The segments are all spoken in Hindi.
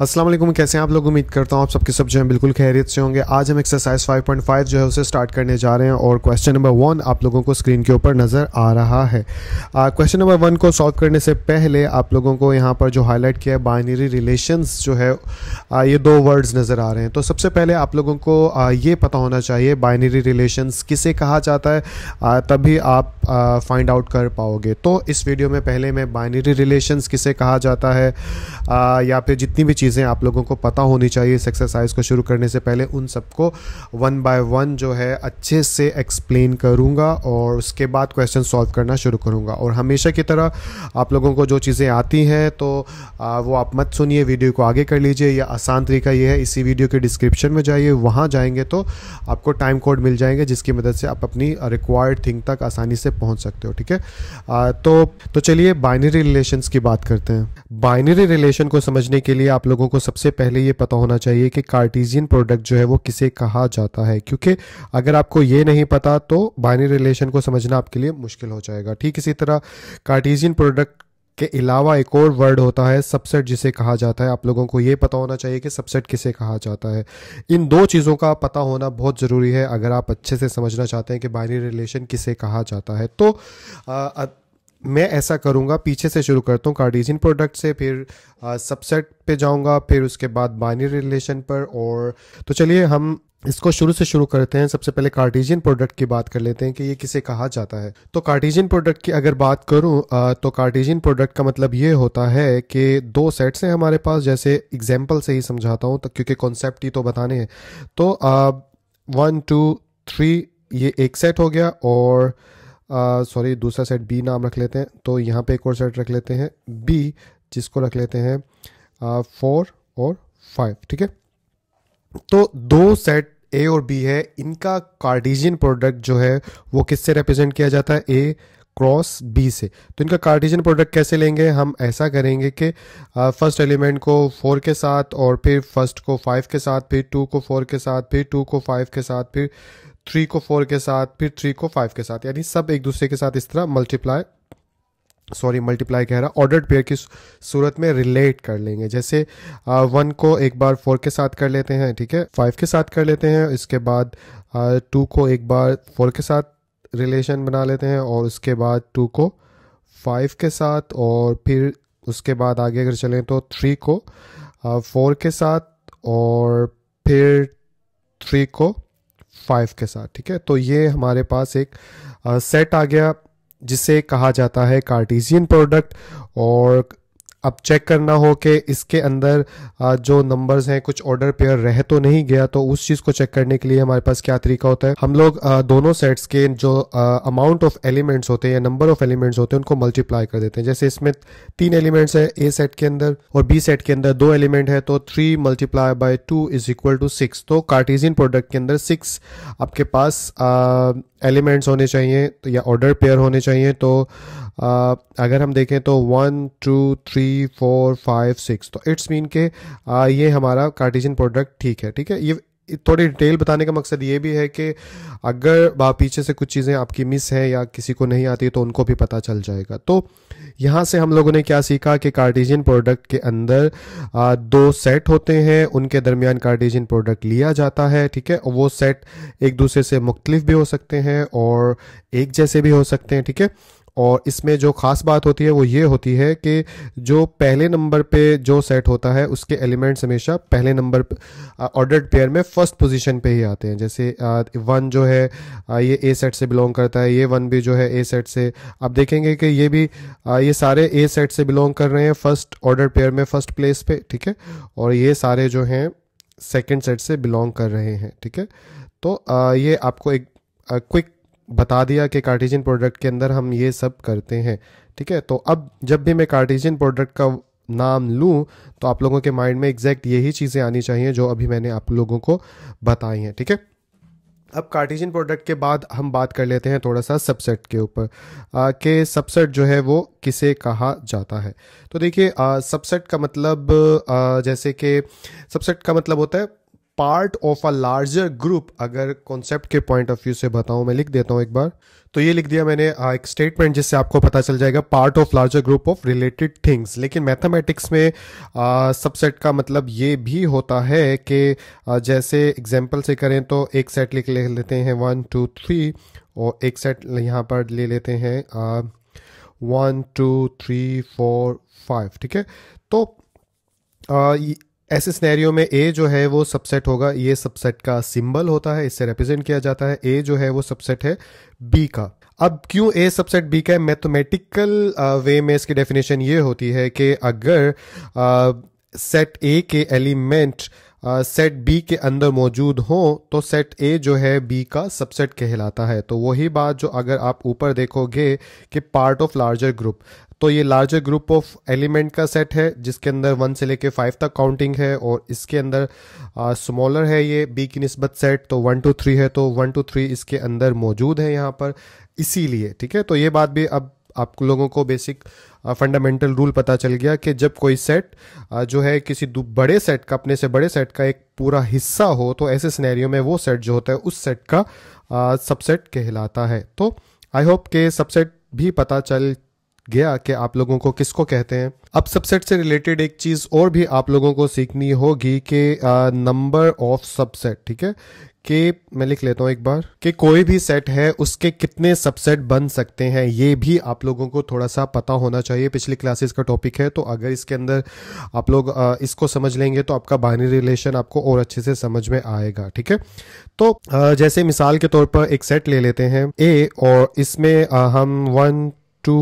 अस्सलाम वालेकुम कैसे हैं आप लोग उम्मीद करता हूँ आप सबके सब जो है बिल्कुल खैरियत से होंगे आज हम एक्सरसाइज 5.5 जो है उसे स्टार्ट करने जा रहे हैं और क्वेश्चन नंबर वन आप लोगों को स्क्रीन के ऊपर नज़र आ रहा है क्वेश्चन नंबर वन को सॉल्व करने से पहले आप लोगों को यहाँ पर जो हाईलाइट किया है बाइनरी रिलेशंस जो है आ, ये दो वर्ड्स नज़र आ रहे हैं तो सबसे पहले आप लोगों को आ, ये पता होना चाहिए बाइनरी रिलेशन किसे कहा जाता है आ, तभी आप फाइंड आउट कर पाओगे तो इस वीडियो में पहले मैं बाइनरी रिलेशन किसे कहा जाता है या फिर जितनी भी चीज़ें आप लोगों को पता होनी चाहिए इस एक्सरसाइज को शुरू करने से पहले उन सबको वन बाय वन जो है अच्छे से एक्सप्लेन करूँगा और उसके बाद क्वेश्चन सॉल्व करना शुरू करूँगा और हमेशा की तरह आप लोगों को जो चीज़ें आती हैं तो वो आप मत सुनिए वीडियो को आगे कर लीजिए या आसान तरीका ये है इसी वीडियो के डिस्क्रिप्शन में जाइए वहाँ जाएंगे तो आपको टाइम कोड मिल जाएंगे जिसकी मदद से आप अपनी रिक्वायर्ड थिंग तक आसानी से पहुँच सकते हो ठीक है तो, तो चलिए बाइनरी रिलेशंस की बात करते हैं बाइनरी रिलेशन को समझने के लिए आप लोग लोगों को सबसे पहले ये पता होना चाहिए कि कार्टिजियन प्रोडक्ट जो है वो किसे कहा जाता है क्योंकि अगर आपको ये नहीं पता तो बाइनरी रिलेशन को समझना आपके लिए मुश्किल हो जाएगा ठीक इसी तरह कार्टिजियन प्रोडक्ट के अलावा एक और वर्ड होता है सबसेट जिसे कहा जाता है आप लोगों को ये पता होना चाहिए कि सबसेट किसे कहा जाता है इन दो चीज़ों का पता होना बहुत ज़रूरी है अगर आप अच्छे से समझना चाहते हैं कि बाइनरी रिलेशन किसे कहा जाता है तो आ, मैं ऐसा करूँगा पीछे से शुरू करता हूँ कार्डिजिन प्रोडक्ट से फिर सबसेट पे जाऊँगा फिर उसके बाद बाइनरी रिलेशन पर और तो चलिए हम इसको शुरू से शुरू करते हैं सबसे पहले कार्टेशियन प्रोडक्ट की बात कर लेते हैं कि ये किसे कहा जाता है तो कार्टेशियन प्रोडक्ट की अगर बात करूं तो कार्टेशियन प्रोडक्ट का मतलब ये होता है कि दो सेट्स हैं हमारे पास जैसे एग्जाम्पल से ही समझाता हूँ तो क्योंकि कॉन्सेप्ट ही तो बताने हैं तो वन टू थ्री ये एक सेट हो गया और सॉरी दूसरा सेट बी नाम रख लेते हैं तो यहाँ पे एक और सेट रख लेते हैं बी जिसको रख लेते हैं फोर और फाइव ठीक है तो दो सेट ए और बी है इनका कार्टिजियन प्रोडक्ट जो है वो किससे रिप्रेजेंट किया जाता है ए क्रॉस बी से तो इनका कार्टिजन प्रोडक्ट कैसे लेंगे हम ऐसा करेंगे कि फर्स्ट एलिमेंट को फोर के साथ और फिर फर्स्ट को फाइव के साथ फिर टू को फोर के साथ फिर टू को फाइव के साथ फिर थ्री को फोर के साथ फिर थ्री को फाइव के साथ यानी सब एक दूसरे के साथ इस तरह मल्टीप्लाई सॉरी मल्टीप्लाई कह रहा ऑर्डर्ड पेयर की सूरत में रिलेट कर लेंगे जैसे वन uh, को एक बार फोर के साथ कर लेते हैं ठीक है फाइव के साथ कर लेते हैं इसके बाद टू uh, को एक बार फोर के साथ रिलेशन बना लेते हैं और उसके बाद टू को फाइव के साथ और फिर उसके बाद आगे अगर चलें तो थ्री को फोर uh, के साथ और फिर थ्री को फाइव के साथ ठीक है तो ये हमारे पास एक सेट uh, आ गया जिसे कहा जाता है कार्टिजियन प्रोडक्ट और अब चेक करना हो कि इसके अंदर जो नंबर्स हैं कुछ ऑर्डर पेयर रह तो नहीं गया तो उस चीज़ को चेक करने के लिए हमारे पास क्या तरीका होता है हम लोग दोनों सेट्स के जो अमाउंट ऑफ एलिमेंट्स होते हैं या नंबर ऑफ एलिमेंट्स होते हैं उनको मल्टीप्लाई कर देते हैं जैसे इसमें तीन एलिमेंट्स है ए सेट के अंदर और बी सेट के अंदर दो एलिमेंट है तो three multiply by two is equal to six तो कार्टिजिन प्रोडक्ट के अंदर सिक्स आपके पास एलिमेंट्स होने चाहिए तो या ऑर्डर पेयर होने चाहिए तो आ, uh, अगर हम देखें तो one two three four five six तो इट्स मीन के आ, uh, ये हमारा कार्टिजन प्रोडक्ट ठीक है ठीक है ये थोड़ी डिटेल बताने का मकसद ये भी है कि अगर पीछे से कुछ चीज़ें आपकी मिस हैं या किसी को नहीं आती तो उनको भी पता चल जाएगा तो यहाँ से हम लोगों ने क्या सीखा कि कार्टिजन प्रोडक्ट के अंदर आ, uh, दो सेट होते हैं उनके दरमियान कार्टिजन प्रोडक्ट लिया जाता है ठीक है वो सेट एक दूसरे से मुख्तलिफ भी हो सकते हैं और एक जैसे भी हो सकते हैं ठीक है और इसमें जो ख़ास बात होती है वो ये होती है कि जो पहले नंबर पे जो सेट होता है उसके एलिमेंट्स हमेशा पहले नंबर ऑर्डर्ड पेयर में फर्स्ट पोजीशन पे ही आते हैं जैसे वन जो है ये ए सेट से बिलोंग करता है ये वन भी जो है ए सेट से आप देखेंगे कि ये भी ये सारे ए सेट से बिलोंग कर रहे हैं फर्स्ट ऑर्डर पेयर में फर्स्ट प्लेस पे ठीक है और ये सारे जो हैं सेकेंड सेट से बिलोंग कर रहे हैं ठीक है तो ये आपको एक क्विक बता दिया कि कार्टिजन प्रोडक्ट के अंदर हम ये सब करते हैं ठीक है तो अब जब भी मैं कार्टिजन प्रोडक्ट का नाम लूँ तो आप लोगों के माइंड में एग्जैक्ट यही चीज़ें आनी चाहिए जो अभी मैंने आप लोगों को बताई हैं ठीक है थीके? अब कार्टिजन प्रोडक्ट के बाद हम बात कर लेते हैं थोड़ा सा सबसेट के ऊपर के सबसेट जो है वो किसे कहा जाता है तो देखिए सबसेट का मतलब आ, जैसे कि सबसेट का मतलब होता है part of a larger group अगर कॉन्सेप्ट के पॉइंट ऑफ व्यू से बताऊं मैं लिख देता हूं एक बार तो ये लिख दिया मैंने एक स्टेटमेंट जिससे आपको पता चल जाएगा part of larger group of related things लेकिन मैथमेटिक्स में सबसेट का मतलब ये भी होता है कि जैसे एग्जाम्पल से करें तो एक सेट लिख ले लेते हैं वन टू थ्री और एक सेट यहाँ पर ले लेते हैं one two three four five ठीक है तो आ, ऐसे स्नैरियो में ए जो है वो सबसेट होगा ये सबसेट का सिंबल होता है इससे रिप्रेजेंट किया जाता है ए जो है वो सबसेट है बी का अब क्यों ए सबसेट बी का है मैथमेटिकल वे uh, में इसकी डेफिनेशन ये होती है कि अगर सेट uh, ए के एलिमेंट uh, सेट बी के अंदर मौजूद हो तो सेट ए जो है बी का सबसेट कहलाता है तो वही बात जो अगर आप ऊपर देखोगे कि पार्ट ऑफ लार्जर ग्रुप तो ये लार्जर ग्रुप ऑफ एलिमेंट का सेट है जिसके अंदर वन से लेके फाइव तक काउंटिंग है और इसके अंदर स्मॉलर है ये बी की नस्बत सेट तो वन टू थ्री है तो वन टू थ्री इसके अंदर मौजूद है यहाँ पर इसीलिए ठीक है तो ये बात भी अब आप लोगों को बेसिक फंडामेंटल रूल पता चल गया कि जब कोई सेट जो है किसी बड़े सेट का अपने से बड़े सेट का एक पूरा हिस्सा हो तो ऐसे सिनेरियो में वो सेट जो होता है उस सेट का सबसेट कहलाता है तो आई होप के सबसेट भी पता चल गया कि आप लोगों को किसको कहते हैं अब सबसेट से रिलेटेड एक चीज़ और भी आप लोगों को सीखनी होगी कि नंबर ऑफ सबसेट ठीक है कि मैं लिख लेता हूं एक बार कि कोई भी सेट है उसके कितने सबसेट बन सकते हैं ये भी आप लोगों को थोड़ा सा पता होना चाहिए पिछली क्लासेस का टॉपिक है तो अगर इसके अंदर आप लोग इसको समझ लेंगे तो आपका बाइनरी रिलेशन आपको और अच्छे से समझ में आएगा ठीक है तो जैसे मिसाल के तौर पर एक सेट ले लेते हैं ए और इसमें हम वन टू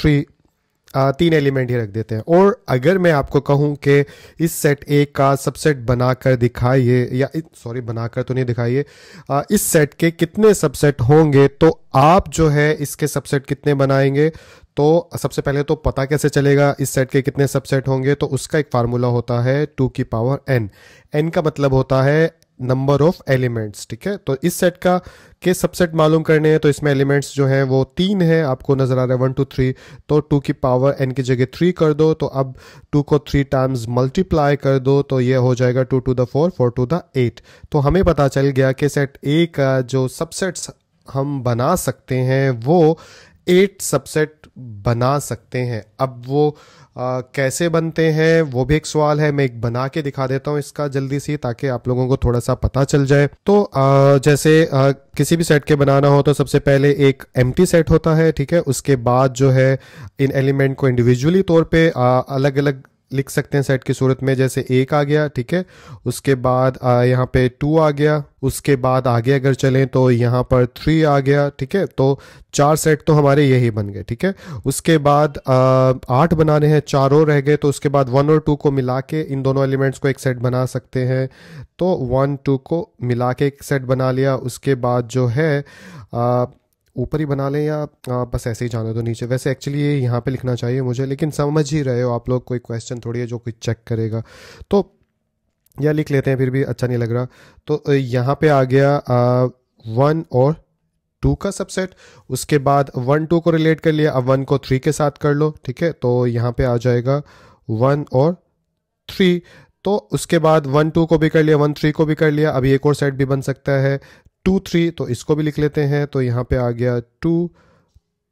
थ्री तीन एलिमेंट ही रख देते हैं और अगर मैं आपको कहूं कि इस सेट ए का सबसेट बनाकर दिखाइए या सॉरी बनाकर तो नहीं दिखाइए इस सेट के कितने सबसेट होंगे तो आप जो है इसके सबसेट कितने बनाएंगे तो सबसे पहले तो पता कैसे चलेगा इस सेट के कितने सबसेट होंगे तो उसका एक फार्मूला होता है टू की पावर एन एन का मतलब होता है नंबर ऑफ एलिमेंट्स ठीक है तो इस सेट का के सबसेट मालूम करने हैं तो इसमें एलिमेंट्स जो हैं वो तीन है आपको नजर आ रहा है वन टू थ्री तो टू की पावर एन की जगह थ्री कर दो तो अब टू को थ्री टाइम्स मल्टीप्लाई कर दो तो ये हो जाएगा two to the four four to the the eight हमें पता चल गया कि सेट ए का जो सबसेट्स हम बना सकते हैं वो एट सबसेट बना सकते हैं अब वो आ, कैसे बनते हैं वो भी एक सवाल है मैं एक बना के दिखा देता हूँ इसका जल्दी से ताकि आप लोगों को थोड़ा सा पता चल जाए तो आ, जैसे आ, किसी भी सेट के बनाना हो तो सबसे पहले एक एम सेट होता है ठीक है उसके बाद जो है इन एलिमेंट को इंडिविजुअली तौर पे अलग अलग लिख सकते हैं सेट की सूरत में जैसे एक आ गया ठीक है उसके बाद यहाँ पे टू आ गया उसके बाद आगे अगर चलें तो यहाँ पर थ्री आ गया ठीक है तो चार सेट तो हमारे यही बन गए ठीक है उसके बाद आठ बनाने हैं चार और रह गए तो उसके बाद वन और टू को मिला के इन दोनों एलिमेंट्स को एक सेट बना सकते हैं तो वन टू को मिला के एक सेट बना लिया उसके बाद जो है आ, ऊपर ही बना लें या आप बस ऐसे ही जाने दो नीचे वैसे एक्चुअली ये यहाँ पे लिखना चाहिए मुझे लेकिन समझ ही रहे हो आप लोग कोई क्वेश्चन थोड़ी है जो कोई चेक करेगा तो या लिख लेते हैं फिर भी अच्छा नहीं लग रहा तो यहाँ पे आ गया आ, वन और टू का सबसेट उसके बाद वन टू को रिलेट कर लिया अब वन को थ्री के साथ कर लो ठीक है तो यहाँ पे आ जाएगा वन और थ्री तो उसके बाद वन टू को भी कर लिया वन थ्री को भी कर लिया अभी एक और सेट भी बन सकता है टू थ्री तो इसको भी लिख लेते हैं तो यहाँ पे आ गया टू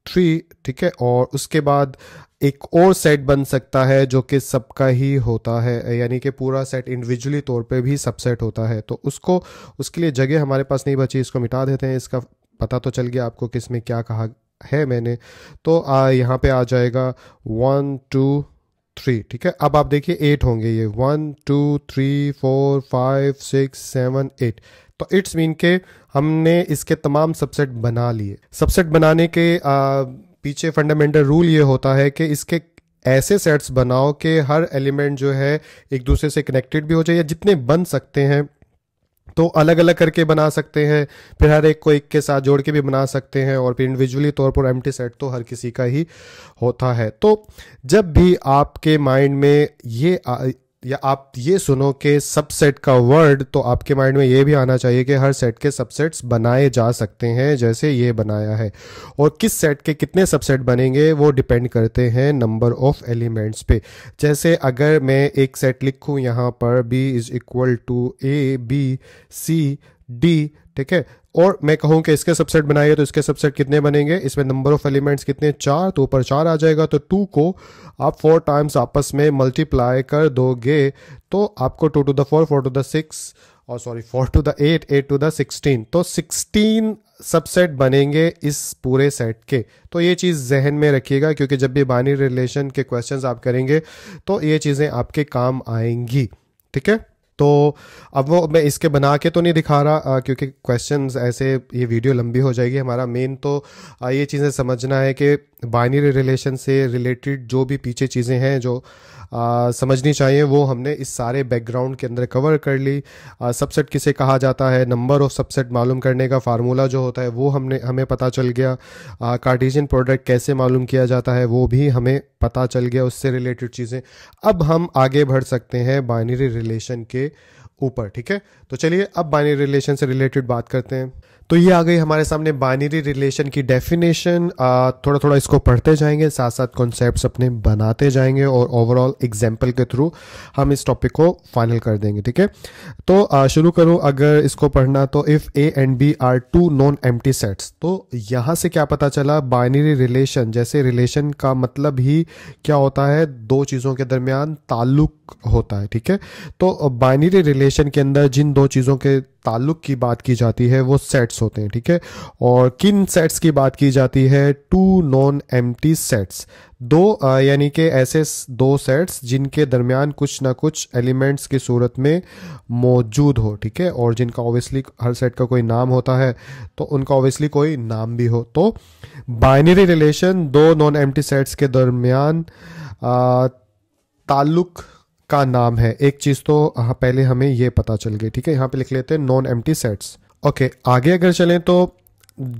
थ्री ठीक है और उसके बाद एक और सेट बन सकता है जो कि सबका ही होता है यानी कि पूरा सेट इंडिविजुअली तौर पे भी सबसेट होता है तो उसको उसके लिए जगह हमारे पास नहीं बची इसको मिटा देते हैं इसका पता तो चल गया आपको किस में क्या कहा है मैंने तो आ, यहाँ पे आ जाएगा वन टू थ्री ठीक है अब आप देखिए एट होंगे ये one two three four five six seven eight तो इट्स मीन के हमने इसके तमाम सबसेट बना लिए सबसेट बनाने के पीछे फंडामेंटल रूल ये होता है कि इसके ऐसे सेट्स बनाओ कि हर एलिमेंट जो है एक दूसरे से कनेक्टेड भी हो जाए या जितने बन सकते हैं तो अलग अलग करके बना सकते हैं फिर हर एक को एक के साथ जोड़ के भी बना सकते हैं और फिर इंडिविजुअली तौर पर एम सेट तो हर किसी का ही होता है तो जब भी आपके माइंड में ये या आप ये सुनो कि सबसेट का वर्ड तो आपके माइंड में ये भी आना चाहिए कि हर सेट के सबसेट्स बनाए जा सकते हैं जैसे ये बनाया है और किस सेट के कितने सबसेट बनेंगे वो डिपेंड करते हैं नंबर ऑफ एलिमेंट्स पे जैसे अगर मैं एक सेट लिखूँ यहाँ पर B is equal to A B C D ठीक है और मैं कहूँ कि इसके सबसेट बनाइए तो इसके सबसेट कितने बनेंगे इसमें नंबर ऑफ एलिमेंट्स कितने चार तो ऊपर चार आ जाएगा तो टू को आप फोर टाइम्स आपस में मल्टीप्लाई कर दोगे तो आपको two to the four four to the six और sorry four to the eight eight to the sixteen तो सिक्सटीन सबसेट बनेंगे इस पूरे सेट के तो ये चीज़ जहन में रखिएगा क्योंकि जब भी बानी रिलेशन के क्वेश्चंस आप करेंगे तो ये चीज़ें आपके काम आएंगी ठीक है तो अब वो मैं इसके बना के तो नहीं दिखा रहा क्योंकि क्वेश्चन ऐसे ये वीडियो लंबी हो जाएगी हमारा मेन तो ये चीज़ें समझना है कि बाइनरी रिलेशन से रिलेटेड जो भी पीछे चीज़ें हैं जो समझनी चाहिए वो हमने इस सारे बैकग्राउंड के अंदर कवर कर ली सबसेट किसे कहा जाता है नंबर ऑफ सबसेट मालूम करने का फार्मूला जो होता है वो हमने हमें पता चल गया कार्टिजियन प्रोडक्ट कैसे मालूम किया जाता है वो भी हमें पता चल गया उससे रिलेटेड चीज़ें अब हम आगे बढ़ सकते हैं बाइनरी रिलेशन के ऊपर ठीक है तो चलिए अब बाइनरी रिलेशन से रिलेटेड बात करते हैं तो ये आ गई हमारे सामने बाइनरी रिलेशन की डेफिनेशन थोड़ा थोड़ा इसको पढ़ते जाएंगे साथ साथ कॉन्सेप्ट अपने बनाते जाएंगे और ओवरऑल एग्जाम्पल के थ्रू हम इस टॉपिक को फाइनल कर देंगे ठीक है तो शुरू करूँ अगर इसको पढ़ना तो if A and B are two non एम सेट्स तो यहाँ से क्या पता चला बाइनरी रिलेशन जैसे रिलेशन का मतलब ही क्या होता है दो चीज़ों के दरमियान ताल्लुक होता है ठीक है तो बाइनरी रिलेशन के अंदर जिन दो चीज़ों के ताल्लुक की बात की जाती है वो सेट्स होते हैं ठीक है और किन सेट्स की बात की जाती है टू नॉन एम सेट्स दो यानी कि ऐसे दो सेट्स जिनके दरमियान कुछ ना कुछ एलिमेंट्स की सूरत में मौजूद हो ठीक है और जिनका ऑब्वियसली हर सेट का कोई नाम होता है तो उनका ऑब्वियसली कोई नाम भी हो तो बाइनरी रिलेशन दो नॉन एम सेट्स के दरमियान ताल्लुक़ का नाम है एक चीज तो हाँ, पहले हमें यह पता चल गई ठीक है यहां पे लिख लेते हैं नॉन एम सेट्स ओके आगे अगर चलें तो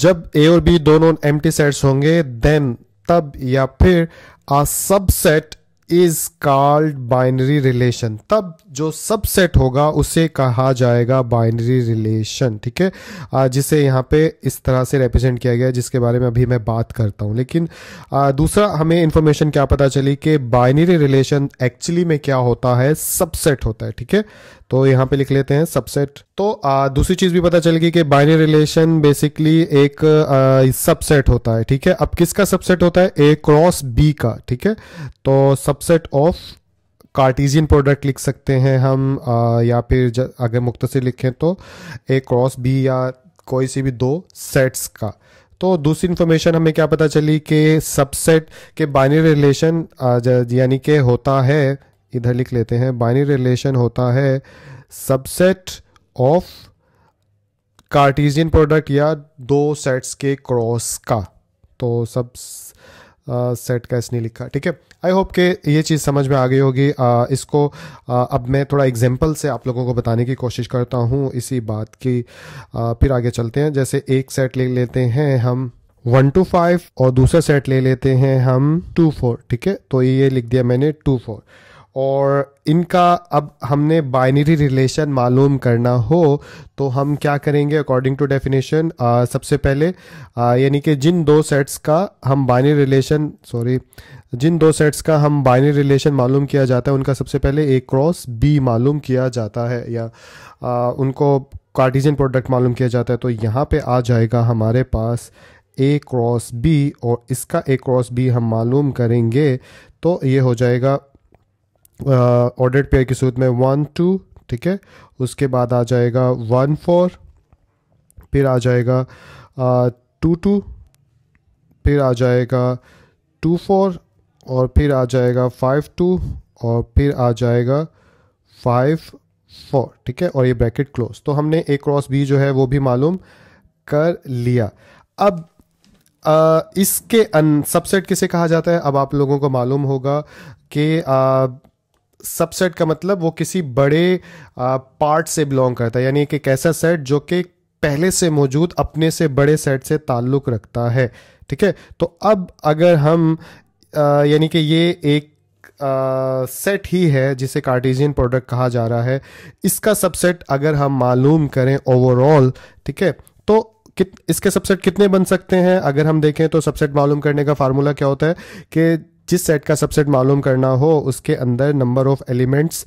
जब ए और बी दोनों एम सेट्स होंगे देन तब या फिर आ subset is called binary relation तब जो सबसेट होगा उसे कहा जाएगा बाइनरी रिलेशन ठीक है जिसे यहाँ पे इस तरह से रिप्रेजेंट किया गया है जिसके बारे में अभी मैं बात करता हूँ लेकिन आ, दूसरा हमें इंफॉर्मेशन क्या पता चली कि बाइनरी रिलेशन एक्चुअली में क्या होता है सबसेट होता है ठीक है तो यहाँ पे लिख लेते हैं सबसेट तो दूसरी चीज भी पता चल गई कि बाइनरी रिलेशन बेसिकली एक सबसेट होता है ठीक है अब किसका सबसेट होता है ए क्रॉस बी का ठीक है तो सबसेट ऑफ कार्टिजियन प्रोडक्ट लिख सकते हैं हम आ, या फिर अगर मुख्तसर लिखें तो ए क्रॉस बी या कोई सी भी दो सेट्स का तो दूसरी इन्फॉर्मेशन हमें क्या पता चली कि सबसेट के बाइनरी रिलेशन यानी कि होता है इधर लिख लेते हैं बाइनरी रिलेशन होता है सबसेट ऑफ कार्टिजियन प्रोडक्ट या दो सेट्स के क्रॉस का तो सब सेट का इसने लिखा ठीक है आई होप के ये चीज़ समझ में आ गई होगी आ, इसको आ, अब मैं थोड़ा एग्जांपल से आप लोगों को बताने की कोशिश करता हूँ इसी बात की आ, फिर आगे चलते हैं जैसे एक सेट ले लेते हैं हम वन टू फाइव और दूसरा सेट ले लेते हैं हम टू फोर ठीक है तो ये लिख दिया मैंने टू फोर और इनका अब हमने बाइनरी रिलेशन मालूम करना हो तो हम क्या करेंगे अकॉर्डिंग टू डेफिनेशन सबसे पहले यानी कि जिन दो सेट्स का हम बाइनरी रिलेशन सॉरी जिन दो सेट्स का हम बाइनरी रिलेशन मालूम किया जाता है उनका सबसे पहले ए क्रॉस बी मालूम किया जाता है या आ, उनको कार्टिजन प्रोडक्ट मालूम किया जाता है तो यहाँ पे आ जाएगा हमारे पास ए क्रॉस बी और इसका ए क्रॉस बी हम मालूम करेंगे तो ये हो जाएगा ऑर्डर्ड पेयर की सूरत में वन टू ठीक है उसके बाद आ जाएगा वन फोर फिर आ जाएगा टू टू फिर आ जाएगा टू फोर और फिर आ जाएगा फाइव टू और फिर आ जाएगा फाइव फोर ठीक है और ये ब्रैकेट क्लोज तो हमने ए क्रॉस बी जो है वो भी मालूम कर लिया अब आ, इसके अन सबसेट किसे कहा जाता है अब आप लोगों को मालूम होगा कि सबसेट का मतलब वो किसी बड़े पार्ट से बिलोंग करता है यानी एक, एक ऐसा सेट जो कि पहले से मौजूद अपने से बड़े सेट से ताल्लुक़ रखता है ठीक है तो अब अगर हम यानी कि ये एक सेट ही है जिसे कार्टेशियन प्रोडक्ट कहा जा रहा है इसका सबसेट अगर हम मालूम करें ओवरऑल ठीक है तो कित, इसके सबसेट कितने बन सकते हैं अगर हम देखें तो सबसेट मालूम करने का फार्मूला क्या होता है कि जिस सेट का सबसेट मालूम करना हो उसके अंदर नंबर ऑफ एलिमेंट्स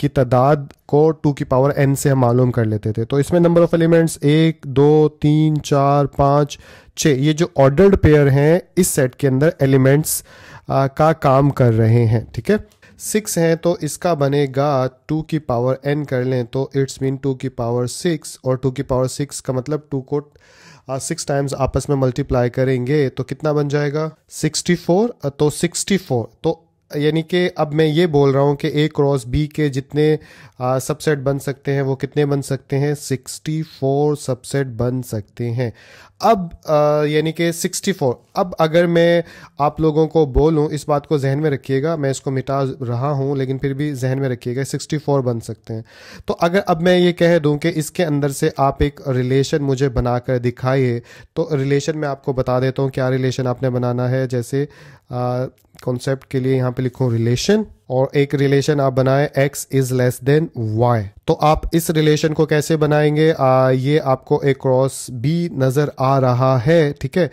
की तादाद को टू की पावर एन से हम मालूम कर लेते थे तो इसमें नंबर ऑफ एलिमेंट्स एक दो तीन चार पाँच छः ये जो ऑर्डर्ड पेयर हैं इस सेट के अंदर एलिमेंट्स का काम कर रहे हैं ठीक है सिक्स हैं तो इसका बनेगा टू की पावर एन कर लें तो इट्स मीन टू की पावर सिक्स और टू की पावर सिक्स का मतलब टू को सिक्स टाइम्स आपस में मल्टीप्लाई करेंगे तो कितना बन जाएगा सिक्सटी फोर तो सिक्सटी फोर तो यानी कि अब मैं ये बोल रहा हूँ कि ए क्रॉस बी के जितने सबसेट बन सकते हैं वो कितने बन सकते हैं 64 सबसेट बन सकते हैं अब यानी कि 64 अब अगर मैं आप लोगों को बोलूँ इस बात को जहन में रखिएगा मैं इसको मिटा रहा हूँ लेकिन फिर भी जहन में रखिएगा 64 बन सकते हैं तो अगर अब मैं ये कह दूँ कि इसके अंदर से आप एक रिलेशन मुझे बनाकर दिखाइए तो रिलेशन मैं आपको बता देता हूँ क्या रिलेशन आपने बनाना है जैसे आ, कॉन्सेप्ट के लिए यहाँ पे लिखो रिलेशन और एक रिलेशन आप बनाए x is less than y तो आप इस रिलेशन को कैसे बनाएंगे आ, ये आपको एक क्रॉस b नज़र आ रहा है ठीक है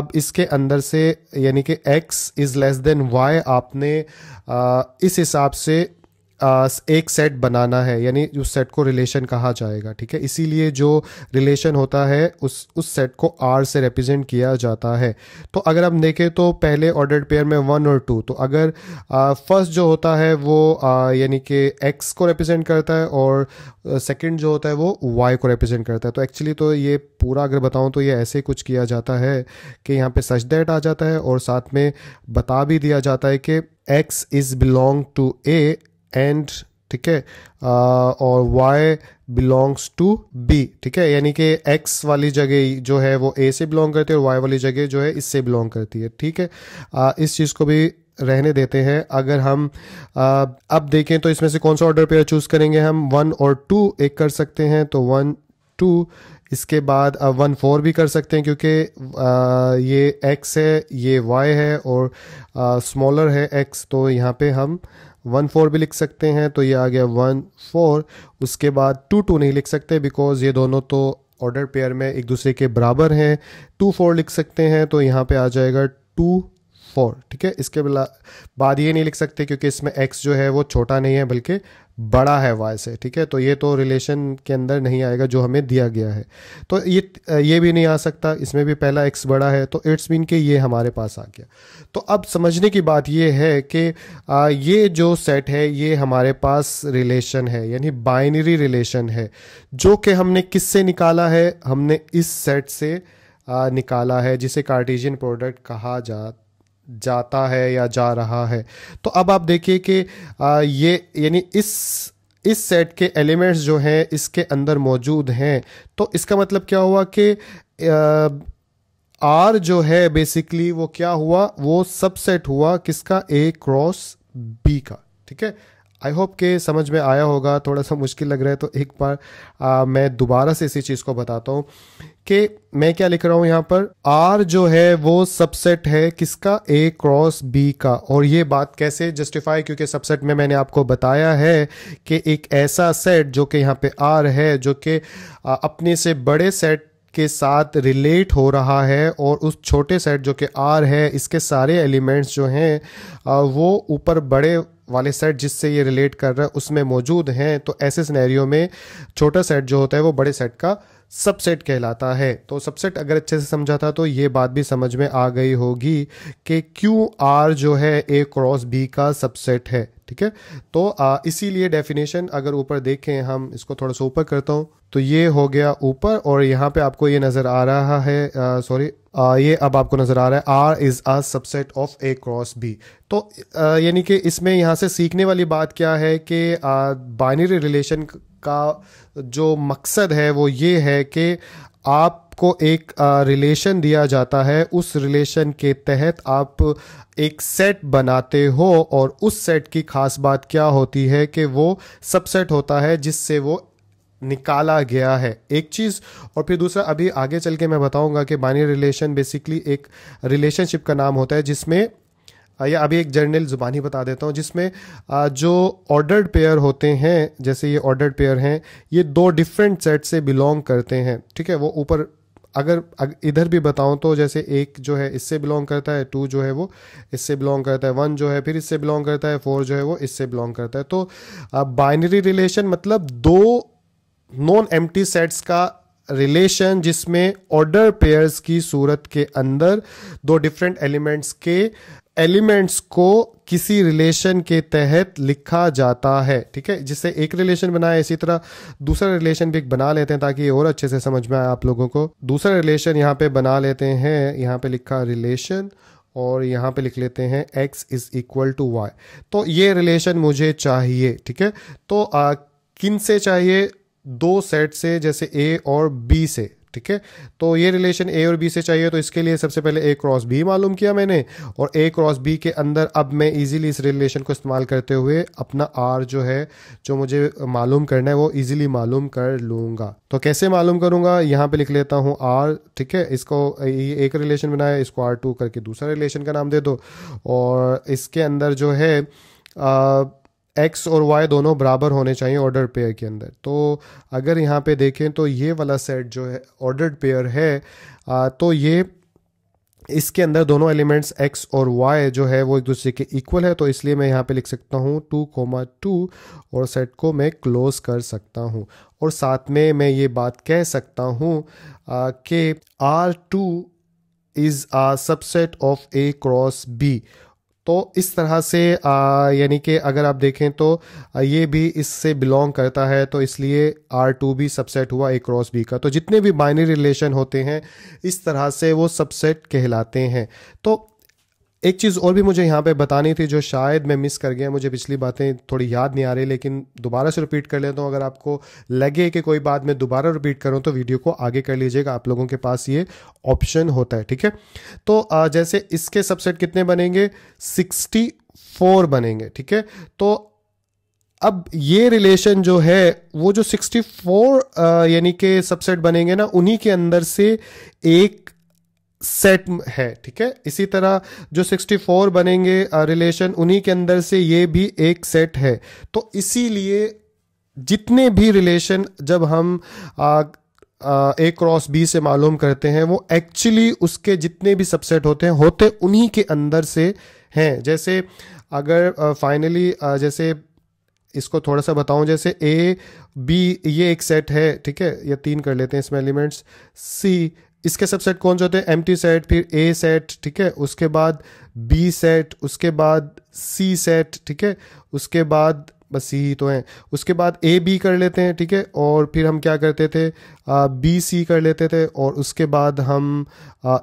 अब इसके अंदर से यानी कि x is less than y आपने आ, इस हिसाब से एक सेट बनाना है यानी उस सेट को रिलेशन कहा जाएगा ठीक है इसीलिए जो रिलेशन होता है उस उस सेट को आर से रिप्रेजेंट किया जाता है तो अगर आप देखें तो पहले ऑर्डर्ड पेयर में वन और टू तो अगर फर्स्ट जो होता है वो यानी कि एक्स को रिप्रेजेंट करता है और सेकंड जो होता है वो वाई को रिप्रेजेंट करता है तो एक्चुअली तो ये पूरा अगर बताऊँ तो ये ऐसे कुछ किया जाता है कि यहाँ पे सच दैट आ जाता है और साथ में बता भी दिया जाता है कि x is belong to A and ठीक है और वाई बिलोंग्स टू बी ठीक है यानी कि एक्स वाली जगह जो है वो ए से बिलोंग करती है और वाई वाली जगह जो है इससे बिलोंग करती है ठीक है आ, इस चीज़ को भी रहने देते हैं अगर हम आ, अब देखें तो इसमें से कौन सा ऑर्डर पेयर चूज करेंगे हम वन और टू एक कर सकते हैं तो वन टू इसके बाद अब वन फोर भी कर सकते हैं क्योंकि ये एक्स है ये वाई है और स्मॉलर है एक्स तो यहाँ पे हम वन फोर भी लिख सकते हैं तो ये आ गया वन फोर उसके बाद टू टू नहीं लिख सकते बिकॉज ये दोनों तो ऑर्डर पेयर में एक दूसरे के बराबर हैं टू फोर लिख सकते हैं तो यहाँ पे आ जाएगा टू फोर ठीक है इसके बाद ये नहीं लिख सकते क्योंकि इसमें एक्स जो है वो छोटा नहीं है बल्कि बड़ा है वाई से ठीक है तो ये तो रिलेशन के अंदर नहीं आएगा जो हमें दिया गया है तो ये ये भी नहीं आ सकता इसमें भी पहला एक्स बड़ा है तो इट्स मीन कि ये हमारे पास आ गया तो अब समझने की बात ये है कि ये जो सेट है ये हमारे पास रिलेशन है यानी बाइनरी रिलेशन है जो कि हमने किससे निकाला है हमने इस सेट से निकाला है जिसे कार्टेशियन प्रोडक्ट कहा जा जाता है या जा रहा है तो अब आप देखिए कि ये यानी इस इस सेट के एलिमेंट्स जो हैं इसके अंदर मौजूद हैं तो इसका मतलब क्या हुआ कि आर जो है बेसिकली वो क्या हुआ वो सबसेट हुआ किसका ए क्रॉस बी का ठीक है आई होप के समझ में आया होगा थोड़ा सा मुश्किल लग रहा है तो एक बार आ, मैं दोबारा से इसी चीज़ को बताता हूँ कि मैं क्या लिख रहा हूं यहां पर आर जो है वो सबसेट है किसका ए क्रॉस बी का और ये बात कैसे जस्टिफाई क्योंकि सबसेट में मैंने आपको बताया है कि एक ऐसा सेट जो कि यहाँ पे आर है जो कि अपने से बड़े सेट के साथ रिलेट हो रहा है और उस छोटे सेट जो कि आर है इसके सारे एलिमेंट्स जो हैं वो ऊपर बड़े वाले सेट जिससे ये रिलेट कर रहा है उसमें मौजूद हैं तो ऐसे सिनेरियो में छोटा सेट जो होता है वो बड़े सेट का सबसेट कहलाता है तो सबसेट अगर अच्छे से समझा था तो ये बात भी समझ में आ गई होगी कि क्यू आर जो है ए क्रॉस बी का सबसेट है ठीक है तो इसीलिए डेफिनेशन अगर ऊपर देखें हम इसको थोड़ा सा ऊपर करता हूँ तो ये हो गया ऊपर और यहाँ पे आपको ये नज़र आ रहा है सॉरी ये अब आपको नज़र आ रहा है R is a subset of A cross B तो यानी कि इसमें यहाँ से सीखने वाली बात क्या है कि बाइनरी रिलेशन का जो मकसद है वो ये है कि आपको एक रिलेशन दिया जाता है उस रिलेशन के तहत आप एक सेट बनाते हो और उस सेट की खास बात क्या होती है कि वो सबसेट होता है जिससे वो निकाला गया है एक चीज़ और फिर दूसरा अभी आगे चल के मैं बताऊंगा कि बानी रिलेशन बेसिकली एक रिलेशनशिप का नाम होता है जिसमें या अभी एक जर्नल ज़ुबानी बता देता हूँ जिसमें जो ऑर्डर्ड पेयर होते हैं जैसे ये ऑर्डर्ड पेयर हैं ये दो डिफरेंट सेट से बिलोंग करते हैं ठीक है वो ऊपर अगर इधर भी बताऊं तो जैसे एक जो है इससे बिलोंग करता है टू जो है वो इससे बिलोंग करता है वन जो है फिर इससे बिलोंग करता है फोर जो है वो इससे बिलोंग करता है तो बाइनरी रिलेशन मतलब दो नॉन एम सेट्स का रिलेशन जिसमें ऑर्डर पेयर्स की सूरत के अंदर दो डिफरेंट एलिमेंट्स के एलिमेंट्स को किसी रिलेशन के तहत लिखा जाता है ठीक है जिससे एक रिलेशन बनाए इसी तरह दूसरा रिलेशन भी बना लेते हैं ताकि और अच्छे से समझ में आए आप लोगों को दूसरा रिलेशन यहाँ पे बना लेते हैं यहाँ पे लिखा रिलेशन और यहाँ पे लिख लेते हैं x is equal to Y तो ये रिलेशन मुझे चाहिए ठीक है तो आ, किन से चाहिए दो सेट से जैसे a और b से ठीक है तो ये रिलेशन ए और बी से चाहिए तो इसके लिए सबसे पहले ए क्रॉस बी मालूम किया मैंने और ए क्रॉस बी के अंदर अब मैं इजीली इस रिलेशन को इस्तेमाल करते हुए अपना आर जो है जो मुझे मालूम करना है वो इजीली मालूम कर लूंगा तो कैसे मालूम करूंगा यहां पे लिख लेता हूं आर ठीक है इसको ये एक रिलेशन बनाया इसको आर टू करके दूसरा रिलेशन का नाम दे दो और इसके अंदर जो है आ, एक्स और वाई दोनों बराबर होने चाहिए ऑर्डर पेयर के अंदर तो अगर यहाँ पे देखें तो ये वाला सेट जो है ऑर्डर्ड पेयर है आ, तो ये इसके अंदर दोनों एलिमेंट्स एक्स और वाई जो है वो एक दूसरे के इक्वल है तो इसलिए मैं यहाँ पे लिख सकता हूँ टू कोमा टू और सेट को मैं क्लोज कर सकता हूँ और साथ में मैं ये बात कह सकता हूँ कि R two is a subset of A cross B तो इस तरह से यानी कि अगर आप देखें तो ये भी इससे बिलोंग करता है तो इसलिए आर टू भी सबसेट हुआ ए क्रॉस बी का तो जितने भी बाइनरी रिलेशन होते हैं इस तरह से वो सबसेट कहलाते हैं तो एक चीज़ और भी मुझे यहाँ पे बतानी थी जो शायद मैं मिस कर गया मुझे पिछली बातें थोड़ी याद नहीं आ रही लेकिन दोबारा से रिपीट कर लेता हूँ अगर आपको लगे कि कोई बात मैं दोबारा रिपीट करूँ तो वीडियो को आगे कर लीजिएगा आप लोगों के पास ये ऑप्शन होता है ठीक है तो जैसे इसके सबसेट कितने बनेंगे सिक्सटी फोर बनेंगे ठीक है तो अब ये रिलेशन जो है वो जो 64 यानी के सबसेट बनेंगे ना उन्हीं के अंदर से एक सेट है ठीक है इसी तरह जो 64 बनेंगे रिलेशन uh, उन्हीं के अंदर से ये भी एक सेट है तो इसीलिए जितने भी रिलेशन जब हम आ, ए क्रॉस बी से मालूम करते हैं वो एक्चुअली उसके जितने भी सबसेट होते हैं होते उन्हीं के अंदर से हैं जैसे अगर फाइनली uh, uh, जैसे इसको थोड़ा सा बताऊं जैसे ए बी ये एक सेट है ठीक है ये तीन कर लेते हैं इसमें एलिमेंट्स सी इसके सबसेट कौन से होते हैं एम टी सेट फिर ए सेट ठीक है उसके बाद बी सेट उसके बाद सी सेट ठीक है उसके बाद बस यही तो हैं उसके बाद ए बी कर लेते हैं ठीक है और फिर हम क्या करते थे बी सी कर लेते थे और उसके बाद हम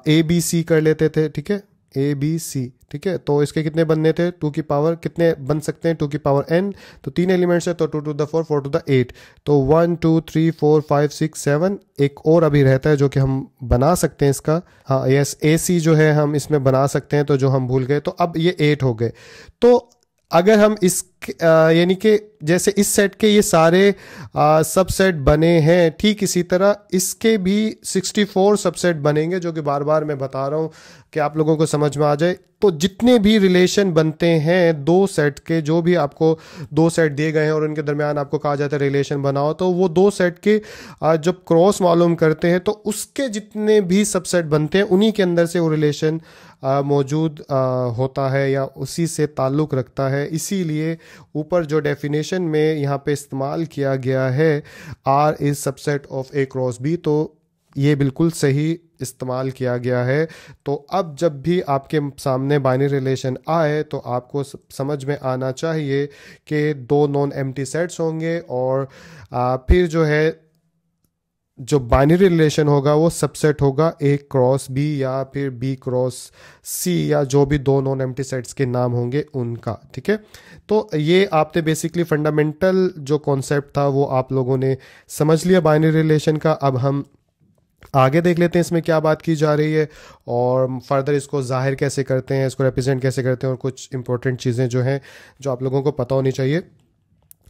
ए बी सी कर लेते थे ठीक है ए बी सी ठीक है तो इसके कितने बनने थे टू की पावर कितने बन सकते हैं टू की पावर एन तो तीन एलिमेंट्स है तो two to the four four to the the eight one two three four five six seven एक और अभी रहता है जो कि हम बना सकते हैं इसका हाँ यस ए सी जो है हम इसमें बना सकते हैं तो जो हम भूल गए तो अब ये एट हो गए तो अगर हम इस यानी कि जैसे इस सेट के ये सारे सबसेट बने हैं ठीक इसी तरह इसके भी 64 सबसेट बनेंगे जो कि बार बार मैं बता रहा हूँ कि आप लोगों को समझ में आ जाए तो जितने भी रिलेशन बनते हैं दो सेट के जो भी आपको दो सेट दिए गए हैं और उनके दरमियान आपको कहा जाता है रिलेशन बनाओ तो वो दो सेट के जब क्रॉस मालूम करते हैं तो उसके जितने भी सबसेट बनते हैं उन्हीं के अंदर से वो रिलेशन मौजूद होता है या उसी से ताल्लुक़ रखता है इसीलिए ऊपर जो डेफिनेशन में यहाँ पे इस्तेमाल किया गया है R is subset of A cross B तो ये बिल्कुल सही इस्तेमाल किया गया है तो अब जब भी आपके सामने बाइनरी रिलेशन आए तो आपको समझ में आना चाहिए कि दो नॉन एम्प्टी सेट्स होंगे और फिर जो है जो बाइनरी रिलेशन होगा वो सबसेट होगा ए क्रॉस बी या फिर बी क्रॉस सी या जो भी दो नॉन एम्प्टी सेट्स के नाम होंगे उनका ठीक है तो ये आपने बेसिकली फंडामेंटल जो कॉन्सेप्ट था वो आप लोगों ने समझ लिया बाइनरी रिलेशन का अब हम आगे देख लेते हैं इसमें क्या बात की जा रही है और फर्दर इसको जाहिर कैसे करते हैं इसको रिप्रेजेंट कैसे करते हैं और कुछ इंपॉर्टेंट चीज़ें जो हैं जो आप लोगों को पता होनी चाहिए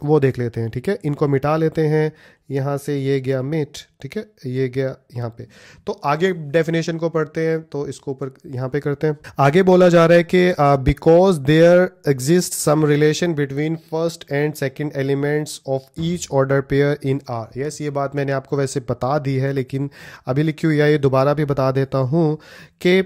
वो देख लेते हैं ठीक है इनको मिटा लेते हैं यहाँ से ये गया मिट ठीक है ये गया यहाँ पे तो आगे डेफिनेशन को पढ़ते हैं तो इसको ऊपर यहाँ पे करते हैं आगे बोला जा रहा है कि because there exist some relation between first and second elements of each order pair in R yes ये बात मैंने आपको वैसे बता दी है लेकिन अभी लिखी हुई है ये दोबारा भी बता देता हूँ कि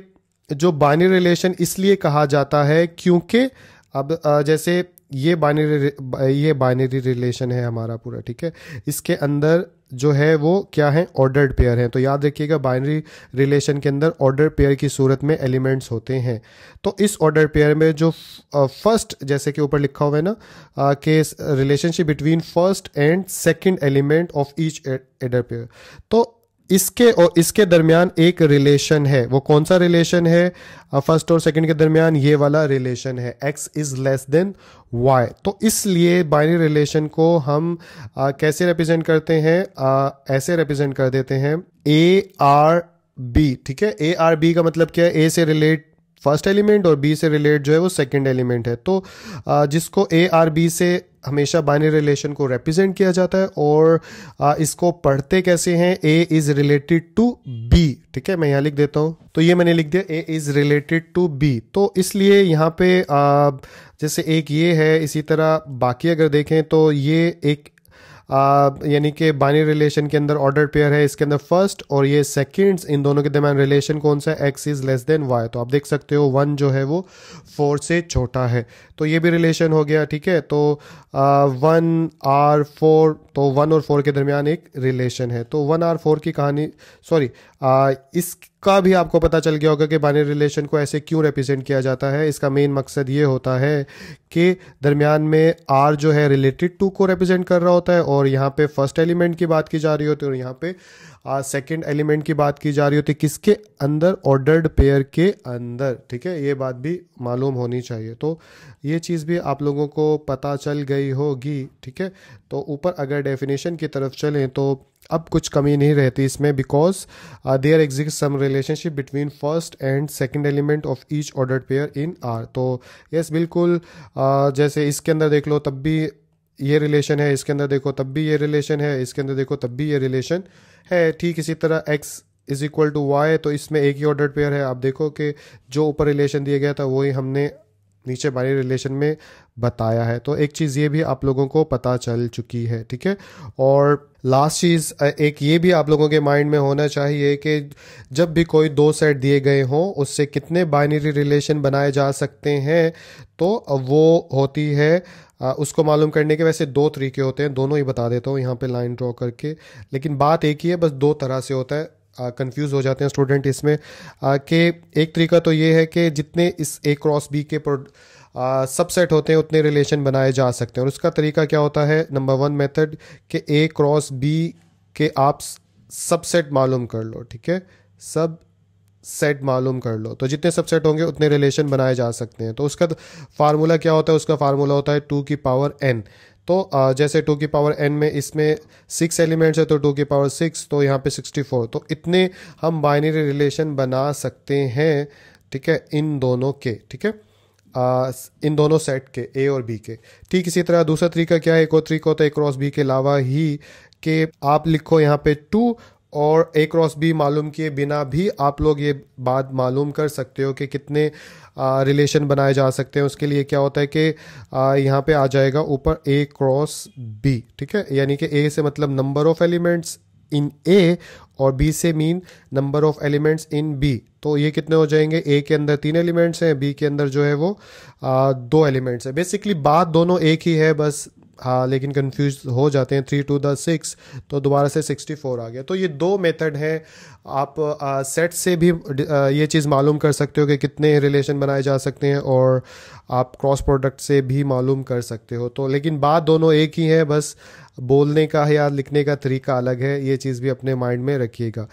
जो बाइनरी रिलेशन इसलिए कहा जाता है क्योंकि अब uh, जैसे ये बाइनरी ये बाइनरी रिलेशन है हमारा पूरा ठीक है इसके अंदर जो है वो क्या है ऑर्डर्ड पेयर हैं तो याद रखिएगा बाइनरी रिलेशन के अंदर ऑर्डर पेयर की सूरत में एलिमेंट्स होते हैं तो इस ऑर्डर पेयर में जो फर्स्ट जैसे कि ऊपर लिखा हुआ है ना कि relationship between first and second element of each order pair तो इसके और इसके दरमियान एक रिलेशन है वो कौन सा रिलेशन है फर्स्ट और सेकंड के दरमियान ये वाला रिलेशन है X is less than Y तो इसलिए बाइनरी रिलेशन को हम आ, कैसे रिप्रेजेंट करते हैं आ, ऐसे रिप्रेजेंट कर देते हैं ए आर बी ठीक है ए आर बी का मतलब क्या है ए से रिलेट फर्स्ट एलिमेंट और बी से रिलेट जो है वो सेकंड एलिमेंट है तो जिसको ए आर बी से हमेशा बाइनरी रिलेशन को रिप्रेजेंट किया जाता है और इसको पढ़ते कैसे हैं A is related to B ठीक है मैं यहाँ लिख देता हूँ तो ये मैंने लिख दिया A is related to B तो इसलिए यहाँ पे जैसे एक ये है इसी तरह बाकी अगर देखें तो ये एक यानी कि बाइनरी रिलेशन के अंदर ऑर्डर पेयर है इसके अंदर फर्स्ट और ये सेकेंड्स इन दोनों के दरमियान रिलेशन कौन सा है X is less than Y तो आप देख सकते हो वन जो है वो फोर से छोटा है तो ये भी रिलेशन हो गया ठीक है तो वन आर फोर तो वन और फोर के दरमियान एक रिलेशन है तो वन आर फोर की कहानी सॉरी इस का भी आपको पता चल गया होगा कि बाइनरी रिलेशन को ऐसे क्यों रिप्रेजेंट किया जाता है इसका मेन मकसद ये होता है कि दरमियान में आर जो है रिलेटेड टू को रिप्रेजेंट कर रहा होता है और यहाँ पे फर्स्ट एलिमेंट की बात की जा रही होती है और यहाँ पे सेकंड एलिमेंट की बात की जा रही होती है किसके अंदर ऑर्डर्ड पेयर के अंदर ठीक है ये बात भी मालूम होनी चाहिए तो ये चीज़ भी आप लोगों को पता चल गई होगी ठीक है तो ऊपर अगर डेफिनेशन की तरफ चलें तो अब कुछ कमी नहीं रहती इसमें because there exist some relationship between first and second element of each ordered pair in R तो यस yes, बिल्कुल uh, जैसे इसके अंदर देख लो तब भी ये रिलेशन है इसके अंदर देखो तब भी ये रिलेशन है इसके अंदर देखो तब भी ये रिलेशन है ठीक इसी तरह X is equal to Y तो इसमें एक ही ऑर्डर पेयर है आप देखो कि जो ऊपर रिलेशन दिया गया था वही हमने नीचे बाइनरी रिलेशन में बताया है तो एक चीज़ ये भी आप लोगों को पता चल चुकी है ठीक है और लास्ट चीज़ एक ये भी आप लोगों के माइंड में होना चाहिए कि जब भी कोई दो सेट दिए गए हों उससे कितने बाइनरी रिलेशन बनाए जा सकते हैं तो वो होती है उसको मालूम करने के वैसे दो तरीके होते हैं दोनों ही बता देता हूँ यहाँ पे लाइन ड्रॉ करके लेकिन बात एक ही है बस दो तरह से होता है कंफ्यूज हो जाते हैं स्टूडेंट इसमें कि एक तरीका तो ये है कि जितने इस ए क्रॉस बी के सबसेट होते हैं उतने रिलेशन बनाए जा सकते हैं और उसका तरीका क्या होता है नंबर वन मेथड कि ए क्रॉस बी के आप सबसेट मालूम कर लो ठीक है सब सेट मालूम कर लो तो जितने सबसेट होंगे उतने रिलेशन बनाए जा सकते हैं तो उसका फार्मूला क्या होता है उसका फार्मूला होता है टू की पावर एन तो जैसे टू की पावर एन में इसमें सिक्स एलिमेंट्स है तो टू की पावर सिक्स तो यहाँ पे सिक्सटी फोर तो इतने हम बाइनरी रिलेशन बना सकते हैं ठीक है इन दोनों के ठीक है आ, इन दोनों सेट के ए और बी के ठीक इसी तरह दूसरा तरीका क्या है एक और तरीका होता है ए क्रॉस बी के अलावा ही के आप लिखो यहाँ पे टू और ए क्रॉस बी मालूम किए बिना भी आप लोग ये बात मालूम कर सकते हो कि कितने रिलेशन बनाए जा सकते हैं उसके लिए क्या होता है कि यहाँ पे आ जाएगा ऊपर ए क्रॉस बी ठीक है यानी कि ए से मतलब number of elements in A और बी से mean number of elements in B तो ये कितने हो जाएंगे ए के अंदर तीन एलिमेंट्स हैं बी के अंदर जो है वो आ, दो एलिमेंट्स हैं बेसिकली बात दोनों एक ही है बस हाँ लेकिन कंफ्यूज हो जाते हैं थ्री टू द सिक्स तो दोबारा से सिक्सटी फोर आ गया तो ये दो मेथड हैं आप आ, सेट से भी आ, ये चीज़ मालूम कर सकते हो कि कितने रिलेशन बनाए जा सकते हैं और आप क्रॉस प्रोडक्ट से भी मालूम कर सकते हो तो लेकिन बात दोनों एक ही है बस बोलने का या लिखने का तरीका अलग है ये चीज़ भी अपने माइंड में रखिएगा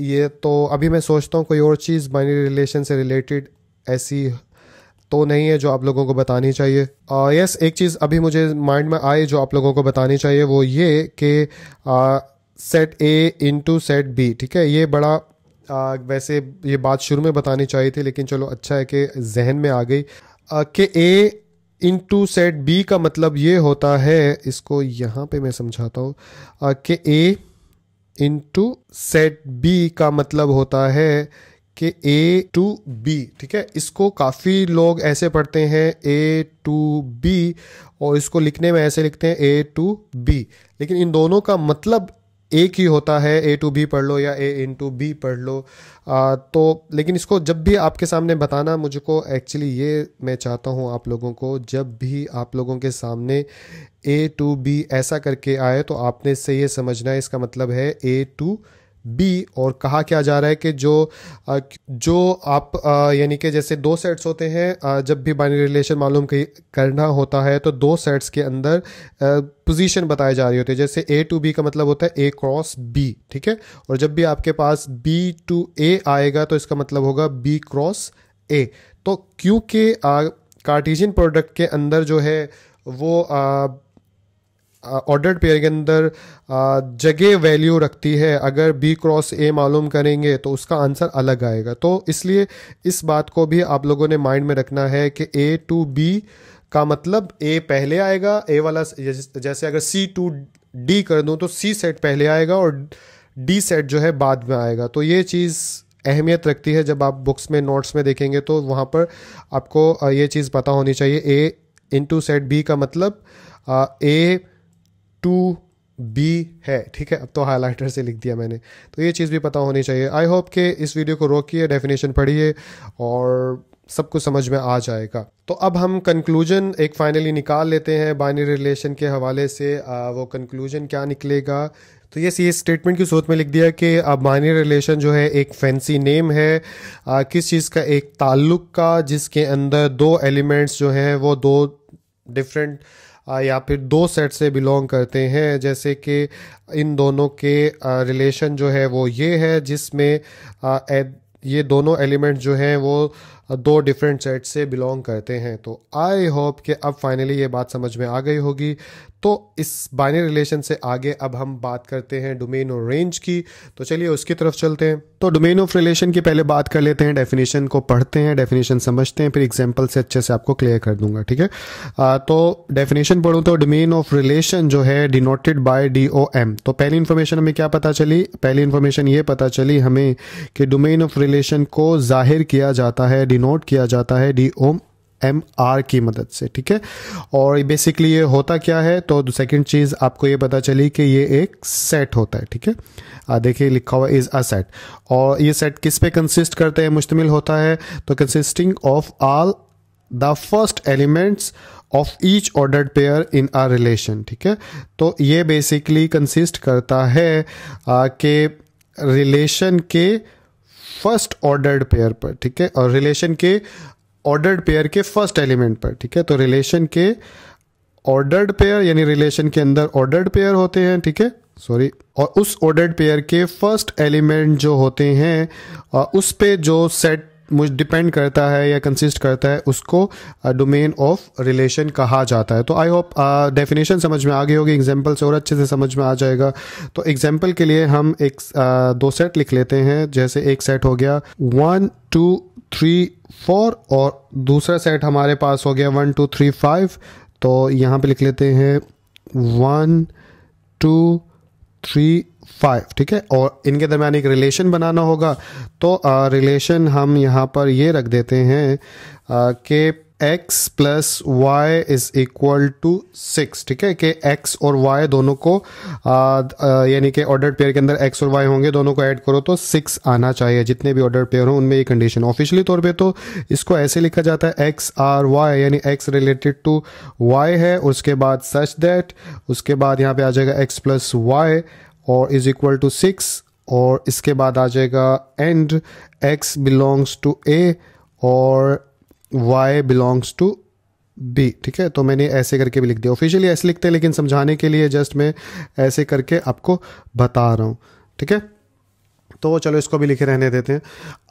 ये तो अभी मैं सोचता हूँ कोई और चीज़ बाइनरी रिलेशन से रिलेटेड ऐसी तो नहीं है जो आप लोगों को बतानी चाहिए यस एक चीज़ अभी मुझे माइंड में आई जो आप लोगों को बतानी चाहिए वो ये कि set A into set B ठीक है ये बड़ा आ, वैसे ये बात शुरू में बतानी चाहिए थी लेकिन चलो अच्छा है कि जहन में आ गई कि A into set B का मतलब ये होता है इसको यहाँ पे मैं समझाता हूँ कि A into set B का मतलब होता है कि ए टू बी ठीक है इसको काफ़ी लोग ऐसे पढ़ते हैं ए टू बी और इसको लिखने में ऐसे लिखते हैं ए टू बी लेकिन इन दोनों का मतलब एक ही होता है ए टू बी पढ़ लो या ए इन टू बी पढ़ लो आ, तो लेकिन इसको जब भी आपके सामने बताना मुझको एक्चुअली ये मैं चाहता हूँ आप लोगों को जब भी आप लोगों के सामने ए टू बी ऐसा करके आए तो आपने से ये समझना है इसका मतलब है ए टू बी और कहा क्या जा रहा है कि जो जो आप यानी कि जैसे दो सेट्स होते हैं जब भी बाइनरी रिलेशन मालूम करना होता है तो दो सेट्स के अंदर पोजीशन बताई जा रही होती है जैसे ए टू बी का मतलब होता है ए क्रॉस बी ठीक है और जब भी आपके पास बी टू ए आएगा तो इसका मतलब होगा बी क्रॉस ए तो क्योंकि कार्टिजन प्रोडक्ट के अंदर जो है वो ऑर्डर्ड पेयर के अंदर जगह वैल्यू रखती है अगर बी क्रॉस ए मालूम करेंगे तो उसका आंसर अलग आएगा तो इसलिए इस बात को भी आप लोगों ने माइंड में रखना है कि ए टू बी का मतलब ए पहले आएगा ए वाला जैसे अगर सी टू डी कर दूं तो सी सेट पहले आएगा और डी सेट जो है बाद में आएगा तो ये चीज़ अहमियत रखती है जब आप बुक्स में नोट्स में देखेंगे तो वहाँ पर आपको ये चीज़ पता होनी चाहिए ए इंटू सेट बी का मतलब ए टू बी है ठीक है अब तो हाईलाइटर से लिख दिया मैंने तो ये चीज़ भी पता होनी चाहिए आई होप के इस वीडियो को रोकिए डेफिनेशन पढ़िए और सब कुछ समझ में आ जाएगा तो अब हम कंक्लूजन एक फाइनली निकाल लेते हैं बाइनरी रिलेशन के हवाले से आ, वो कंक्लूजन क्या निकलेगा तो ये सी स्टेटमेंट की सोच में लिख दिया कि अब मायने रिलेशन जो है एक फैंसी नेम है आ, किस चीज़ का एक ताल्लुक का जिसके अंदर दो एलिमेंट्स जो हैं वो दो डिफरेंट या फिर दो सेट से बिलोंग करते हैं जैसे कि इन दोनों के रिलेशन जो है वो ये है जिसमें ये दोनों एलिमेंट जो हैं वो दो डिफरेंट सेट से बिलोंग करते हैं तो आई होप कि अब फाइनली ये बात समझ में आ गई होगी तो इस बाइनरी रिलेशन से आगे अब हम बात करते हैं डोमेन और रेंज की तो चलिए उसकी तरफ चलते हैं तो डोमेन ऑफ रिलेशन की पहले बात कर लेते हैं डेफिनेशन को पढ़ते हैं डेफिनेशन समझते हैं फिर एग्जाम्पल से अच्छे से आपको क्लियर कर दूंगा ठीक है तो डेफिनेशन पढ़ूँ तो डोमेन ऑफ रिलेशन जो है denoted by D O M तो पहली इन्फॉर्मेशन हमें क्या पता चली पहली इन्फॉर्मेशन ये पता चली हमें कि डोमेन ऑफ रिलेशन को जाहिर किया जाता है डिनोट किया जाता है डी ओम एम आर की मदद से ठीक है और बेसिकली ये होता क्या है तो सेकेंड चीज़ आपको ये पता चली कि ये एक सेट होता है ठीक है देखिए लिखा हुआ इज़ अ सेट और ये सेट किस पे कंसिस्ट करते हैं मुश्तमिल होता है तो consisting of all the first elements of each ordered pair in a relation ठीक है तो ये बेसिकली कंसिस्ट करता है कि रिलेशन के फर्स्ट ऑर्डर्ड पेयर पर ठीक है और रिलेशन के ऑर्डर्ड पेयर के फर्स्ट एलिमेंट पर ठीक है तो रिलेशन के ऑर्डर्ड पेयर यानी रिलेशन के अंदर ऑर्डर्ड पेयर होते हैं ठीक है सॉरी और उस ऑर्डर्ड पेयर के फर्स्ट एलिमेंट जो होते हैं उस पे जो सेट मुझ डिपेंड करता है या कंसिस्ट करता है उसको डोमेन ऑफ रिलेशन कहा जाता है तो आई होप डेफिनेशन समझ में आ गई होगी एग्जाम्पल से और अच्छे से समझ में आ जाएगा तो एग्जाम्पल के लिए हम एक uh, दो सेट लिख लेते हैं जैसे एक सेट हो गया वन टू थ्री फोर और दूसरा सेट हमारे पास हो गया वन टू थ्री फाइव तो यहाँ पे लिख लेते हैं वन टू थ्री फाइव ठीक है और इनके दरमियान एक रिलेशन बनाना होगा तो रिलेशन हम यहाँ पर ये रख देते हैं कि X plus Y is equal to six ठीक है कि एक्स और वाई दोनों को यानी कि ऑर्डर पेयर के अंदर एक्स और वाई होंगे दोनों को ऐड करो तो सिक्स आना चाहिए जितने भी ऑर्डर पेयर हों उनमें ये कंडीशन ऑफिशियली तौर पे तो इसको ऐसे लिखा जाता है एक्स आर वाई यानी एक्स रिलेटेड टू वाई है उसके बाद सच दैट उसके बाद यहाँ पे आ जाएगा एक्स प्लस वाई और इज इक्वल टू सिक्स और इसके बाद आ जाएगा and X belongs to A और वाई बिलोंग्स टू बी ठीक है तो मैंने ऐसे करके भी लिख दिया ऑफिशियली ऐसे लिखते हैं लेकिन समझाने के लिए जस्ट मैं ऐसे करके आपको बता रहा हूँ ठीक है तो चलो इसको भी लिखे रहने देते हैं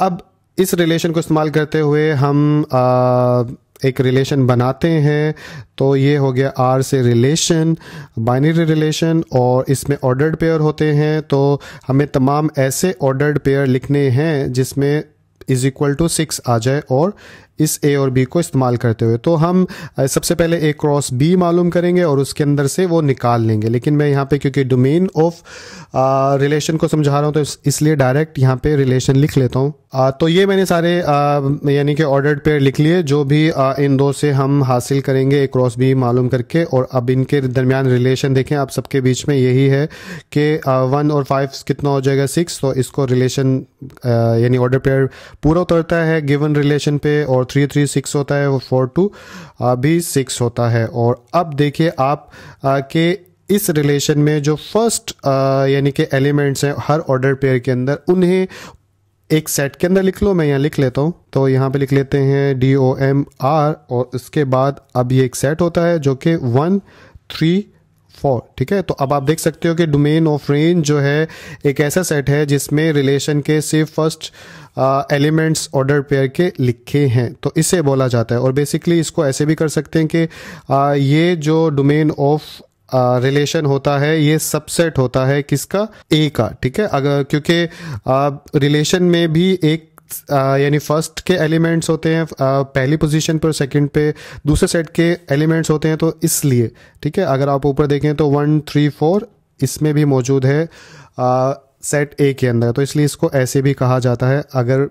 अब इस रिलेशन को इस्तेमाल करते हुए हम आ, एक रिलेशन बनाते हैं तो ये हो गया आर से रिलेशन बाइनरी रिलेशन और इसमें ऑर्डर्ड पेयर होते हैं तो हमें तमाम ऐसे ऑर्डर्ड पेयर लिखने हैं जिसमें इज़ इक्वल टू सिक्स आ जाए और इस ए और बी को इस्तेमाल करते हुए तो हम सबसे पहले ए क्रॉस बी मालूम करेंगे और उसके अंदर से वो निकाल लेंगे लेकिन मैं यहाँ पे क्योंकि डोमेन ऑफ रिलेशन को समझा रहा हूँ तो इसलिए डायरेक्ट यहाँ पे रिलेशन लिख लेता हूँ तो ये मैंने सारे यानी कि ऑर्डर्ड पेयर लिख लिए जो भी आ, इन दो से हम हासिल करेंगे ए क्रॉस बी मालूम करके और अब इनके दरमियान रिलेशन देखें आप सबके बीच में यही है कि वन और फाइव कितना हो जाएगा सिक्स तो इसको रिलेशन यानी ऑर्डर पेयर पूरा उतरता है गिवन रिलेशन पे और थ्री थ्री सिक्स होता है वो फोर टू भी सिक्स होता है और अब देखिए आप आ, के इस रिलेशन में जो फर्स्ट यानी कि एलिमेंट्स हैं हर ऑर्डर पेयर के अंदर उन्हें एक सेट के अंदर लिख लो मैं यहाँ लिख लेता हूँ तो यहाँ पे लिख लेते हैं डी ओ एम आर और उसके बाद अब ये एक सेट होता है जो कि वन थ्री फॉर ठीक है तो अब आप देख सकते हो कि डोमेन ऑफ रेंज जो है एक ऐसा सेट है जिसमें रिलेशन के सिर्फ फर्स्ट एलिमेंट्स ऑर्डर पेयर के लिखे हैं तो इसे बोला जाता है और बेसिकली इसको ऐसे भी कर सकते हैं कि uh, ये जो डोमेन ऑफ रिलेशन uh, होता है ये सबसेट होता है किसका ए का ठीक है अगर क्योंकि रिलेशन uh, में भी एक यानी फर्स्ट के एलिमेंट्स होते हैं पहली पोजीशन पर सेकंड पे दूसरे सेट के एलिमेंट्स होते हैं तो इसलिए ठीक है अगर आप ऊपर देखें तो वन थ्री फोर इसमें भी मौजूद है सेट ए के अंदर तो इसलिए इसको ऐसे भी कहा जाता है अगर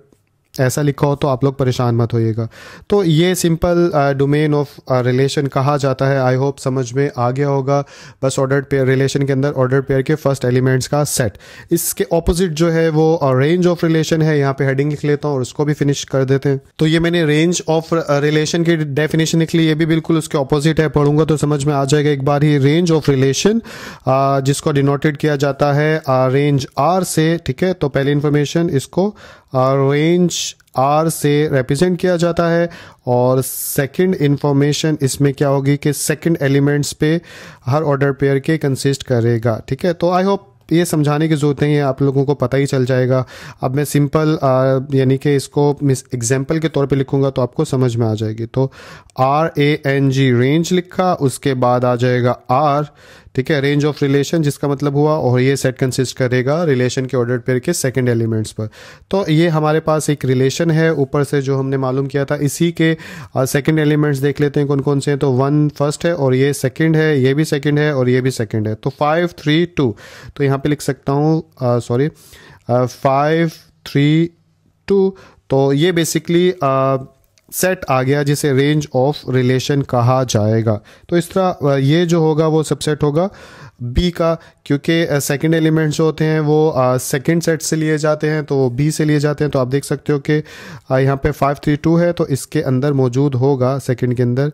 ऐसा लिखा हो तो आप लोग परेशान मत होइएगा तो ये सिंपल डोमेन ऑफ रिलेशन कहा जाता है आई होप समझ में आ गया होगा बस ऑर्डर्ड पेयर रिलेशन के अंदर ऑर्डर्ड पेयर के फर्स्ट एलिमेंट्स का सेट इसके ऑपोजिट जो है वो रेंज ऑफ रिलेशन है यहाँ पे हेडिंग लिख लेता हूँ और उसको भी फिनिश कर देते हैं तो ये मैंने रेंज ऑफ रिलेशन की डेफिनेशन निकली ये भी बिल्कुल उसके ऑपोजिट है पढ़ूंगा तो समझ में आ जाएगा एक बार ही रेंज ऑफ रिलेशन जिसको डिनोटेड किया जाता है रेंज uh, आर से ठीक है तो पहले इन्फॉर्मेशन इसको रेंज आर से रिप्रेजेंट किया जाता है और सेकंड इंफॉर्मेशन इसमें क्या होगी कि सेकंड एलिमेंट्स पे हर ऑर्डर पेयर के कंसिस्ट करेगा ठीक है तो आई होप ये समझाने की ज़रूरत नहीं है आप लोगों को पता ही चल जाएगा अब मैं सिंपल यानी कि इसको मिस एग्जाम्पल के तौर पे लिखूंगा तो आपको समझ में आ जाएगी तो R A N G range लिखा उसके बाद आ जाएगा आर ठीक है रेंज ऑफ रिलेशन जिसका मतलब हुआ और ये सेट कंसिस्ट करेगा रिलेशन के ऑर्डर पेयर के सेकंड एलिमेंट्स पर तो ये हमारे पास एक रिलेशन है ऊपर से जो हमने मालूम किया था इसी के सेकंड एलिमेंट्स देख लेते हैं कौन कौन से हैं तो वन फर्स्ट है और ये सेकंड है ये भी सेकंड है और ये भी सेकंड है तो फाइव थ्री टू तो यहाँ पे लिख सकता हूँ सॉरी फाइव थ्री टू तो ये बेसिकली uh, सेट आ गया जिसे रेंज ऑफ रिलेशन कहा जाएगा तो इस तरह ये जो होगा वो सबसेट होगा बी का क्योंकि सेकंड एलिमेंट्स जो होते हैं वो सेकंड सेट से लिए जाते हैं तो बी से लिए जाते हैं तो आप देख सकते हो कि यहाँ पे फाइव थ्री टू है तो इसके अंदर मौजूद होगा सेकंड के अंदर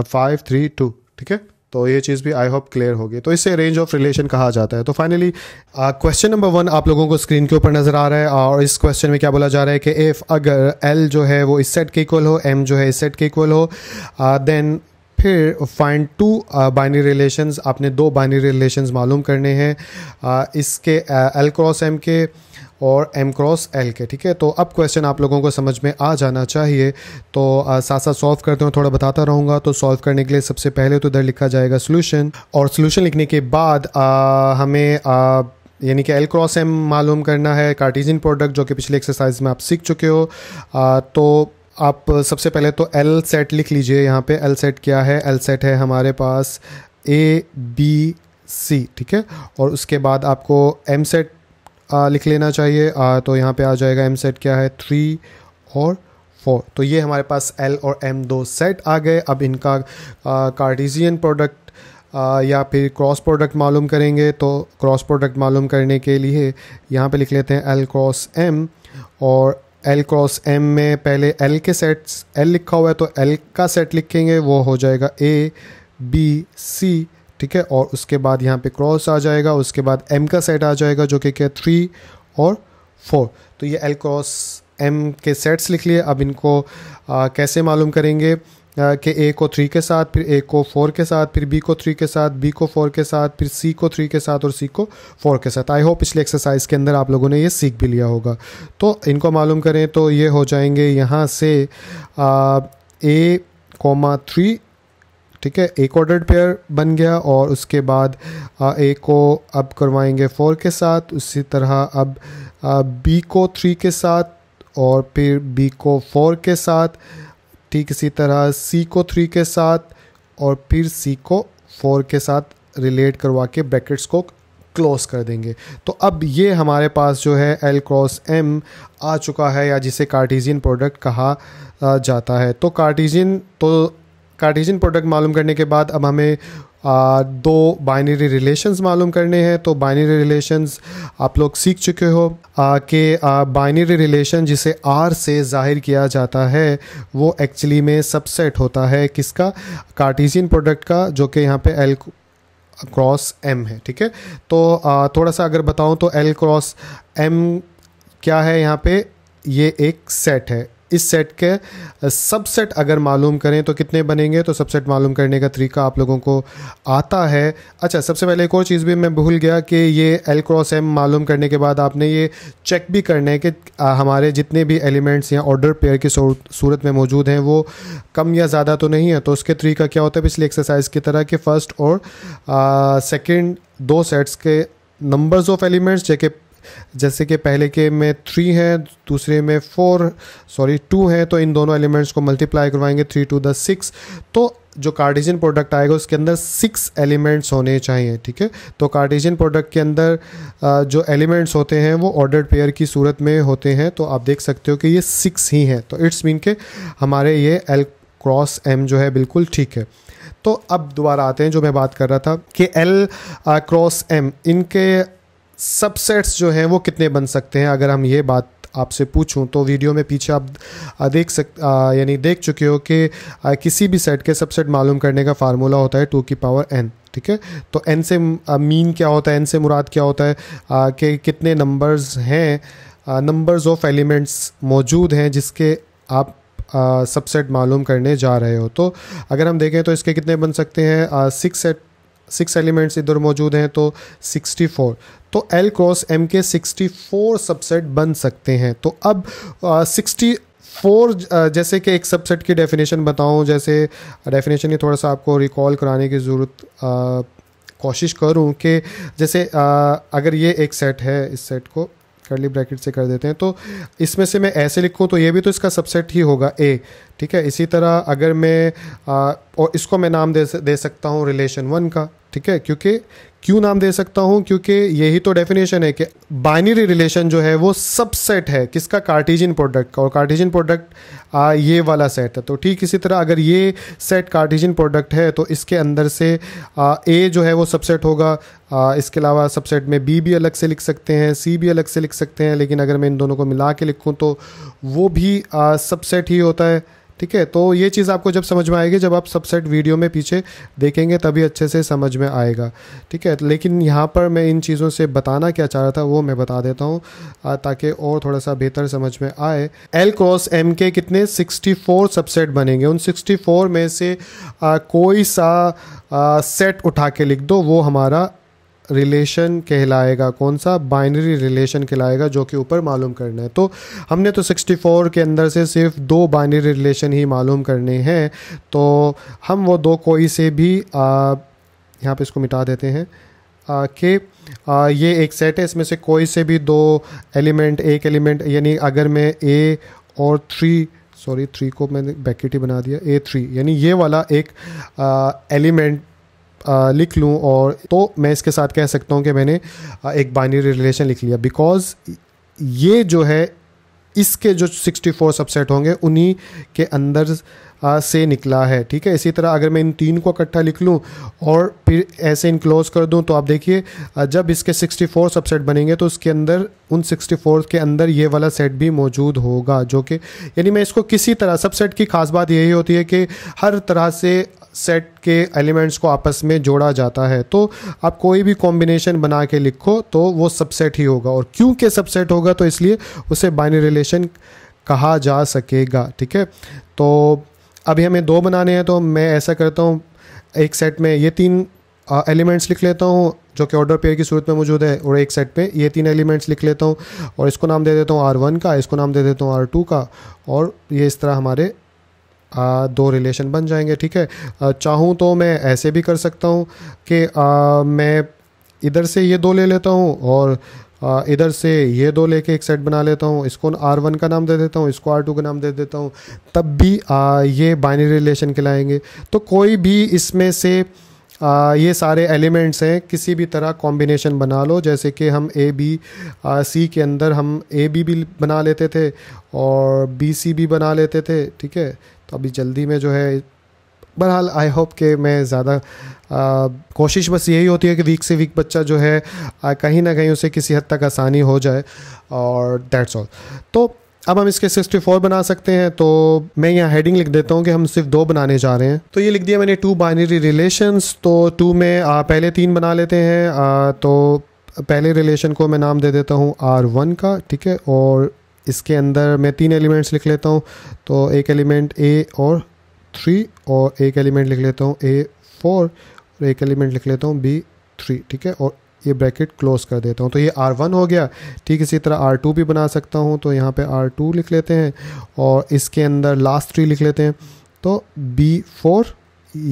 फाइव थ्री टू ठीक है तो ये चीज़ भी आई होप क्लियर होगी तो इसे रेंज ऑफ रिलेशन कहा जाता है तो फाइनली क्वेश्चन नंबर वन आप लोगों को स्क्रीन के ऊपर नजर आ रहा है और इस क्वेश्चन में क्या बोला जा रहा है कि इफ़ अगर एल जो है वो इस सेट के इक्वल हो एम जो है इस सेट के इक्वल हो देन uh, फिर फाइंड टू बाइनरी रिलेशंस आपने दो बाइनरी रिलेशंस मालूम करने हैं uh, इसके एल क्रॉस एम के और एम क्रॉस एल के ठीक है तो अब क्वेश्चन आप लोगों को समझ में आ जाना चाहिए तो साथ साथ सॉल्व करते हुए थोड़ा बताता रहूँगा तो सॉल्व करने के लिए सबसे पहले तो इधर लिखा जाएगा सोल्यूशन और सोल्यूशन लिखने के बाद आ, हमें आ, यानी कि एल क्रॉस एम मालूम करना है कार्टिजिन प्रोडक्ट जो कि पिछले एक्सरसाइज में आप सीख चुके हो आ, तो आप सबसे पहले तो एल सेट लिख लीजिए यहाँ पे एल सेट क्या है एल सेट है हमारे पास ए बी सी ठीक है और उसके बाद आपको एम सेट आ, लिख लेना चाहिए आ, तो यहाँ पे आ जाएगा एम सेट क्या है थ्री और फोर तो ये हमारे पास एल और एम दो सेट आ गए अब इनका कार्टिजियन प्रोडक्ट या फिर क्रॉस प्रोडक्ट मालूम करेंगे तो क्रॉस प्रोडक्ट मालूम करने के लिए यहाँ पे लिख लेते हैं एल क्रॉस एम और एल क्रॉस एम में पहले एल के सेट्स एल लिखा हुआ है तो एल का सेट लिखेंगे वो हो जाएगा ए बी सी ठीक है और उसके बाद यहाँ पे क्रॉस आ जाएगा उसके बाद एम का सेट आ जाएगा जो कि क्या थ्री और फोर तो ये एल क्रॉस एम के सेट्स लिख लिए अब इनको आ, कैसे मालूम करेंगे कि ए को थ्री के साथ फिर ए को फोर के साथ फिर बी को थ्री के साथ बी को फोर के साथ फिर सी को थ्री के साथ और सी को फोर के साथ आई होप पिछले एक्सरसाइज के अंदर आप लोगों ने ये सीख भी लिया होगा तो इनको मालूम करें तो ये हो जाएंगे यहाँ से आ, ए कोमा थ्री ठीक है एक ऑर्डर्ड पेयर बन गया और उसके बाद ए को अब करवाएंगे फोर के साथ उसी तरह अब बी को थ्री के साथ और फिर बी को फोर के साथ ठीक इसी तरह सी को थ्री के साथ और फिर सी को फोर के साथ रिलेट करवा के ब्रैकेट्स को क्लोज कर देंगे तो अब ये हमारे पास जो है एल क्रॉस एम आ चुका है या जिसे कार्टिजियन प्रोडक्ट कहा जाता है तो कार्टिजियन तो कार्टेशियन प्रोडक्ट मालूम करने के बाद अब हमें आ, दो बाइनरी रिलेशंस मालूम करने हैं तो बाइनरी रिलेशंस आप लोग सीख चुके हो कि बाइनरी रिलेशन जिसे आर से जाहिर किया जाता है वो एक्चुअली में सबसेट होता है किसका कार्टेशियन प्रोडक्ट का जो कि यहाँ पे एल क्रॉस एम है ठीक है तो आ, थोड़ा सा अगर बताऊँ तो एल क्रॉस एम क्या है यहाँ पे ये एक सेट है इस सेट के सबसेट अगर मालूम करें तो कितने बनेंगे तो सबसेट मालूम करने का तरीका आप लोगों को आता है अच्छा सबसे पहले एक और चीज़ भी मैं भूल गया कि ये एल क्रॉस एम मालूम करने के बाद आपने ये चेक भी करना है कि हमारे जितने भी एलिमेंट्स या ऑर्डर पेयर की सूरत में मौजूद हैं वो कम या ज़्यादा तो नहीं है तो उसके तरीका क्या होता है पिछली एक्सरसाइज की तरह कि फ़र्स्ट और सेकेंड दो सेट्स के नंबर्स ऑफ एलिमेंट्स जैके जैसे कि पहले के में थ्री है दूसरे में फोर सॉरी टू है तो इन दोनों एलिमेंट्स को मल्टीप्लाई करवाएंगे थ्री टू द सिक्स तो जो कार्टेशियन प्रोडक्ट आएगा उसके अंदर सिक्स एलिमेंट्स होने चाहिए ठीक है तो कार्टेशियन प्रोडक्ट के अंदर जो एलिमेंट्स होते हैं वो ऑर्डर्ड पेयर की सूरत में होते हैं तो आप देख सकते हो कि ये सिक्स ही हैं तो इट्स मीन के हमारे ये एल क्रॉस एम जो है बिल्कुल ठीक है तो अब दोबारा आते हैं जो मैं बात कर रहा था कि एल क्रॉस एम इनके सबसेट्स जो हैं वो कितने बन सकते हैं अगर हम ये बात आपसे पूछूं तो वीडियो में पीछे आप देख सक यानी देख चुके हो कि किसी भी सेट के सबसेट मालूम करने का फार्मूला होता है टू की पावर एन ठीक है तो एन से मीन क्या होता है एन से मुराद क्या होता है कि कितने नंबर्स हैं नंबर्स ऑफ एलिमेंट्स मौजूद हैं जिसके आप सबसेट मालूम करने जा रहे हो तो अगर हम देखें तो इसके कितने बन सकते हैं सिक्स सेट सिक्स एलिमेंट्स इधर मौजूद हैं तो सिक्सटी फोर तो एल क्रॉस एम के सिक्सटी फोर सबसेट बन सकते हैं तो अब सिक्सटी फोर जैसे कि एक सबसेट की डेफिनेशन बताऊं जैसे डेफिनेशन ही थोड़ा सा आपको रिकॉल कराने की ज़रूरत कोशिश करूं कि जैसे आ, अगर ये एक सेट है इस सेट को करली ब्रैकेट से कर देते हैं तो इसमें से मैं ऐसे लिखूं तो ये भी तो इसका सबसेट ही होगा ए ठीक है इसी तरह अगर मैं आ, और इसको मैं नाम दे दे सकता हूँ रिलेशन वन का ठीक है क्योंकि क्यों नाम दे सकता हूँ क्योंकि यही तो डेफिनेशन है कि बाइनरी रिलेशन जो है वो सबसेट है किसका कार्टिजिन प्रोडक्ट का और कार्टिजिन प्रोडक्ट ये वाला सेट है तो ठीक इसी तरह अगर ये सेट कार्टिजन प्रोडक्ट है तो इसके अंदर से ए जो है वो सबसेट होगा आ, इसके अलावा सबसेट में बी भी अलग से लिख सकते हैं सी भी अलग से लिख सकते हैं लेकिन अगर मैं इन दोनों को मिला के लिखूँ तो वो भी सबसेट ही होता है ठीक है तो ये चीज़ आपको जब समझ में आएगी जब आप सबसेट वीडियो में पीछे देखेंगे तभी अच्छे से समझ में आएगा ठीक है लेकिन यहाँ पर मैं इन चीज़ों से बताना क्या चाह रहा था वो मैं बता देता हूँ ताकि और थोड़ा सा बेहतर समझ में आए एल क्रॉस एम के कितने 64 सबसेट बनेंगे उन 64 में से आ, कोई सा आ, सेट उठा के लिख दो वो हमारा रिलेशन कहलाएगा कौन सा बाइनरी रिलेशन कहलाएगा जो कि ऊपर मालूम करना है तो हमने तो 64 के अंदर से सिर्फ दो बाइनरी रिलेशन ही मालूम करने हैं तो हम वो दो कोई से भी यहाँ पे इसको मिटा देते हैं कि ये एक सेट है इसमें से कोई से भी दो एलिमेंट एक एलिमेंट यानी अगर मैं ए और थ्री सॉरी थ्री को मैंने बैकेट ही बना दिया ए थ्री यानी ये वाला एक एलिमेंट लिख लूँ और तो मैं इसके साथ कह सकता हूँ कि मैंने एक बाइनरी रिलेशन लिख लिया बिकॉज ये जो है इसके जो 64 सबसेट होंगे उन्हीं के अंदर से निकला है ठीक है इसी तरह अगर मैं इन तीन को इकट्ठा लिख लूँ और फिर ऐसे इनक्लोज कर दूँ तो आप देखिए जब इसके 64 सबसेट बनेंगे तो उसके अंदर उन 64 के अंदर ये वाला सेट भी मौजूद होगा जो कि यानी मैं इसको किसी तरह सबसेट की खास बात यही होती है कि हर तरह से सेट के एलिमेंट्स को आपस में जोड़ा जाता है तो आप कोई भी कॉम्बिनेशन बना के लिखो तो वो सबसेट ही होगा और क्योंकि सबसेट होगा तो इसलिए उसे बाइनरी रिलेशन कहा जा सकेगा ठीक है तो अभी हमें दो बनाने हैं तो मैं ऐसा करता हूँ एक सेट में ये तीन एलिमेंट्स लिख लेता हूँ जो कि ऑर्डर पेयर की सूरत में मौजूद है और एक सेट में ये तीन एलिमेंट्स लिख लेता हूँ और इसको नाम दे देता हूँ आर वन का इसको नाम दे देता हूँ आर टू का और ये इस तरह हमारे दो रिलेशन बन जाएंगे ठीक है चाहूँ तो मैं ऐसे भी कर सकता हूँ कि मैं इधर से ये दो ले लेता हूँ और इधर से ये दो लेके एक सेट बना लेता हूँ इसको आर वन का नाम दे देता हूँ इसको आर टू का नाम दे देता हूँ तब भी आ, ये बाइनरी रिलेशन खिलाएंगे तो कोई भी इसमें से आ, ये सारे एलिमेंट्स हैं किसी भी तरह कॉम्बिनेशन बना लो जैसे कि हम ए बी सी के अंदर हम ए बी भी बना लेते थे और बी सी भी बना लेते थे ठीक है अभी जल्दी में जो है बहरहाल आई होप के मैं ज़्यादा कोशिश बस यही होती है कि वीक से वीक बच्चा जो है कहीं ना कहीं उसे किसी हद तक आसानी हो जाए और दैट्स ऑल तो अब हम इसके 64 बना सकते हैं तो मैं यहाँ हेडिंग लिख देता हूँ कि हम सिर्फ दो बनाने जा रहे हैं तो ये लिख दिया मैंने टू बाइनरी रिलेशंस तो टू में आ, पहले तीन बना लेते हैं आ, तो पहले रिलेशन को मैं नाम दे देता हूँ आर वन का ठीक है और इसके अंदर मैं तीन एलिमेंट्स लिख लेता हूँ तो एक एलिमेंट ए और थ्री और एक एलिमेंट लिख लेता हूँ ए फोर और एक एलिमेंट लिख लेता हूँ बी थ्री ठीक है और ये ब्रैकेट क्लोज कर देता हूँ तो ये आर वन हो गया ठीक इसी तरह आर टू भी बना सकता हूँ तो यहाँ पे आर टू लिख लेते हैं और इसके अंदर लास्ट थ्री लिख लेते हैं तो बी फोर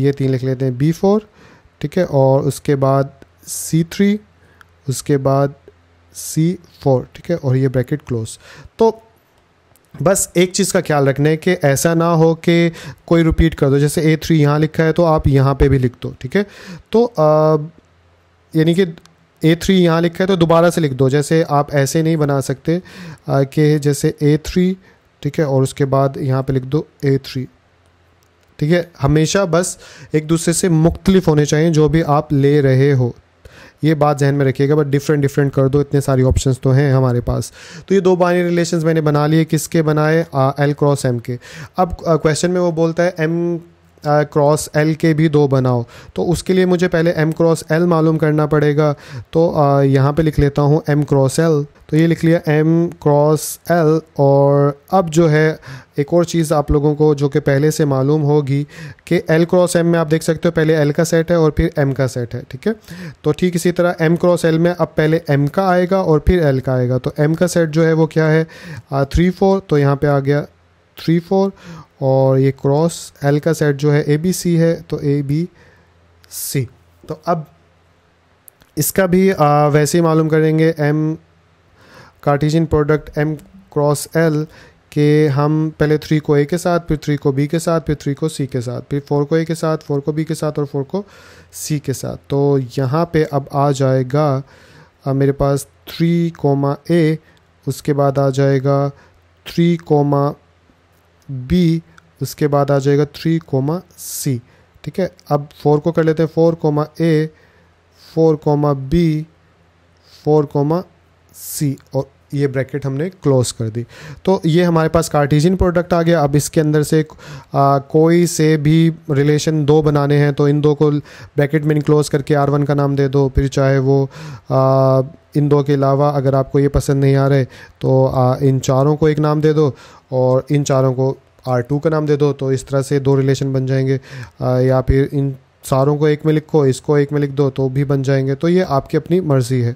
ये तीन लिख लेते हैं बी फोर ठीक है और उसके बाद सी थ्री उसके बाद सी फोर ठीक है और ये ब्रैकेट क्लोज तो बस एक चीज़ का ख्याल रखना है कि ऐसा ना हो कि कोई रिपीट कर दो जैसे ए थ्री यहाँ लिखा है तो आप यहाँ पे भी लिख दो ठीक है तो यानी कि ए थ्री यहाँ लिखा है तो दोबारा से लिख दो जैसे आप ऐसे नहीं बना सकते कि जैसे ए थ्री ठीक है और उसके बाद यहाँ पे लिख दो ए थ्री ठीक है हमेशा बस एक दूसरे से मुख्तलिफ होने चाहिए जो भी आप ले रहे हो ये बात जहन में रखिएगा बट डिफरेंट डिफरेंट कर दो इतने सारे ऑप्शंस तो हैं हमारे पास तो ये दो बाइनरी रिलेशन मैंने बना लिए किसके बनाए एल क्रॉस एम के अब क्वेश्चन में वो बोलता है एम क्रॉस एल के भी दो बनाओ तो उसके लिए मुझे पहले एम क्रॉस एल मालूम करना पड़ेगा तो यहाँ पे लिख लेता हूँ एम क्रॉस एल तो ये लिख लिया एम क्रॉस एल और अब जो है एक और चीज़ आप लोगों को जो कि पहले से मालूम होगी कि एल क्रॉस एम में आप देख सकते हो पहले एल का सेट है और फिर एम का सेट है ठीक है तो ठीक इसी तरह एम क्रॉस एल में अब पहले एम का आएगा और फिर एल का आएगा तो एम का सेट जो है वो क्या है थ्री फोर तो यहाँ पर आ गया थ्री फोर और ये क्रॉस एल का सेट जो है ए बी सी है तो ए बी सी तो अब इसका भी आ, वैसे ही मालूम करेंगे M cartesian product M cross L कि हम पहले थ्री को ए के साथ फिर थ्री को बी के साथ फिर थ्री को सी के साथ फिर फोर को ए के साथ फोर को बी के साथ और फोर को सी के साथ तो यहाँ पे अब आ जाएगा आ, मेरे पास थ्री कोमा ए उसके बाद आ जाएगा थ्री कोमा बी उसके बाद आ जाएगा थ्री कोमा सी ठीक है अब फोर को कर लेते हैं four comma A four comma B four comma C और ये ब्रैकेट हमने क्लोज कर दी तो ये हमारे पास कार्टिजियन प्रोडक्ट आ गया अब इसके अंदर से आ, कोई से भी रिलेशन दो बनाने हैं तो इन दो को ब्रैकेट में इनक्लोज करके आर वन का नाम दे दो फिर चाहे वो आ, इन दो के अलावा अगर आपको ये पसंद नहीं आ रहे तो आ, इन चारों को एक नाम दे दो और इन चारों को आर टू का नाम दे दो तो इस तरह से दो रिलेशन बन जाएंगे आ, या फिर इन सारों को एक में लिखो इसको एक में लिख दो तो भी बन जाएंगे तो ये आपकी अपनी मर्ज़ी है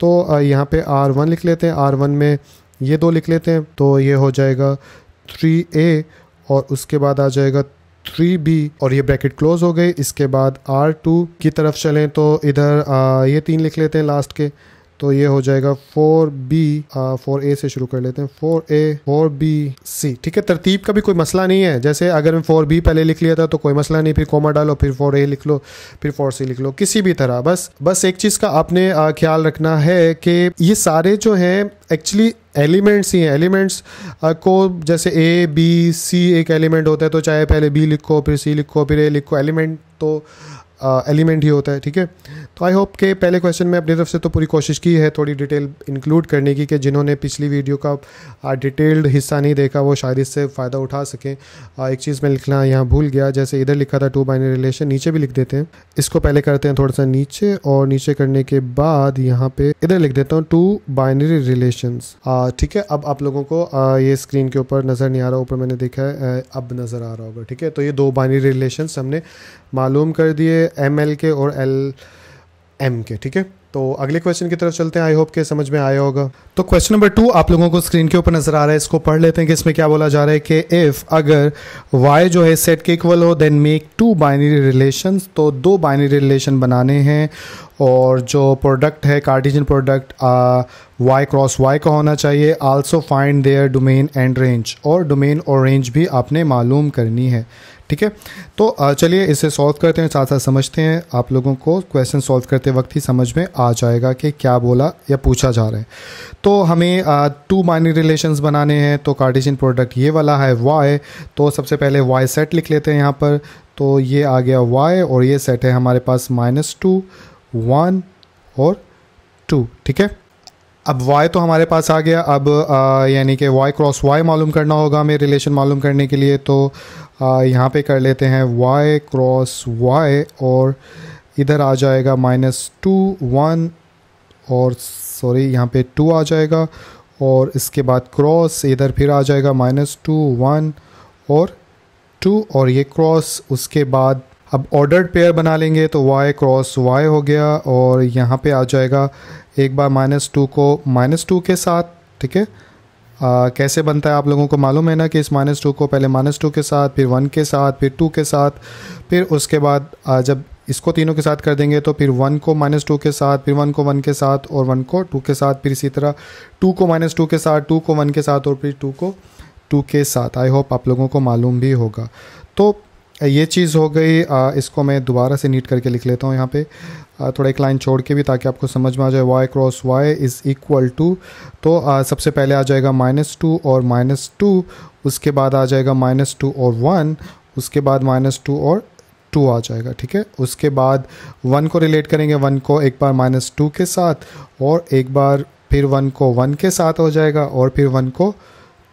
तो यहाँ पे आर वन लिख लेते हैं आर वन में ये दो लिख लेते हैं तो ये हो जाएगा थ्री ए और उसके बाद आ जाएगा थ्री बी और ये ब्रैकेट क्लोज हो गई इसके बाद आर टू की तरफ चलें तो इधर आ, ये तीन लिख लेते हैं लास्ट के तो ये हो जाएगा फोर बी फोर ए से शुरू कर लेते हैं four A four B C ठीक है तरतीब का भी कोई मसला नहीं है जैसे अगर मैं फोर बी पहले लिख लिया था तो कोई मसला नहीं फिर कोमा डालो फिर फोर ए लिख लो फिर फोर सी लिख लो किसी भी तरह बस बस एक चीज़ का आपने ख्याल रखना है कि ये सारे जो हैं एक्चुअली एलिमेंट्स ही हैं एलिमेंट्स को जैसे ए बी सी एक एलिमेंट होता है तो चाहे पहले बी लिखो फिर सी लिखो फिर ए लिखो एलिमेंट तो एलिमेंट ही होता है ठीक है तो आई होप के पहले क्वेश्चन में अपनी तरफ से तो पूरी कोशिश की है थोड़ी डिटेल इंक्लूड करने की कि जिन्होंने पिछली वीडियो का डिटेल्ड हिस्सा नहीं देखा वो शायद इससे फ़ायदा उठा सकें एक चीज़ मैं लिखना यहाँ भूल गया जैसे इधर लिखा था टू बाइनरी रिलेशन नीचे भी लिख देते हैं इसको पहले करते हैं थोड़ा सा नीचे और नीचे करने के बाद यहाँ पे इधर लिख देता हूँ टू बाइनरी रिलेशन ठीक है अब आप लोगों को आ, ये स्क्रीन के ऊपर नज़र नहीं आ रहा ऊपर मैंने देखा है अब नज़र आ रहा होगा ठीक है तो ये दो बाइनरी रिलेशन हमने मालूम कर दिए एम के और एल एम के ठीक है तो अगले क्वेश्चन की तरफ चलते हैं आई होप के समझ में आया होगा तो क्वेश्चन नंबर टू आप लोगों को स्क्रीन के ऊपर नजर आ रहा है इसको पढ़ लेते हैं कि इसमें क्या बोला जा रहा है कि इफ अगर वाई जो है सेट के इक्वल हो then make two binary relation तो दो बाइनरी रिलेशन बनाने हैं और जो प्रोडक्ट है cartesian product Y cross Y का होना चाहिए also find their domain and range और डोमेन और रेंज भी आपने मालूम करनी है ठीक है तो चलिए इसे सॉल्व करते हैं साथ साथ समझते हैं आप लोगों को क्वेश्चन सॉल्व करते वक्त ही समझ में आ जाएगा कि क्या बोला या पूछा जा रहा है तो हमें टू माइनिंग रिलेशन बनाने हैं तो कार्टिशियन प्रोडक्ट ये वाला है वाई तो सबसे पहले वाई सेट लिख लेते हैं यहाँ पर तो ये आ गया वाई और ये सेट है हमारे पास माइनस टू वन और टू ठीक है अब y तो हमारे पास आ गया अब यानी कि y क्रॉस y मालूम करना होगा हमें रिलेशन मालूम करने के लिए तो यहाँ पे कर लेते हैं y क्रॉस y और इधर आ जाएगा माइनस टू वन और सॉरी यहाँ पे टू आ जाएगा और इसके बाद क्रॉस इधर फिर आ जाएगा माइनस टू वन और टू और ये क्रॉस उसके बाद अब ऑर्डर्ड पेयर बना लेंगे तो y क्रॉस y हो गया और यहाँ पे आ जाएगा एक बार माइनस टू को माइनस टू के साथ ठीक है कैसे बनता है आप लोगों को मालूम है ना कि इस माइनस टू को पहले माइनस टू के साथ फिर वन के साथ फिर टू के साथ फिर उसके बाद आ, जब इसको तीनों के साथ कर देंगे तो फिर वन को माइनस टू के साथ फिर वन को वन के साथ और वन को टू के साथ फिर इसी तरह टू को माइनस टू के साथ टू को वन के साथ और फिर टू को टू के साथ आई होप आप लोगों को मालूम भी होगा तो ये चीज़ हो गई इसको मैं दोबारा से नीट करके लिख लेता हूँ यहाँ पे थोड़ा एक लाइन छोड़ के भी ताकि आपको समझ में आ जाए Y cross Y is equal to तो आ, सबसे पहले आ जाएगा माइनस टू और माइनस टू उसके बाद आ जाएगा माइनस टू और वन उसके बाद माइनस टू और टू आ जाएगा ठीक है उसके बाद वन को रिलेट करेंगे वन को एक बार माइनस टू के साथ और एक बार फिर वन को वन के साथ हो जाएगा और फिर वन को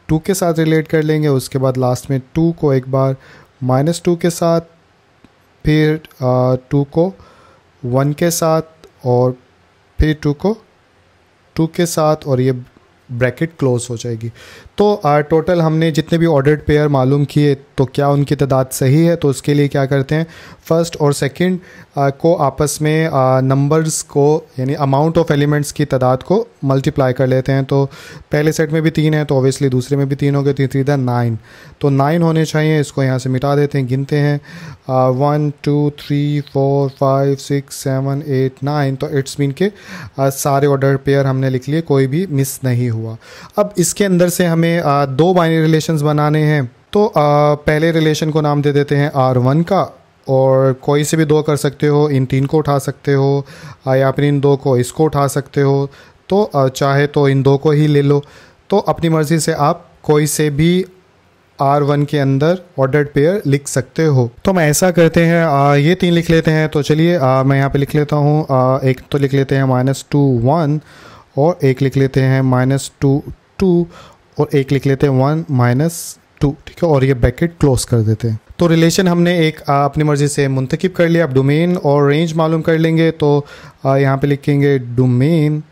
टू के साथ रिलेट कर लेंगे उसके बाद लास्ट में टू को एक बार माइनस टू के साथ फिर टू को वन के साथ और फिर टू को टू के साथ और ये ब्रैकेट क्लोज हो जाएगी तो टोटल हमने जितने भी ऑर्डर्ड पेयर मालूम किए तो क्या उनकी तादाद सही है तो उसके लिए क्या करते हैं फर्स्ट और सेकंड को आपस में नंबर्स को यानी अमाउंट ऑफ एलिमेंट्स की तादाद को मल्टीप्लाई कर लेते हैं तो पहले सेट में भी तीन है तो ऑब्वियसली दूसरे में भी तीन हो गए तीन सीधा नाइन तो नाइन तो होने चाहिए इसको यहाँ से मिटा देते हैं गिनते हैं one two three four five six seven eight nine तो इट्स मीन के आ, सारे ऑर्डर पेयर हमने लिख लिए कोई भी मिस नहीं हुआ अब इसके अंदर से हमें हमें दो बाइनरी रिलेशंस बनाने हैं तो पहले रिलेशन को नाम दे देते हैं आर वन का और कोई से भी दो कर सकते हो इन तीन को उठा सकते हो या फिर इन दो को इसको उठा सकते हो तो चाहे तो इन दो को ही ले लो तो अपनी मर्ज़ी से आप कोई से भी आर वन के अंदर ऑर्डर्ड पेयर लिख सकते हो तो मैं ऐसा करते हैं आ, ये तीन लिख लेते हैं तो चलिए मैं यहाँ पे लिख लेता हूँ एक तो लिख लेते हैं माइनस टू वन और एक लिख लेते हैं माइनस टू टू और एक लिख लेते हैं वन माइनस टू ठीक है और ये ब्रैकेट क्लोज कर देते हैं तो रिलेशन हमने एक अपनी मर्ज़ी से मुंतखब कर लिया अब डोमेन और रेंज मालूम कर लेंगे तो यहाँ पे लिखेंगे डोमेन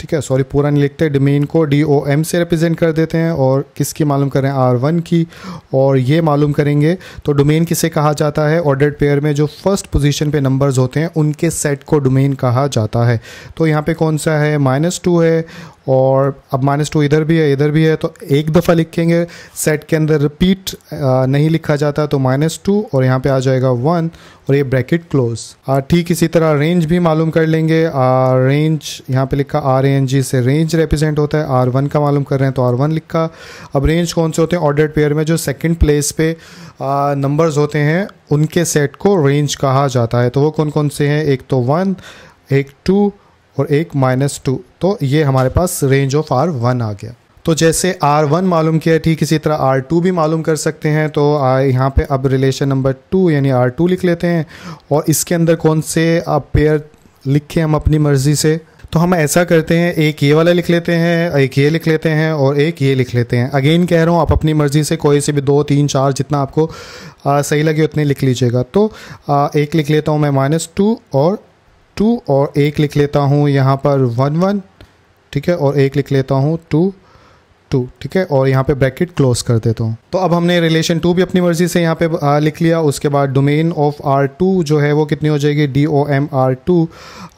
ठीक है सॉरी पूरा नहीं लिखते डोमेन को डी ओ एम से रिप्रेजेंट कर देते हैं और किसकी मालूम करें आर वन की और ये मालूम करेंगे तो डोमेन किसे कहा जाता है ऑर्डर्ड पेयर में जो फर्स्ट पोजीशन पे नंबर्स होते हैं उनके सेट को डोमेन कहा जाता है तो यहाँ पे कौन सा है माइनस टू है और अब माइनस टू इधर भी है इधर भी है तो एक दफ़ा लिखेंगे सेट के अंदर रिपीट नहीं लिखा जाता तो माइनस टू और यहाँ पे आ जाएगा वन और ये ब्रैकेट क्लोज ठीक इसी तरह रेंज भी मालूम कर लेंगे आ, रेंज यहाँ पे लिखा आर एन जी से रेंज रिप्रेजेंट होता है आर वन का मालूम कर रहे हैं तो आर वन लिखा अब रेंज कौन से होते हैं ऑर्डर पेयर में जो सेकेंड प्लेस पे नंबर्स होते हैं उनके सेट को रेंज कहा जाता है तो वो कौन कौन से हैं एक तो वन एक टू और एक माइनस टू तो ये हमारे पास रेंज ऑफ आर वन आ गया तो जैसे आर वन मालूम किया ठीक इसी तरह आर टू भी मालूम कर सकते हैं तो यहाँ पे अब रिलेशन नंबर टू यानी आर टू लिख लेते हैं और इसके अंदर कौन से आप पेयर लिखे हम अपनी मर्ज़ी से तो हम ऐसा करते हैं एक ये वाला लिख लेते हैं एक ये लिख लेते हैं और एक ये लिख लेते हैं अगेन कह रहा हूँ आप अपनी मर्ज़ी से कोई से भी दो तीन चार जितना आपको आ, सही लगे उतने लिख लीजिएगा तो आ, एक लिख लेता हूँ मैं माइनस टू और टू और एक लिख लेता हूँ यहाँ पर वन वन ठीक है और एक लिख लेता हूँ टू टू ठीक है और यहाँ पे ब्रैकेट क्लोज कर देता हूँ तो अब हमने रिलेशन टू भी अपनी मर्जी से यहाँ पे लिख लिया उसके बाद डोमेन ऑफ आर टू जो है वो कितनी हो जाएगी D O M R two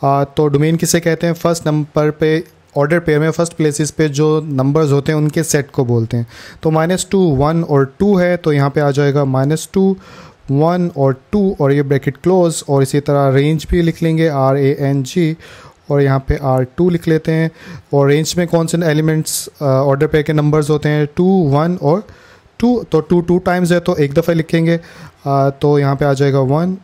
तो डोमेन किसे कहते हैं फर्स्ट नंबर पे ऑर्डर पेयर में फर्स्ट प्लेसेस पे जो नंबर्स होते हैं उनके सेट को बोलते हैं तो माइनस टू वन और टू है तो यहाँ पे आ जाएगा माइनस टू वन और टू और ये ब्रैकेट क्लोज और इसी तरह रेंज भी लिख लेंगे आर ए एन जी और यहाँ पे आर टू लिख लेते हैं और रेंज में कौन से एलिमेंट्स ऑर्डर पे के नंबर्स होते हैं टू वन और टू तो टू टू टाइम्स है तो एक दफ़ा लिखेंगे आ, uh, तो यहाँ पे आ जाएगा वन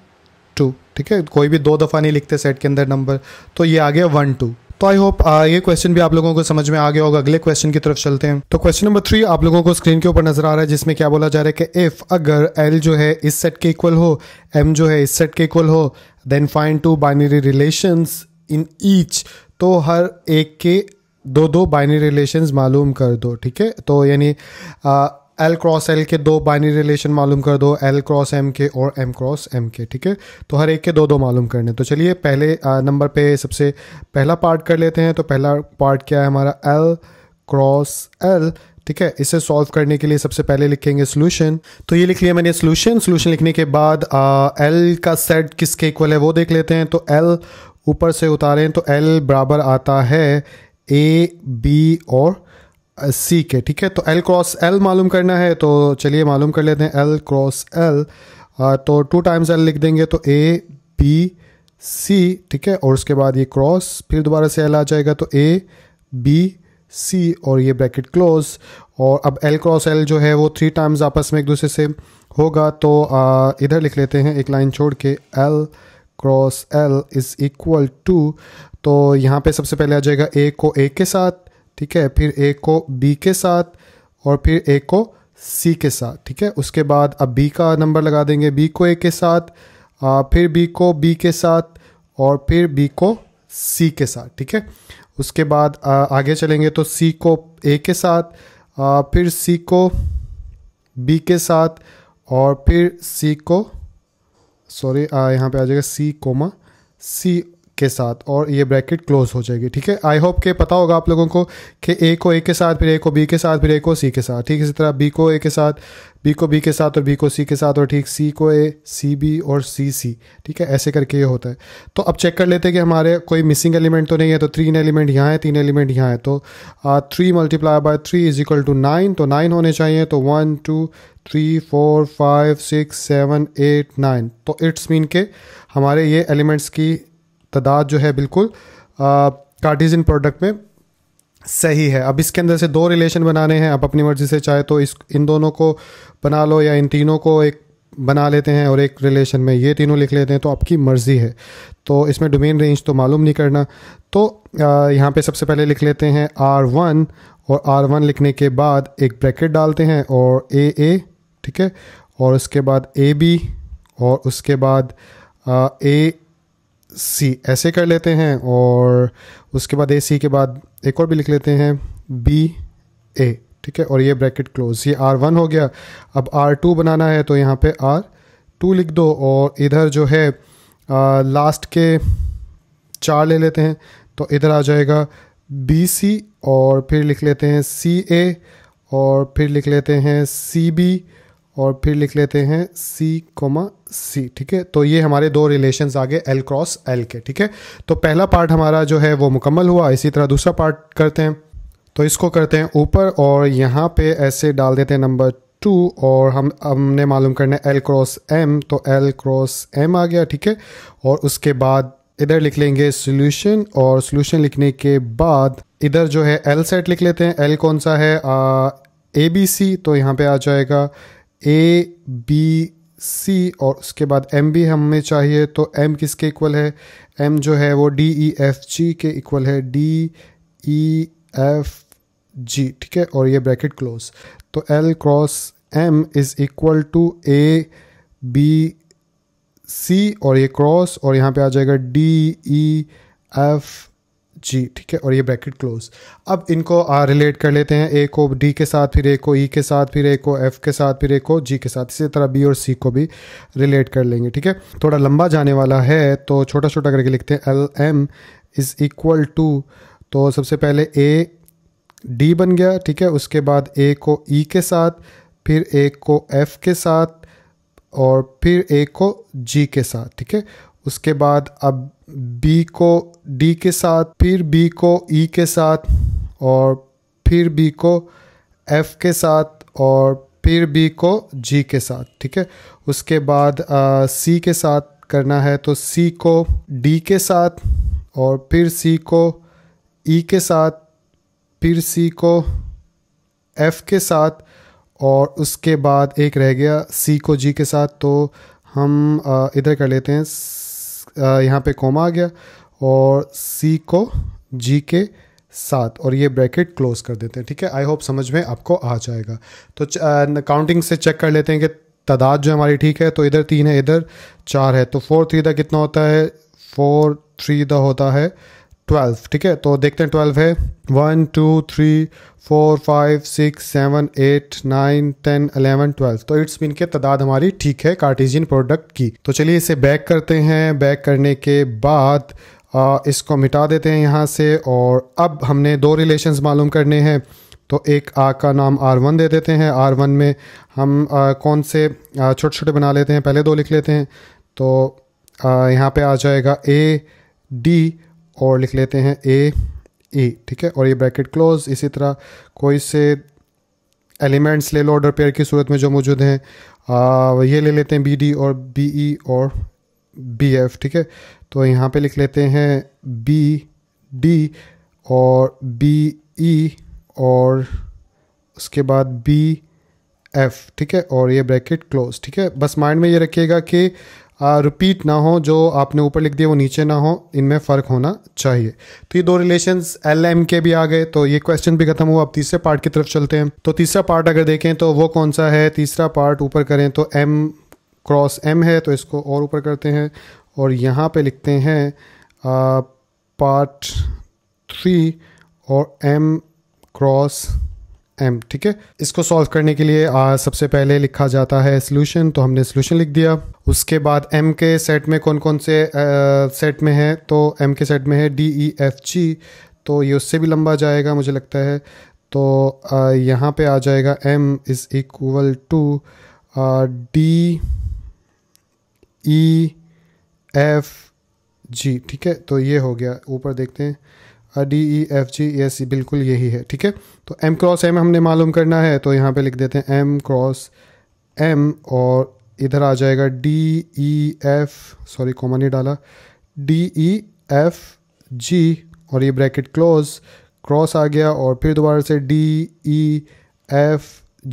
टू ठीक है कोई भी दो दफ़ा नहीं लिखते सेट के अंदर नंबर तो ये आ गया वन टू तो आई होप ये क्वेश्चन भी आप लोगों को समझ में आ गया होगा अगले क्वेश्चन की तरफ चलते हैं तो क्वेश्चन नंबर थ्री आप लोगों को स्क्रीन के ऊपर नजर आ रहा है जिसमें क्या बोला जा रहा है कि इफ अगर एल जो है इस सेट के इक्वल हो एम जो है इस सेट के इक्वल हो then find two binary relation in each तो हर एक के दो दो बाइनरी रिलेशन मालूम कर दो ठीक है तो यानी uh, एल क्रॉस एल के दो बाइनरी रिलेशन मालूम कर दो एल क्रॉस एम के और एम क्रॉस एम के ठीक है तो हर एक के दो दो मालूम करने तो चलिए पहले नंबर पे सबसे पहला पार्ट कर लेते हैं तो पहला पार्ट क्या है हमारा एल क्रॉस एल ठीक है इसे सॉल्व करने के लिए सबसे पहले लिखेंगे सोल्यूशन तो ये लिख लिया मैंने सोल्यूशन सोल्यूशन लिखने के बाद एल का सेट किसके इक्वल है वो देख लेते हैं तो एल ऊपर से उतारें तो एल बराबर आता है ए बी और सी के ठीक है तो एल क्रॉस एल मालूम करना है तो चलिए मालूम कर लेते हैं एल क्रॉस एल तो टू टाइम्स एल लिख देंगे तो ए बी सी ठीक है और उसके बाद ये क्रॉस फिर दोबारा से एल आ जाएगा तो ए बी सी और ये ब्रैकेट क्लोज और अब एल क्रॉस एल जो है वो थ्री टाइम्स आपस में एक दूसरे से होगा तो आ, इधर लिख लेते हैं एक लाइन छोड़ के L cross L is equal to तो यहाँ पे सबसे पहले आ जाएगा ए को ए के साथ ठीक है फिर ए को बी के साथ और फिर ए को सी के साथ ठीक है उसके बाद अब बी का नंबर लगा देंगे बी को ए के साथ आ, फिर बी को बी के साथ और फिर बी को सी के साथ ठीक है उसके बाद आ, आगे चलेंगे तो सी को ए के साथ आ, फिर सी को बी के साथ और फिर सी को सॉरी यहाँ पे आ जाएगा सी कोमा सी के साथ और ये ब्रैकेट क्लोज हो जाएगी ठीक है आई होप के पता होगा आप लोगों को कि ए को ए के साथ फिर ए को बी के साथ फिर ए को सी के साथ ठीक इसी तरह बी को ए के साथ बी को बी के साथ और बी को सी के साथ और ठीक सी को ए सी बी और सी सी ठीक है ऐसे करके ये होता है तो अब चेक कर लेते हैं कि हमारे कोई मिसिंग एलिमेंट तो नहीं है तो तीन एलिमेंट यहाँ है तीन एलिमेंट यहाँ है तो three multiply by three is equal to nine तो नाइन होने चाहिए तो one two three four five six seven eight nine तो इट्स मीन के हमारे ये एलिमेंट्स की तादाद जो है बिल्कुल कार्टिजन प्रोडक्ट में सही है अब इसके अंदर से दो रिलेशन बनाने हैं आप अपनी मर्ज़ी से चाहे तो इस इन दोनों को बना लो या इन तीनों को एक बना लेते हैं और एक रिलेशन में ये तीनों लिख लेते हैं तो आपकी मर्ज़ी है तो इसमें डोमेन रेंज तो मालूम नहीं करना तो यहाँ पे सबसे पहले लिख लेते हैं आर वन और आर वन लिखने के बाद एक ब्रैकेट डालते हैं और ए ए ठीक है और उसके बाद ए बी और उसके बाद ए सी ऐसे कर लेते हैं और उसके बाद ए सी के बाद एक और भी लिख लेते हैं बी ए ठीक है और ये ब्रैकेट क्लोज ये आर वन हो गया अब आर टू बनाना है तो यहाँ पे आर टू लिख दो और इधर जो है आ, लास्ट के चार ले लेते हैं तो इधर आ जाएगा बी सी और फिर लिख लेते हैं सी ए और फिर लिख लेते हैं सी बी और फिर लिख लेते हैं सी कोमा सी ठीक है तो ये हमारे दो रिलेशन आ गए एल क्रॉस एल के ठीक है तो पहला पार्ट हमारा जो है वो मुकम्मल हुआ इसी तरह दूसरा पार्ट करते हैं तो इसको करते हैं ऊपर और यहाँ पे ऐसे डाल देते हैं नंबर टू और हम हमने मालूम करना है एल क्रॉस एम तो एल क्रॉस एम आ गया ठीक है और उसके बाद इधर लिख लेंगे सोल्यूशन और सोल्यूशन लिखने के बाद इधर जो है एल सेट लिख लेते हैं एल कौन सा है ए बी सी तो यहाँ पे आ जाएगा ए बी सी और उसके बाद एम भी हमें चाहिए तो एम किसके इक्वल है एम जो है वो डी ई एफ जी के इक्वल है डी ई एफ जी ठीक है और ये ब्रैकेट क्लोज तो L cross M is equal to A B C और ये क्रॉस और यहाँ पे आ जाएगा डी ई एफ जी ठीक है और ये ब्रैकेट क्लोज अब इनको रिलेट कर लेते हैं ए को डी के साथ फिर ए को ई e के साथ फिर ए को एफ के साथ फिर ए को जी के साथ इसी तरह बी और सी को भी रिलेट कर लेंगे ठीक है थोड़ा लंबा जाने वाला है तो छोटा छोटा करके लिखते हैं L M is equal to तो सबसे पहले ए डी बन गया ठीक है उसके बाद ए को ई e के साथ फिर ए को एफ के साथ और फिर ए को जी के साथ ठीक है उसके बाद अब बी को डी के साथ फिर बी को ई e के साथ और फिर बी को एफ के साथ और फिर बी को जी के साथ ठीक है उसके बाद सी के साथ करना है तो सी को डी के साथ और फिर सी को ई e के साथ फिर सी को एफ के साथ और उसके बाद एक रह गया सी को जी के साथ तो हम इधर कर लेते हैं यहाँ पे कोमा आ गया और सी को जी के साथ और ये ब्रैकेट क्लोज कर देते हैं ठीक है आई होप समझ में आपको आ जाएगा तो काउंटिंग से चेक कर लेते हैं कि तादाद जो हमारी ठीक है तो इधर तीन है इधर चार है तो फोर थ्री दा कितना होता है फोर थ्री दा होता है ट्वेल्व ठीक है तो देखते हैं ट्वेल्व है one two three four five six seven eight nine ten eleven twelve तो इट्स मीन के तादाद हमारी ठीक है कार्टिजियन प्रोडक्ट की तो चलिए इसे बैक करते हैं बैक करने के बाद आ, इसको मिटा देते हैं यहाँ से और अब हमने दो रिलेशंस मालूम करने हैं तो एक आ का नाम आर वन दे देते हैं आर वन में हम आ, कौन से छोटे छोटे बना लेते हैं पहले दो लिख लेते हैं तो आ, यहाँ पे आ जाएगा ए डी और लिख लेते हैं ए ई e, ठीक है और ये ब्रैकेट क्लोज इसी तरह कोई से एलिमेंट्स ले लो ऑर्डर पेयर की सूरत में जो मौजूद हैं ये ले लेते हैं बी डी और बी ई e और बी एफ ठीक है तो यहाँ पे लिख लेते हैं बी डी और बी ई e और उसके बाद बी एफ ठीक है और ये ब्रैकेट क्लोज ठीक है बस माइंड में ये रखिएगा कि रिपीट ना हो जो आपने ऊपर लिख दिया वो नीचे ना हो इनमें फ़र्क होना चाहिए तो ये दो रिलेशंस एल एम के भी आ गए तो ये क्वेश्चन भी खत्म हुआ अब तीसरे पार्ट की तरफ चलते हैं तो तीसरा पार्ट अगर देखें तो वो कौन सा है तीसरा पार्ट ऊपर करें तो एम क्रॉस एम है तो इसको और ऊपर करते हैं और यहाँ पर लिखते हैं पार्ट थ्री और एम क्रॉस एम ठीक है इसको सॉल्व करने के लिए आ, सबसे पहले लिखा जाता है सोल्यूशन तो हमने सोल्यूशन लिख दिया उसके बाद एम के सेट में कौन कौन से आ, सेट तो में है तो एम के सेट में है डी ई एफ जी तो ये उससे भी लंबा जाएगा मुझे लगता है तो यहाँ पे आ जाएगा M is equal to D E F G ठीक है तो ये हो गया ऊपर देखते हैं डी ई एफ जी सी बिल्कुल यही है ठीक है तो एम क्रॉस एम हमने मालूम करना है तो यहाँ पे लिख देते हैं एम क्रॉस एम और इधर आ जाएगा D E F sorry common ही डाला डी ई एफ जी और ये ब्रैकेट क्लोज क्रॉस आ गया और फिर दोबारा से डी ई एफ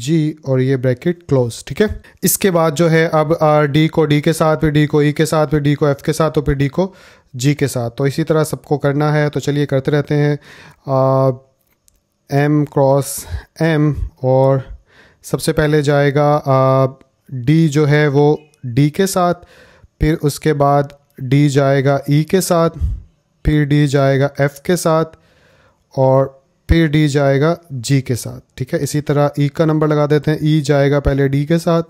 जी और ये ब्रैकेट क्लोज ठीक है इसके बाद जो है अब डी को डी के साथ फिर डी को ई e के साथ फिर डी को एफ के साथ और तो फिर डी को जी के साथ तो इसी तरह सबको करना है तो चलिए करते रहते हैं एम क्रॉस एम और सबसे पहले जाएगा डी जो है वो डी के साथ फिर उसके बाद डी जाएगा ई e के साथ फिर डी जाएगा एफ के साथ और फिर डी जाएगा जी के साथ ठीक है इसी तरह ई e का नंबर लगा देते हैं ई e जाएगा पहले डी के साथ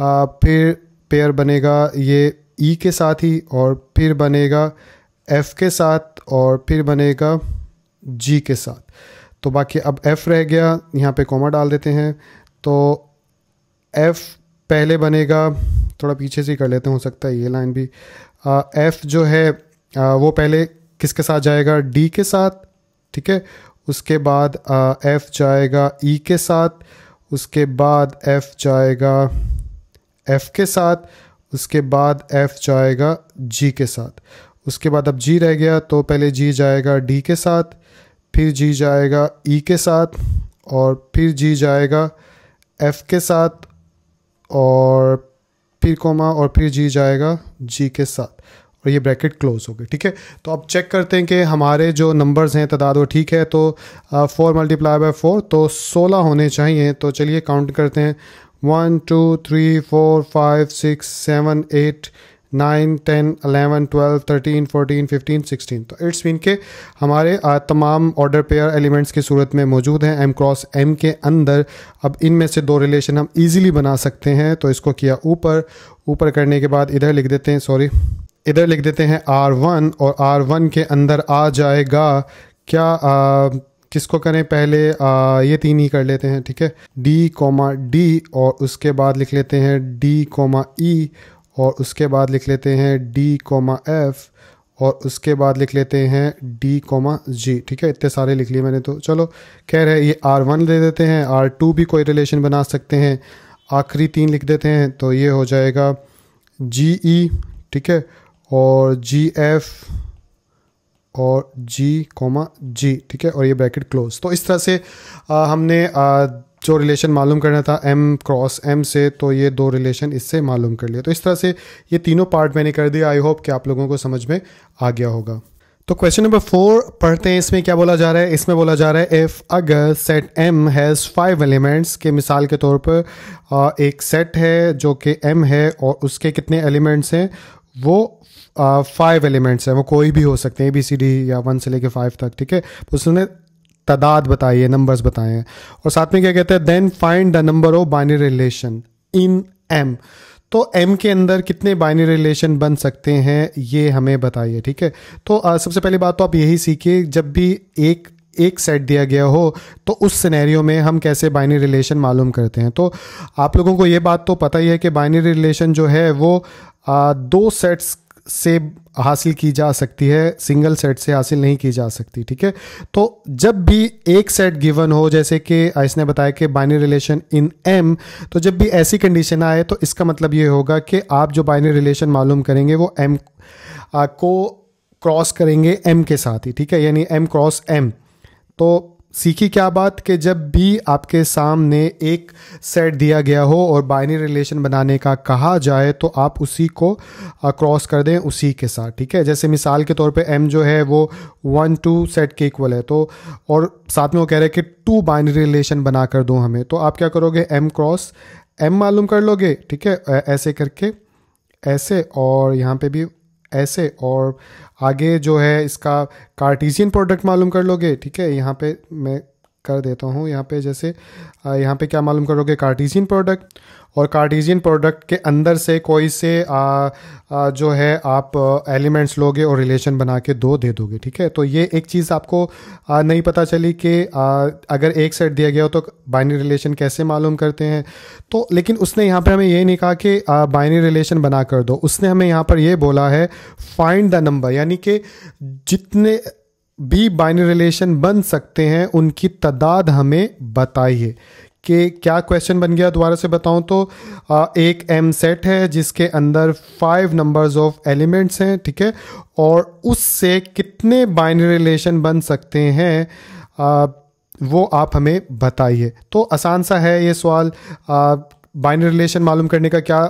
आ, फिर पेयर बनेगा ये ई e के साथ ही और फिर बनेगा एफ़ के साथ और फिर बनेगा जी के साथ तो बाकी अब एफ़ रह गया यहाँ पे कोमा डाल देते हैं तो एफ़ पहले बनेगा थोड़ा पीछे से ही कर लेते हो सकता है ये लाइन भी एफ़ जो है आ, वो पहले किसके साथ जाएगा डी के साथ ठीक है उसके बाद एफ़ जाएगा ई e के साथ उसके बाद एफ़ जाएगा एफ़ के साथ उसके बाद एफ जाएगा जी के साथ उसके बाद अब जी रह गया तो पहले जी जाएगा डी के साथ फिर जी जाएगा ई e के साथ और फिर जी जाएगा एफ के साथ और फिर कोमा और फिर जी जाएगा जी के साथ और ये ब्रैकेट क्लोज हो गई ठीक है तो अब चेक करते हैं कि हमारे जो नंबर्स हैं तादाद वो ठीक है तो फोर मल्टीप्लाई बाय फोर तो सोलह होने चाहिए तो चलिए काउंट करते हैं 1, 2, 3, 4, 5, 6, 7, 8, 9, 10, 11, 12, 13, 14, 15, 16 तो इट्स मीन के हमारे तमाम ऑर्डर पेयर एलिमेंट्स की सूरत में मौजूद हैं एम क्रॉस एम के अंदर अब इनमें से दो रिलेशन हम इजीली बना सकते हैं तो इसको किया ऊपर ऊपर करने के बाद इधर लिख देते हैं सॉरी इधर लिख देते हैं आर वन और आर वन के अंदर आ जाएगा क्या आ, किसको करें पहले आ, ये तीन ही कर लेते हैं ठीक है डी कोमा डी और उसके बाद लिख लेते हैं डी कोमा ई और उसके बाद लिख लेते हैं डी कोमा एफ़ और उसके बाद लिख लेते हैं डी कोमा जी ठीक है इतने सारे लिख लिए मैंने तो चलो कह है ये आर वन दे देते हैं आर टू भी कोई रिलेशन बना सकते हैं आखिरी तीन लिख देते हैं तो ये हो जाएगा जी ई e, ठीक है और जी एफ़ और जी कोमा जी ठीक है और ये ब्रैकेट क्लोज तो इस तरह से आ, हमने आ, जो रिलेशन मालूम करना था एम क्रॉस एम से तो ये दो रिलेशन इससे मालूम कर लिया तो इस तरह से ये तीनों पार्ट मैंने कर दिया आई होप कि आप लोगों को समझ में आ गया होगा तो क्वेश्चन नंबर फोर पढ़ते हैं इसमें क्या बोला जा रहा है इसमें बोला जा रहा है इफ़ अगर set M has five elements के मिसाल के तौर पर एक सेट है जो कि एम है और उसके कितने एलिमेंट्स हैं वो फाइव एलिमेंट्स हैं वो कोई भी हो सकते हैं ए बी सी डी या वन से लेके फाइव तक ठीक है तो उसने तादाद बताई है नंबर्स बताए हैं और साथ में क्या कहते हैं then find the number of binary relation in M तो एम के अंदर कितने बाइनरी रिलेशन बन सकते हैं ये हमें बताइए ठीक है तो आ, सबसे पहली बात तो आप यही सीखिए जब भी एक एक सेट दिया गया हो तो उस सिनेरियो में हम कैसे बाइनरी रिलेशन मालूम करते हैं तो आप लोगों को ये बात तो पता ही है कि बाइनरी रिलेशन जो है वो आ, दो सेट्स से हासिल की जा सकती है सिंगल सेट से हासिल नहीं की जा सकती ठीक है तो जब भी एक सेट गिवन हो जैसे कि इसने बताया कि बाइनरी रिलेशन इन एम तो जब भी ऐसी कंडीशन आए तो इसका मतलब ये होगा कि आप जो बाइनरी रिलेशन मालूम करेंगे वो एम को क्रॉस करेंगे एम के साथ ही ठीक है यानी एम क्रॉस एम तो सीखी क्या बात कि जब भी आपके सामने एक सेट दिया गया हो और बाइनरी रिलेशन बनाने का कहा जाए तो आप उसी को क्रॉस कर दें उसी के साथ ठीक है जैसे मिसाल के तौर पे एम जो है वो वन टू सेट के इक्वल है तो और साथ में वो कह रहे हैं कि टू बाइनरी रिलेशन बना कर दो हमें तो आप क्या करोगे एम क्रॉस एम मालूम कर लोगे ठीक है ऐसे करके ऐसे और यहाँ पे भी ऐसे और आगे जो है इसका कार्टिजियन प्रोडक्ट मालूम कर लोगे ठीक है यहाँ पे मैं कर देता हूँ यहाँ पे जैसे यहाँ पे क्या मालूम करोगे कार्टिजियन प्रोडक्ट और कार्टिजियन प्रोडक्ट के अंदर से कोई से आ, आ, जो है आप एलिमेंट्स लोगे और रिलेशन बना के दो दे दोगे ठीक है तो ये एक चीज़ आपको आ, नहीं पता चली कि आ, अगर एक सेट दिया गया हो तो बाइनरी रिलेशन कैसे मालूम करते हैं तो लेकिन उसने यहाँ पर हमें ये नहीं कहा कि बाइनरी रिलेशन बना कर दो उसने हमें यहाँ पर यह बोला है फाइंड द नंबर यानी कि जितने भी बाइनरी रिलेशन बन सकते हैं उनकी तादाद हमें बताइए कि क्या क्वेश्चन बन गया दोबारा से बताऊं तो एक एम सेट है जिसके अंदर फाइव नंबर्स ऑफ एलिमेंट्स हैं ठीक है और उससे कितने बाइनरी रिलेशन बन सकते हैं आ, वो आप हमें बताइए तो आसान सा है ये सवाल बाइनरी रिलेशन मालूम करने का क्या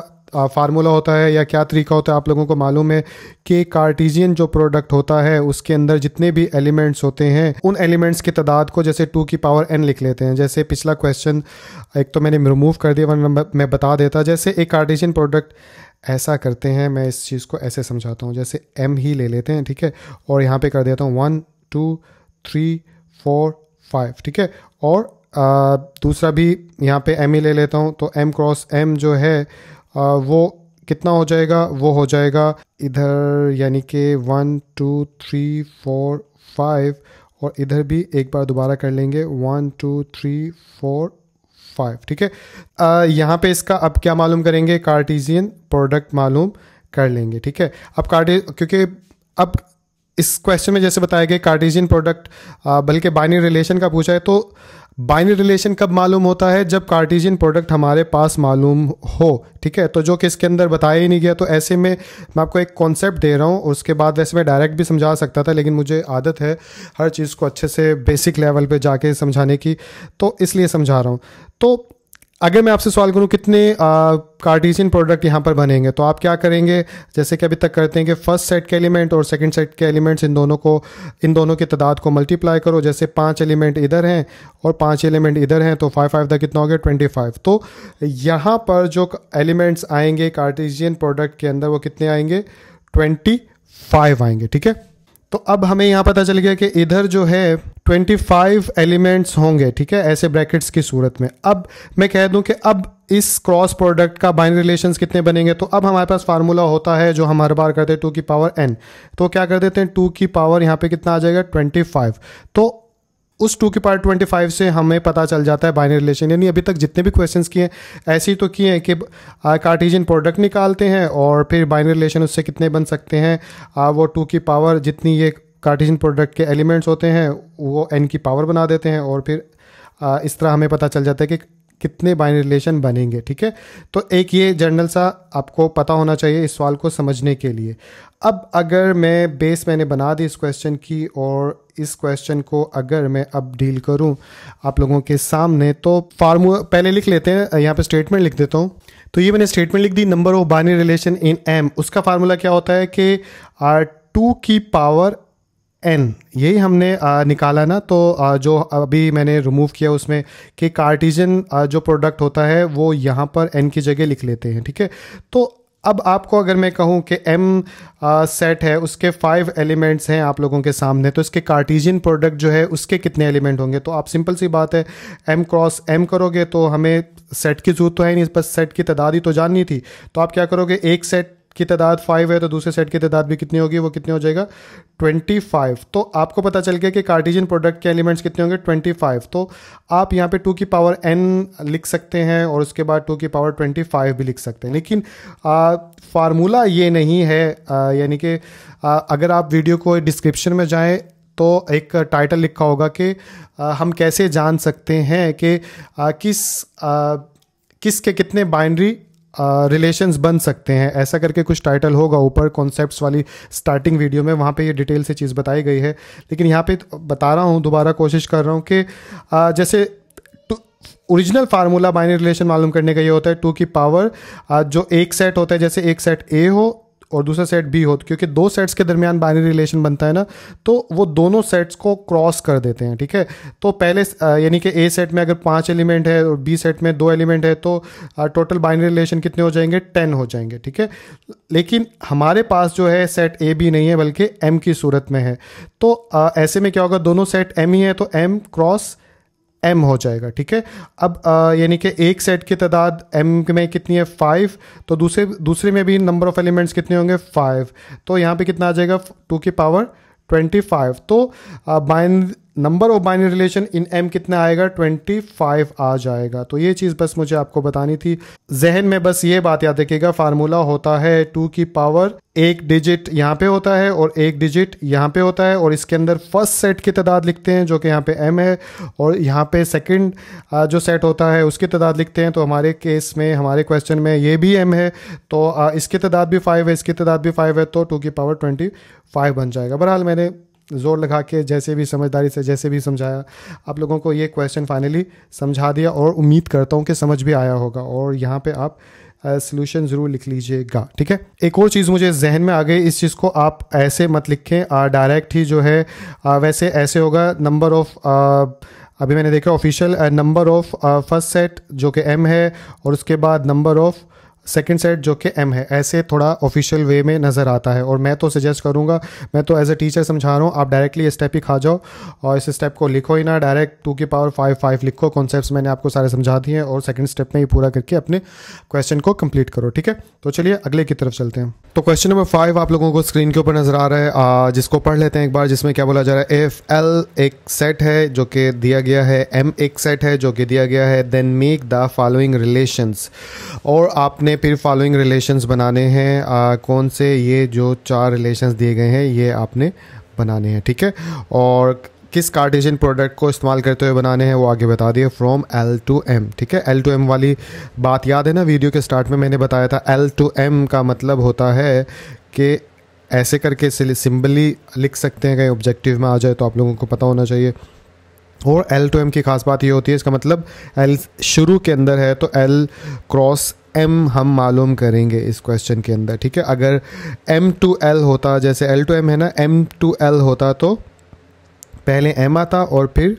फार्मूला होता है या क्या तरीका होता है आप लोगों को मालूम है कि कार्टिजियन जो प्रोडक्ट होता है उसके अंदर जितने भी एलिमेंट्स होते हैं उन एलिमेंट्स की तादाद को जैसे टू की पावर एन लिख लेते हैं जैसे पिछला क्वेश्चन एक तो मैंने रिमूव कर दिया वरना मैं बता देता जैसे एक कार्टिजियन प्रोडक्ट ऐसा करते हैं मैं इस चीज़ को ऐसे समझाता हूँ जैसे एम ही ले लेते हैं ठीक है और यहाँ पे कर देता हूँ one two three four five ठीक है और आ, दूसरा भी यहाँ पे एम ही ले लेता हूँ तो एम क्रॉस एम जो है वो कितना हो जाएगा वो हो जाएगा इधर यानी कि one two three four five और इधर भी एक बार दोबारा कर लेंगे one two three four five ठीक है यहाँ पे इसका अब क्या मालूम करेंगे कार्टिजियन प्रोडक्ट मालूम कर लेंगे ठीक है अब कार्टे क्योंकि अब इस क्वेश्चन में जैसे बताया गया कार्टेशियन प्रोडक्ट बल्कि बाइनरी रिलेशन का पूछा है तो बाइनरी रिलेशन कब मालूम होता है जब कार्टेशियन प्रोडक्ट हमारे पास मालूम हो ठीक है तो जो कि इसके अंदर बताया ही नहीं गया तो ऐसे में मैं आपको एक कॉन्सेप्ट दे रहा हूँ उसके बाद वैसे मैं डायरेक्ट भी समझा सकता था लेकिन मुझे आदत है हर चीज़ को अच्छे से बेसिक लेवल पर जाके समझाने की तो इसलिए समझा रहा हूँ तो अगर मैं आपसे सवाल करूं कितने कार्टेशियन प्रोडक्ट यहां पर बनेंगे तो आप क्या करेंगे जैसे कि अभी तक करते हैं कि फर्स्ट सेट के एलिमेंट और सेकंड सेट के एलिमेंट्स इन दोनों को इन दोनों की तादाद को मल्टीप्लाई करो जैसे पांच एलिमेंट इधर हैं और पांच एलिमेंट इधर हैं तो फाइव फाइव द कितना हो गया ट्वेंटी फाइव तो यहाँ पर जो एलिमेंट्स आएंगे कार्टिजियन प्रोडक्ट के अंदर वो कितने आएंगे ट्वेंटी फाइव आएंगे ठीक है तो अब हमें यहाँ पता चल गया कि इधर जो है 25 एलिमेंट्स होंगे ठीक है ऐसे ब्रैकेट्स की सूरत में अब मैं कह दूं कि अब इस क्रॉस प्रोडक्ट का बाइनरी रिलेशन कितने बनेंगे तो अब हमारे पास फार्मूला होता है जो हम हर बार करते हैं टू की पावर एन तो क्या कर देते हैं टू की पावर यहाँ पे कितना आ जाएगा ट्वेंटी फाइव तो उस टू की पावर ट्वेंटी फाइव से हमें पता चल जाता है बाइनरी रिलेशन यानी अभी तक जितने भी क्वेश्चंस किए हैं ऐसे ही तो किए हैं कि कार्टिजन प्रोडक्ट निकालते हैं और फिर बाइनरी रिलेशन उससे कितने बन सकते हैं वो टू की पावर जितनी ये कार्टिजन प्रोडक्ट के एलिमेंट्स होते हैं वो एन की पावर बना देते हैं और फिर आ, इस तरह हमें पता चल जाता है कि कितने बाइनरी रिलेशन बनेंगे ठीक है तो एक ये जर्नल सा आपको पता होना चाहिए इस सवाल को समझने के लिए अब अगर मैं बेस मैंने बना दी इस क्वेश्चन की और इस क्वेश्चन को अगर मैं अब डील करूं आप लोगों के सामने तो फार्मूला पहले लिख लेते हैं यहाँ पे स्टेटमेंट लिख देता हूँ तो ये मैंने स्टेटमेंट लिख दी number of binary relation in M उसका फार्मूला क्या होता है कि आर टू की पावर एन यही हमने आ, निकाला ना तो आ, जो अभी मैंने रिमूव किया उसमें कि कार्टिजन जो प्रोडक्ट होता है वो यहाँ पर एन की जगह लिख लेते हैं ठीक है तो अब आपको अगर मैं कहूँ कि एम सेट है उसके फाइव एलिमेंट्स हैं आप लोगों के सामने तो इसके कार्टिजियन प्रोडक्ट जो है उसके कितने एलिमेंट होंगे तो आप सिंपल सी बात है एम क्रॉस एम करोगे तो हमें सेट की जरूरत तो है नहीं बस सेट की तादाद ही तो जाननी थी तो आप क्या करोगे एक सेट की तादाद फाइव है तो दूसरे सेट की तादाद भी कितनी होगी वो कितनी हो जाएगा ट्वेंटी फाइव तो आपको पता चल गया कि कार्टिजन प्रोडक्ट के एलिमेंट्स कितने होंगे ट्वेंटी फाइव तो आप यहाँ पे टू की पावर एन लिख सकते हैं और उसके बाद टू की पावर ट्वेंटी फाइव भी लिख सकते हैं लेकिन फार्मूला ये नहीं है यानी कि अगर आप वीडियो को डिस्क्रिप्शन में जाएँ तो एक टाइटल लिखा होगा कि हम कैसे जान सकते हैं कि किस किसके कितने बाइनरी रिलेशन बन सकते हैं ऐसा करके कुछ टाइटल होगा ऊपर कॉन्सेप्ट वाली स्टार्टिंग वीडियो में वहाँ पे ये डिटेल से चीज़ बताई गई है लेकिन यहाँ पे तो बता रहा हूँ दोबारा कोशिश कर रहा हूँ कि uh, जैसे ओरिजिनल फार्मूला बाइनरी रिलेशन मालूम करने का ये होता है टू की पावर जो एक सेट होता है जैसे एक सेट ए हो और दूसरा सेट बी हो क्योंकि दो सेट्स के दरमियान बाइनरी रिलेशन बनता है ना तो वो दोनों सेट्स को क्रॉस कर देते हैं ठीक है तो पहले यानी कि ए सेट में अगर पाँच एलिमेंट है और बी सेट में दो एलिमेंट है तो टोटल बाइनरी रिलेशन कितने हो जाएंगे टेन हो जाएंगे ठीक है लेकिन हमारे पास जो है सेट ए बी नहीं है बल्कि एम की सूरत में है तो ऐसे में क्या होगा दोनों सेट एम ही है तो एम क्रॉस एम हो जाएगा ठीक है अब यानी कि एक सेट की तादाद एम में कितनी है फाइव तो दूसरे दूसरे में भी नंबर ऑफ एलिमेंट्स कितने होंगे फाइव तो यहाँ पे कितना आ जाएगा टू की पावर ट्वेंटी फाइव तो बाइन number of binary relation in M कितना आएगा 25 आ जाएगा तो ये चीज़ बस मुझे आपको बतानी थी जहन में बस ये बात याद रखिएगा फार्मूला होता है टू की पावर एक डिजिट यहाँ पे होता है और एक डिजिट यहाँ पे होता है और इसके अंदर फर्स्ट सेट की तादाद लिखते हैं जो कि यहाँ पे एम है और यहाँ पे सेकंड जो सेट होता है उसकी तादाद लिखते हैं तो हमारे केस में हमारे क्वेश्चन में ये भी एम है तो इसकी तादाद भी फाइव है इसकी तादाद भी फाइव है तो टू की पावर ट्वेंटी फाइव बन जाएगा बहरहाल मैंने ज़ोर लगा के जैसे भी समझदारी से जैसे भी समझाया आप लोगों को ये क्वेश्चन फाइनली समझा दिया और उम्मीद करता हूँ कि समझ भी आया होगा और यहाँ पे आप सोल्यूशन ज़रूर लिख लीजिएगा ठीक है एक और चीज़ मुझे जहन में आ गई इस चीज़ को आप ऐसे मत लिखें डायरेक्ट ही जो है आ, वैसे ऐसे होगा नंबर ऑफ़ अभी मैंने देखा official number of first set जो कि एम है और उसके बाद नंबर ऑफ़ सेकंड सेट जो कि एम है ऐसे थोड़ा ऑफिशियल वे में नज़र आता है और मैं तो सजेस्ट करूँगा मैं तो एज अ टीचर समझा रहा हूँ आप डायरेक्टली स्टेप ही खा जाओ और इस स्टेप को लिखो ही ना डायरेक्ट टू की पावर फाइव फाइव लिखो कॉन्सेप्ट मैंने आपको सारे समझा दिए और सेकंड स्टेप में ही पूरा करके अपने क्वेश्चन को कंप्लीट करो ठीक है तो चलिए अगले की तरफ चलते हैं तो क्वेश्चन नंबर फाइव आप लोगों को स्क्रीन के ऊपर नज़र आ रहा है आ, जिसको पढ़ लेते हैं एक बार जिसमें क्या बोला जा रहा है एफ एल एक सेट है जो कि दिया गया है एम एक सेट है जो कि दिया गया है then make the following relations और आपने हमें फिर फॉलोइंग रिलेशंस बनाने हैं कौन से ये जो चार रिलेशंस दिए गए हैं ये आपने बनाने हैं ठीक है और किस कार्टेशियन प्रोडक्ट को इस्तेमाल करते हुए बनाने हैं वो आगे बता दिए फ्रॉम एल टू एम ठीक है एल टू एम वाली बात याद है ना वीडियो के स्टार्ट में मैंने बताया था एल टू एम का मतलब होता है कि ऐसे करके सिंबली लिख सकते हैं कहीं ऑब्जेक्टिव में आ जाए तो आप लोगों को पता होना चाहिए और एल टू एम की खास बात ये होती है इसका मतलब एल शुरू के अंदर है तो एल क्रॉस एम हम मालूम करेंगे इस क्वेश्चन के अंदर ठीक है अगर एम टू एल होता जैसे एल टू एम है ना एम टू एल होता तो पहले एम आता और फिर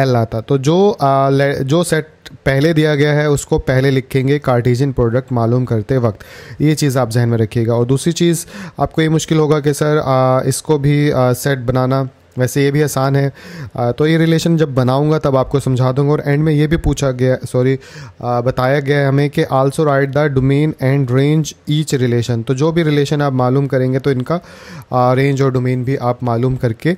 एल आता तो जो आ, जो सेट पहले दिया गया है उसको पहले लिखेंगे कार्टेजियन प्रोडक्ट मालूम करते वक्त ये चीज़ आप जहन में रखिएगा और दूसरी चीज़ आपको ये मुश्किल होगा कि सर आ, इसको भी आ, सेट बनाना वैसे ये भी आसान है तो ये रिलेशन जब बनाऊँगा तब आपको समझा दूंगा और एंड में ये भी पूछा गया सॉरी बताया गया है हमें कि also write the domain and range each relation तो जो भी रिलेशन आप मालूम करेंगे तो इनका रेंज और डोमेन भी आप मालूम करके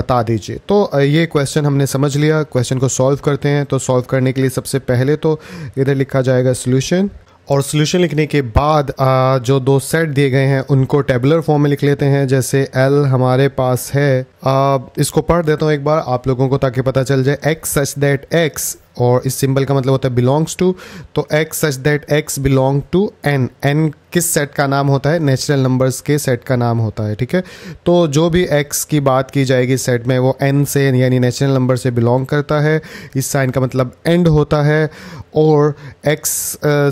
बता दीजिए तो ये क्वेश्चन हमने समझ लिया क्वेश्चन को सॉल्व करते हैं तो सॉल्व करने के लिए सबसे पहले तो इधर लिखा जाएगा सोल्यूशन और सोल्यूशन लिखने के बाद जो दो सेट दिए गए हैं उनको टेबुलर फॉर्म में लिख लेते हैं जैसे एल हमारे पास है इसको पढ़ देता हूँ एक बार आप लोगों को ताकि पता चल जाए एक्स सच दैट एक्स और इस सिंबल का मतलब होता है बिलोंग्स टू तो X such that X belong to N N किस सेट का नाम होता है नेचुरल नंबर्स के सेट का नाम होता है ठीक है तो जो भी एक्स की बात की जाएगी सेट में वो एन से यानी नेचुरल नंबर से बिलोंग करता है इस साइन का मतलब एंड होता है और एक्स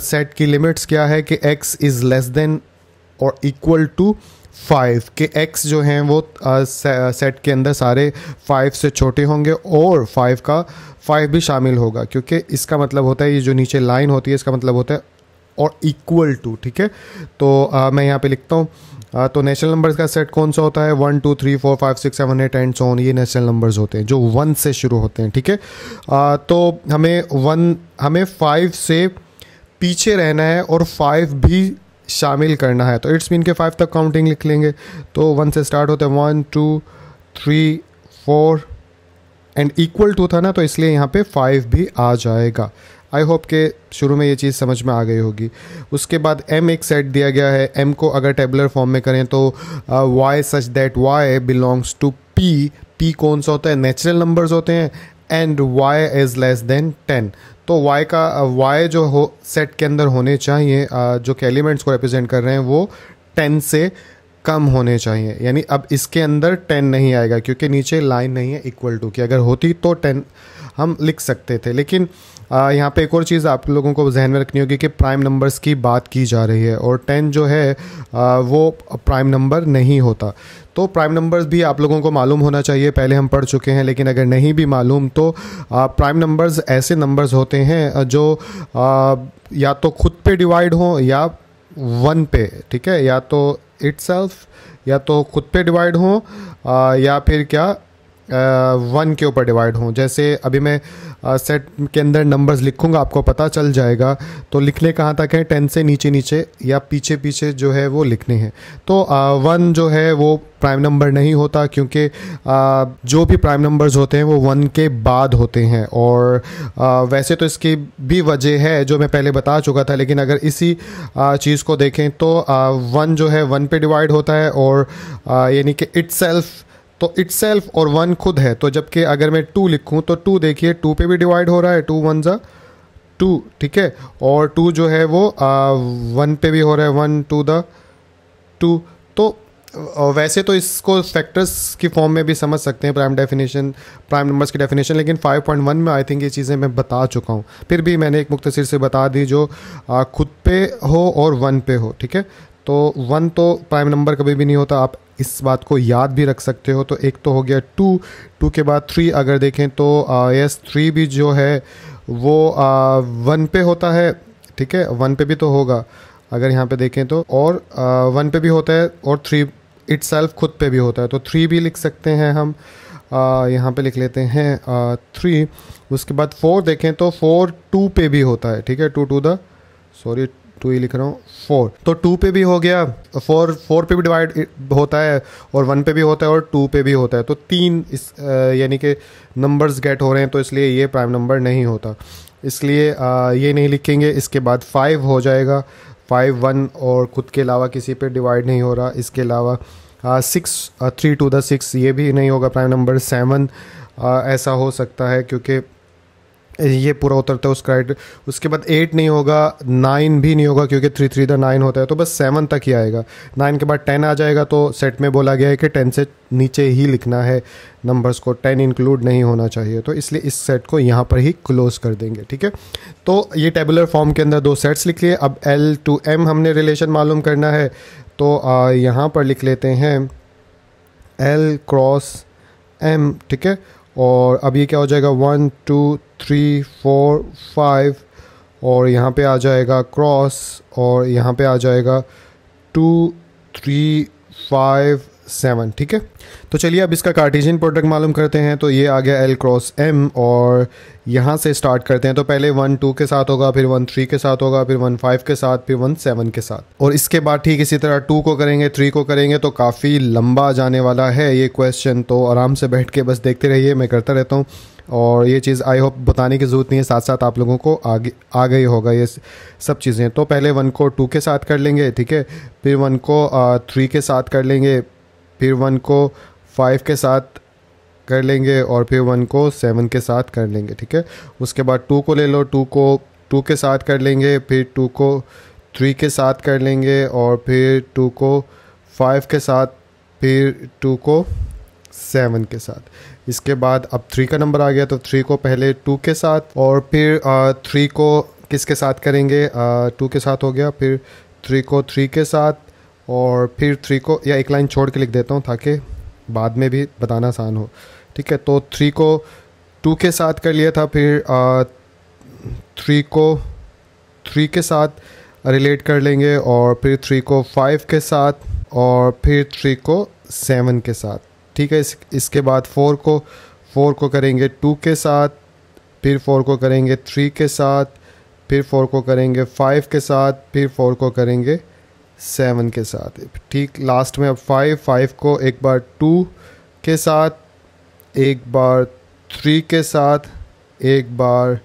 सेट की लिमिट्स क्या है कि एक्स इज़ लेस देन और इक्वल टू फाइव के एक्स जो हैं वो सेट uh, सेट के अंदर सारे फाइव से छोटे होंगे और फाइव का फाइव भी शामिल होगा क्योंकि इसका मतलब होता है ये जो नीचे लाइन होती है इसका मतलब होता है और इक्वल टू ठीक है तो आ, मैं यहाँ पे लिखता हूँ तो नेशनल नंबर्स का सेट कौन सा होता है one two three four five six seven eight and so on ये नेशनल नंबर्स होते हैं जो वन से शुरू होते हैं ठीक है तो हमें वन हमें फाइव से पीछे रहना है और फाइव भी शामिल करना है तो इट्स मीन के फाइव तक काउंटिंग लिख लेंगे तो वन से स्टार्ट होते हैं one two three four and equal to था ना तो इसलिए यहाँ पे फाइव भी आ जाएगा आई होप के शुरू में ये चीज़ समझ में आ गई होगी उसके बाद एम एक सेट दिया गया है एम को अगर टेबलर फॉर्म में करें तो Y such that Y belongs to P P कौन सा होता है नेचुरल नंबर्स होते हैं and Y is less than ten तो वाई का वाई uh, जो हो सेट के अंदर होने चाहिए uh, जो कि एलिमेंट्स को रिप्रेजेंट कर रहे हैं वो टेन से कम होने चाहिए यानी अब इसके अंदर टेन नहीं आएगा क्योंकि नीचे लाइन नहीं है इक्वल टू की अगर होती तो टेन हम लिख सकते थे लेकिन यहाँ पे एक और चीज़ आप लोगों को जहन में रखनी होगी कि प्राइम नंबर्स की बात की जा रही है और टेन जो है आ, वो प्राइम नंबर नहीं होता तो प्राइम नंबर्स भी आप लोगों को मालूम होना चाहिए पहले हम पढ़ चुके हैं लेकिन अगर नहीं भी मालूम तो प्राइम नंबर्स ऐसे नंबर्स होते हैं जो या तो खुद पे डिवाइड हों या वन पे ठीक है या तो इट्सल्फ या तो खुद पे डिवाइड हो या फिर क्या वन के ऊपर डिवाइड हों जैसे अभी मैं सेट के अंदर नंबर्स लिखूंगा आपको पता चल जाएगा तो लिखने कहाँ तक है टेन से नीचे नीचे या पीछे पीछे जो है वो लिखने हैं तो वन जो है वो प्राइम नंबर नहीं होता क्योंकि जो भी प्राइम नंबर्स होते हैं वो वन के बाद होते हैं और वैसे तो इसकी भी वजह है जो मैं पहले बता चुका था लेकिन अगर इसी चीज़ को देखें तो वन जो है वन पे डिवाइड होता है और यानी कि इट्स सेल्फ़ तो इट सेल्फ और वन खुद है तो जबकि अगर मैं टू लिखूँ तो टू देखिए टू पे भी डिवाइड हो रहा है टू वन ज़ा टू ठीक है और टू जो है वो आ, वन पे भी हो रहा है वन टू द टू तो वैसे तो इसको फैक्टर्स की फॉर्म में भी समझ सकते हैं प्राइम डेफिनेशन प्राइम नंबर्स की डेफिनेशन लेकिन 5.1 में आई थिंक ये चीज़ें मैं बता चुका हूँ फिर भी मैंने एक मुख्तर से बता दी जो आ, खुद पे हो और वन पे हो ठीक है तो वन तो प्राइम नंबर कभी भी नहीं होता आप इस बात को याद भी रख सकते हो तो एक तो हो गया टू टू के बाद थ्री अगर देखें तो यस थ्री भी जो है वो वन पे होता है ठीक है वन पे भी तो होगा अगर यहाँ पे देखें तो और वन पे भी होता है और थ्री इट खुद पे भी होता है तो थ्री भी लिख सकते हैं हम यहाँ पे लिख लेते हैं थ्री उसके बाद फोर देखें तो फोर टू पे भी होता है ठीक है two to the sorry two ही लिख रहा हूँ फोर तो टू पे भी हो गया फोर फोर पे भी डिवाइड होता है और वन पे भी होता है और टू पे भी होता है तो तीन इस यानी कि नंबर्स गेट हो रहे हैं तो इसलिए ये प्राइम नंबर नहीं होता इसलिए ये नहीं लिखेंगे इसके बाद फाइव हो जाएगा फाइव वन और खुद के अलावा किसी पे डिवाइड नहीं हो रहा इसके अलावा six three two the six ये भी नहीं होगा प्राइम नंबर सेवन ऐसा हो सकता है क्योंकि ये पूरा उतरता है उस क्राइटेरिया उसके बाद एट नहीं होगा नाइन भी नहीं होगा क्योंकि थ्री थ्री द नाइन होता है तो बस सेवन तक ही आएगा नाइन के बाद टेन आ जाएगा तो सेट में बोला गया है कि टेन से नीचे ही लिखना है नंबर्स को टेन इंक्लूड नहीं होना चाहिए तो इसलिए इस सेट को यहाँ पर ही क्लोज कर देंगे ठीक है तो ये टेबुलर फॉर्म के अंदर दो सेट्स लिख लिए अब एल टू एम हमने रिलेशन मालूम करना है तो यहाँ पर लिख लेते हैं एल क्रॉस एम ठीक है और अब ये क्या हो जाएगा one two three four five और यहाँ पे आ जाएगा क्रॉस और यहाँ पे आ जाएगा टू थ्री फाइव सेवन ठीक है तो चलिए अब इसका कार्टिजियन प्रोडक्ट मालूम करते हैं तो ये आ गया एल क्रॉस एम और यहाँ से स्टार्ट करते हैं तो पहले वन टू के साथ होगा फिर वन थ्री के साथ होगा फिर वन फाइव के साथ फिर वन सेवन के साथ और इसके बाद ठीक इसी तरह टू को करेंगे थ्री को करेंगे तो काफ़ी लंबा जाने वाला है ये क्वेश्चन तो आराम से बैठ के बस देखते रहिए मैं करता रहता हूँ और ये चीज़ आई होप बताने की ज़रूरत नहीं है साथ साथ आप लोगों को आगे आ गई होगा ये सब चीज़ें तो पहले वन को टू के साथ कर लेंगे ठीक है फिर वन को थ्री के साथ कर लेंगे फिर वन को फाइव के साथ कर लेंगे और फिर वन को सेवन के साथ कर लेंगे ठीक है उसके बाद टू को ले लो टू को टू के साथ कर लेंगे फिर टू को थ्री के साथ कर लेंगे और फिर टू को फाइव के साथ फिर टू को सेवन के साथ इसके बाद अब थ्री का नंबर आ गया तो थ्री को पहले टू के साथ और फिर थ्री को किसके साथ करेंगे टू के साथ हो गया फिर थ्री को थ्री के साथ और फिर थ्री को या एक लाइन छोड़ के लिख देता हूँ ताकि बाद में भी बताना आसान हो ठीक है तो थ्री को टू के साथ कर लिया था फिर आ, थ्री को थ्री के साथ रिलेट कर लेंगे और फिर थ्री को फाइव के साथ और फिर थ्री को सेवन के साथ ठीक है इस इसके बाद फोर को फोर को करेंगे टू के साथ फिर फोर को करेंगे थ्री के साथ फिर फोर को करेंगे फाइव के साथ फिर फोर को करेंगे सेवन के साथ ठीक लास्ट में अब फाइव फाइव को एक बार टू के साथ एक बार थ्री के साथ एक बार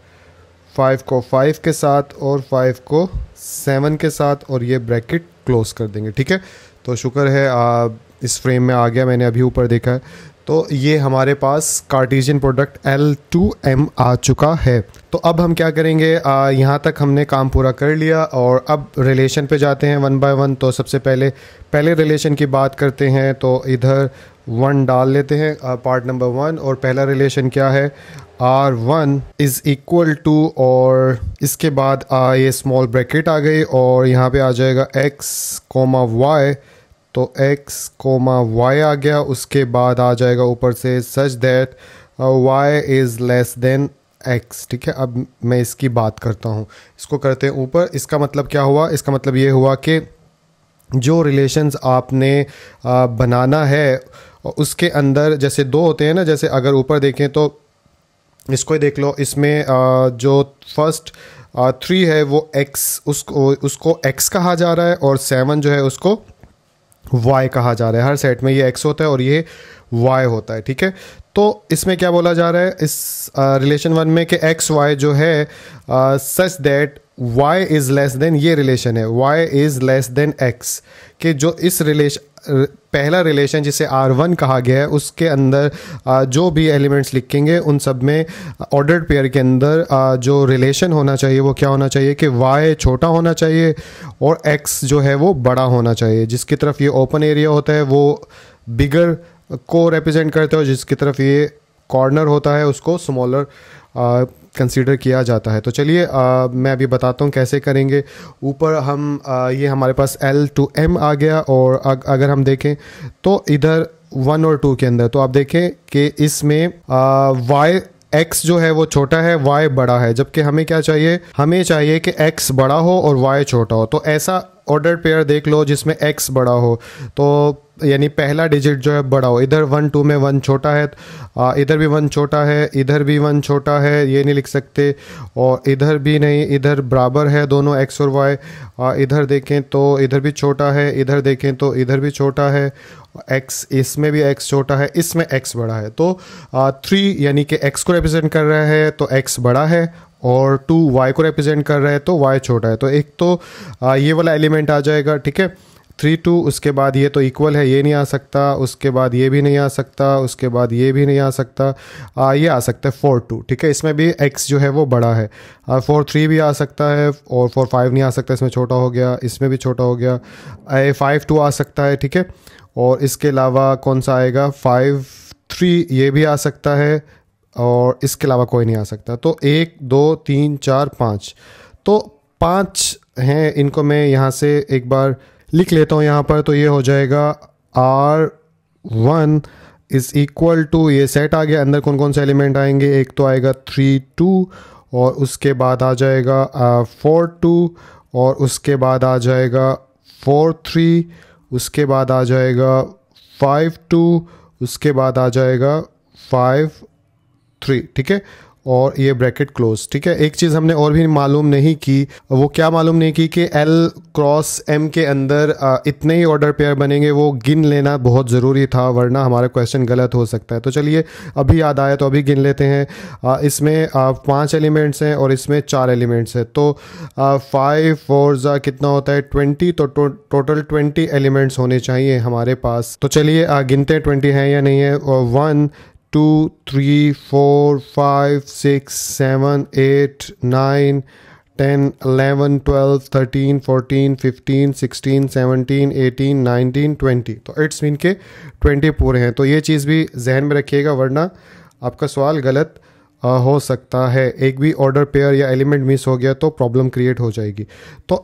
फाइव को फाइव के साथ और फाइव को सेवन के साथ और ये ब्रैकेट क्लोज कर देंगे ठीक है तो शुक्र है आप इस फ्रेम में आ गया मैंने अभी ऊपर देखा है तो ये हमारे पास Cartesian product L two M आ चुका है तो अब हम क्या करेंगे यहाँ तक हमने काम पूरा कर लिया और अब रिलेशन पे जाते हैं वन बाय वन तो सबसे पहले पहले रिलेशन की बात करते हैं तो इधर वन डाल लेते हैं पार्ट नंबर वन और पहला रिलेशन क्या है R one is equal to और इसके बाद आ, ये स्मॉल ब्रैकेट आ गई और यहाँ पे आ जाएगा एक्स कोमा वाई तो x, y आ गया उसके बाद आ जाएगा ऊपर से such that uh, y is less than x ठीक है अब मैं इसकी बात करता हूँ इसको करते हैं ऊपर इसका मतलब क्या हुआ इसका मतलब ये हुआ कि जो रिलेशंस आपने uh, बनाना है उसके अंदर जैसे दो होते हैं ना जैसे अगर ऊपर देखें तो इसको ही देख लो इसमें uh, जो फर्स्ट थ्री है वो एक्स उसको उसको एक्स कहा जा रहा है और सेवन जो है उसको वाई कहा जा रहा है हर सेट में ये एक्स होता है और ये वाई होता है ठीक है तो इसमें क्या बोला जा रहा है इस रिलेशन वन में कि एक्स वाई जो है such that Y is less than ये रिलेशन है Y is less than X कि जो इस रिलेशन पहला रिलेशन जिसे आर वन कहा गया है उसके अंदर जो भी एलिमेंट्स लिखेंगे उन सब में ऑर्डर्ड पेयर के अंदर जो रिलेशन होना चाहिए वो क्या होना चाहिए कि वाई छोटा होना चाहिए और एक्स जो है वो बड़ा होना चाहिए जिसकी तरफ ये ओपन एरिया होता है वो बिगर को रिप्रेजेंट करते हो और जिसकी तरफ ये कॉर्नर होता है उसको स्मॉलर कंसीडर किया जाता है तो चलिए मैं अभी बताता हूँ कैसे करेंगे ऊपर हम आ, ये हमारे पास एल टू एम आ गया और अग, अगर हम देखें तो इधर वन और टू के अंदर तो आप देखें कि इसमें वाई एक्स जो है वो छोटा है वाई बड़ा है जबकि हमें क्या चाहिए हमें चाहिए कि एक्स बड़ा हो और वाई छोटा हो तो ऐसा ऑर्डर पेयर देख लो जिसमें एक्स बड़ा हो तो यानी पहला डिजिट जो है बड़ा हो इधर वन टू में वन छोटा है इधर भी वन छोटा है इधर भी वन छोटा है ये नहीं लिख सकते और इधर भी नहीं इधर बराबर है दोनों एक्स और वाई इधर देखें तो इधर भी छोटा है इधर देखें तो इधर भी छोटा है एक्स इसमें भी एक्स छोटा है इसमें एक्स बड़ा है तो थ्री यानी कि एक्स को रिप्रेजेंट कर रहा है तो एक्स बड़ा है और टू वाई को रिप्रेजेंट कर रहा है तो वाई छोटा है तो एक तो आ, ये वाला एलिमेंट आ जाएगा ठीक है थ्री टू उसके बाद ये तो इक्वल है ये नहीं आ सकता उसके बाद ये भी नहीं आ सकता उसके बाद ये भी नहीं आ सकता आ, ये आ सकता है फोर टू ठीक है इसमें भी एक्स जो है वो बड़ा है फोर थ्री भी आ सकता है और फोर फाइव नहीं आ सकता इसमें छोटा हो गया इसमें भी छोटा हो गया ए फाइव टू आ सकता है ठीक है और इसके अलावा कौन सा आएगा फाइव थ्री ये भी आ सकता है और इसके अलावा कोई नहीं आ सकता तो एक दो तीन चार पाँच तो पाँच हैं इनको मैं यहाँ से एक बार लिख लेता हूँ यहाँ पर तो ये हो जाएगा R one is equal to ये सेट आ गया अंदर कौन कौन से एलिमेंट आएंगे एक तो आएगा थ्री टू और उसके बाद आ जाएगा फोर टू और उसके बाद आ जाएगा फोर थ्री उसके बाद आ जाएगा फाइव टू उसके बाद आ जाएगा फाइव थ्री ठीक है और ये ब्रैकेट क्लोज ठीक है एक चीज़ हमने और भी मालूम नहीं की वो क्या मालूम नहीं की कि एल क्रॉस एम के अंदर इतने ही ऑर्डर पेयर बनेंगे वो गिन लेना बहुत ज़रूरी था वरना हमारा क्वेश्चन गलत हो सकता है तो चलिए अभी याद आया तो अभी गिन लेते हैं इसमें पाँच एलिमेंट्स हैं और इसमें चार एलिमेंट्स हैं तो फाइव फोर ज़ा कितना होता है ट्वेंटी तो टोटल ट्वेंटी एलिमेंट्स होने चाहिए हमारे पास तो चलिए गिनते ट्वेंटी हैं या नहीं है one two three four five six seven eight nine ten eleven twelve thirteen fourteen fifteen sixteen seventeen eighteen nineteen twenty तो इट्स मीन के ट्वेंटी पूरे हैं तो ये चीज़ भी जहन में रखिएगा वरना आपका सवाल गलत आ, हो सकता है एक भी ऑर्डर पेयर या एलिमेंट मिस हो गया तो प्रॉब्लम क्रिएट हो जाएगी तो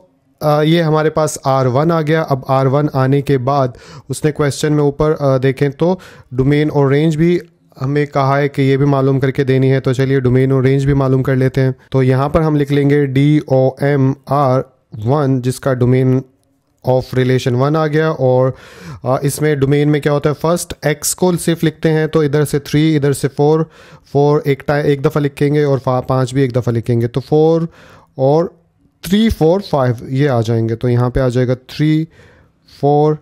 आ, ये हमारे पास आर वन आ गया अब आर वन आने के बाद उसने क्वेश्चन में ऊपर देखें तो डोमेन और रेंज भी हमें कहा है कि ये भी मालूम करके देनी है तो चलिए डोमेन और रेंज भी मालूम कर लेते हैं तो यहाँ पर हम लिख लेंगे D O M R one जिसका डोमेन ऑफ रिलेशन वन आ गया और इसमें डोमेन में क्या होता है फर्स्ट एक्स को सिर्फ लिखते हैं तो इधर से थ्री इधर से फोर फोर एक टाइम एक दफ़ा लिखेंगे और पाँच भी एक दफ़ा लिखेंगे तो फोर और थ्री फोर फाइव ये आ जाएंगे तो यहाँ पे आ जाएगा थ्री फोर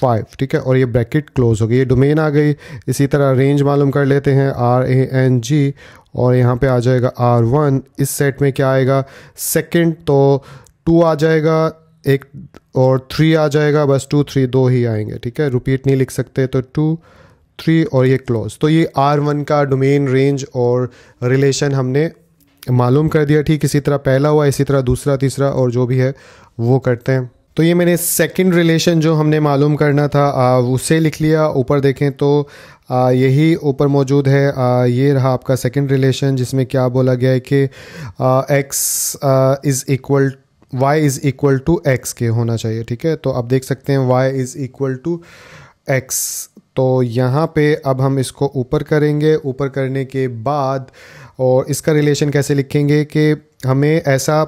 फाइव ठीक है और ये ब्रैकेट क्लोज हो गई ये डोमेन आ गई इसी तरह रेंज मालूम कर लेते हैं आर ए एन जी और यहाँ पे आ जाएगा आर वन इस सेट में क्या आएगा सेकंड तो टू आ जाएगा एक और थ्री आ जाएगा बस टू थ्री दो ही आएंगे ठीक है रिपीट नहीं लिख सकते तो टू थ्री और ये क्लोज तो ये आर वन का डोमेन रेंज और रिलेशन हमने मालूम कर दिया ठीक इसी तरह पहला हुआ इसी तरह दूसरा तीसरा और जो भी है वो करते हैं तो ये मैंने सेकंड रिलेशन जो हमने मालूम करना था आ, उसे लिख लिया ऊपर देखें तो आ, यही ऊपर मौजूद है आ, ये रहा आपका सेकंड रिलेशन जिसमें क्या बोला गया है कि x is equal Y is equal to X के होना चाहिए ठीक है तो आप देख सकते हैं Y is equal to X तो यहाँ पे अब हम इसको ऊपर करेंगे ऊपर करने के बाद और इसका रिलेशन कैसे लिखेंगे कि हमें ऐसा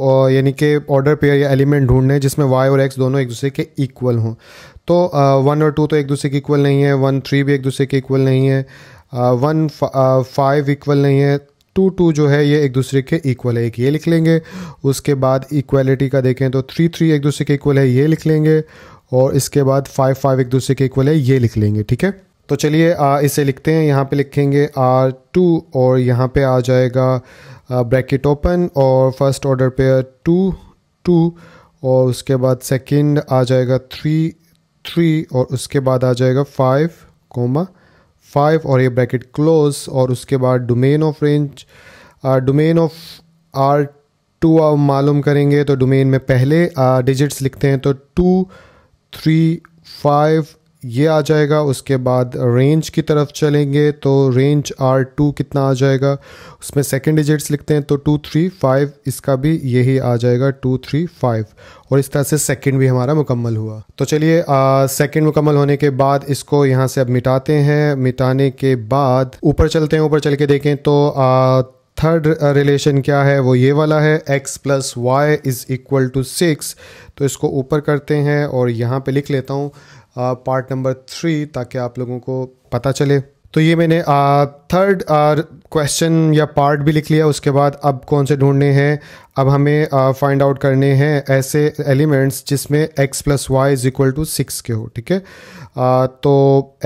यानी कि ऑर्डर पेयर या एलिमेंट ढूंढने जिसमें वाई और एक्स दोनों एक दूसरे के इक्वल हों तो वन uh, और टू तो एक दूसरे के इक्वल नहीं है वन थ्री भी एक दूसरे के इक्वल नहीं है वन फाइव इक्वल नहीं है टू टू जो है ये एक दूसरे के इक्वल है एक ये लिख लेंगे उसके बाद इक्वलिटी का देखें तो थ्री थ्री एक दूसरे के इक्वल है ये लिख लेंगे और इसके बाद फाइव फाइव एक दूसरे के इक्वल है ये लिख लेंगे ठीक है तो चलिए uh, इसे लिखते हैं यहाँ पे लिखेंगे आर टू और यहाँ पे आ जाएगा ब्रैकेट uh, ओपन और first order pair two two और उसके बाद सेकंड आ जाएगा थ्री थ्री और उसके बाद आ जाएगा फाइव कोमा फाइव और ये ब्रैकेट क्लोज और उसके बाद domain of range domain of R two मालूम करेंगे तो डोमेन में पहले डिजिट्स uh, लिखते हैं तो टू थ्री फाइव ये आ जाएगा उसके बाद रेंज की तरफ चलेंगे तो रेंज आर टू कितना आ जाएगा उसमें सेकेंड डिजिट्स लिखते हैं तो टू थ्री फाइव इसका भी यही आ जाएगा टू थ्री फाइव और इस तरह से सेकेंड भी हमारा मुकम्मल हुआ तो चलिए सेकेंड मुकम्मल होने के बाद इसको यहाँ से अब मिटाते हैं मिटाने के बाद ऊपर चलते हैं ऊपर चल के देखें तो आ, थर्ड रिलेशन क्या है वो ये वाला है x plus Y is equal to six तो इसको ऊपर करते हैं और यहाँ पे लिख लेता हूँ पार्ट नंबर थ्री ताकि आप लोगों को पता चले तो ये मैंने थर्ड क्वेश्चन या पार्ट भी लिख लिया उसके बाद अब कौन से ढूंढने हैं अब हमें फाइंड आउट करने हैं ऐसे एलिमेंट्स जिसमें x plus Y is equal to six के हो ठीक है तो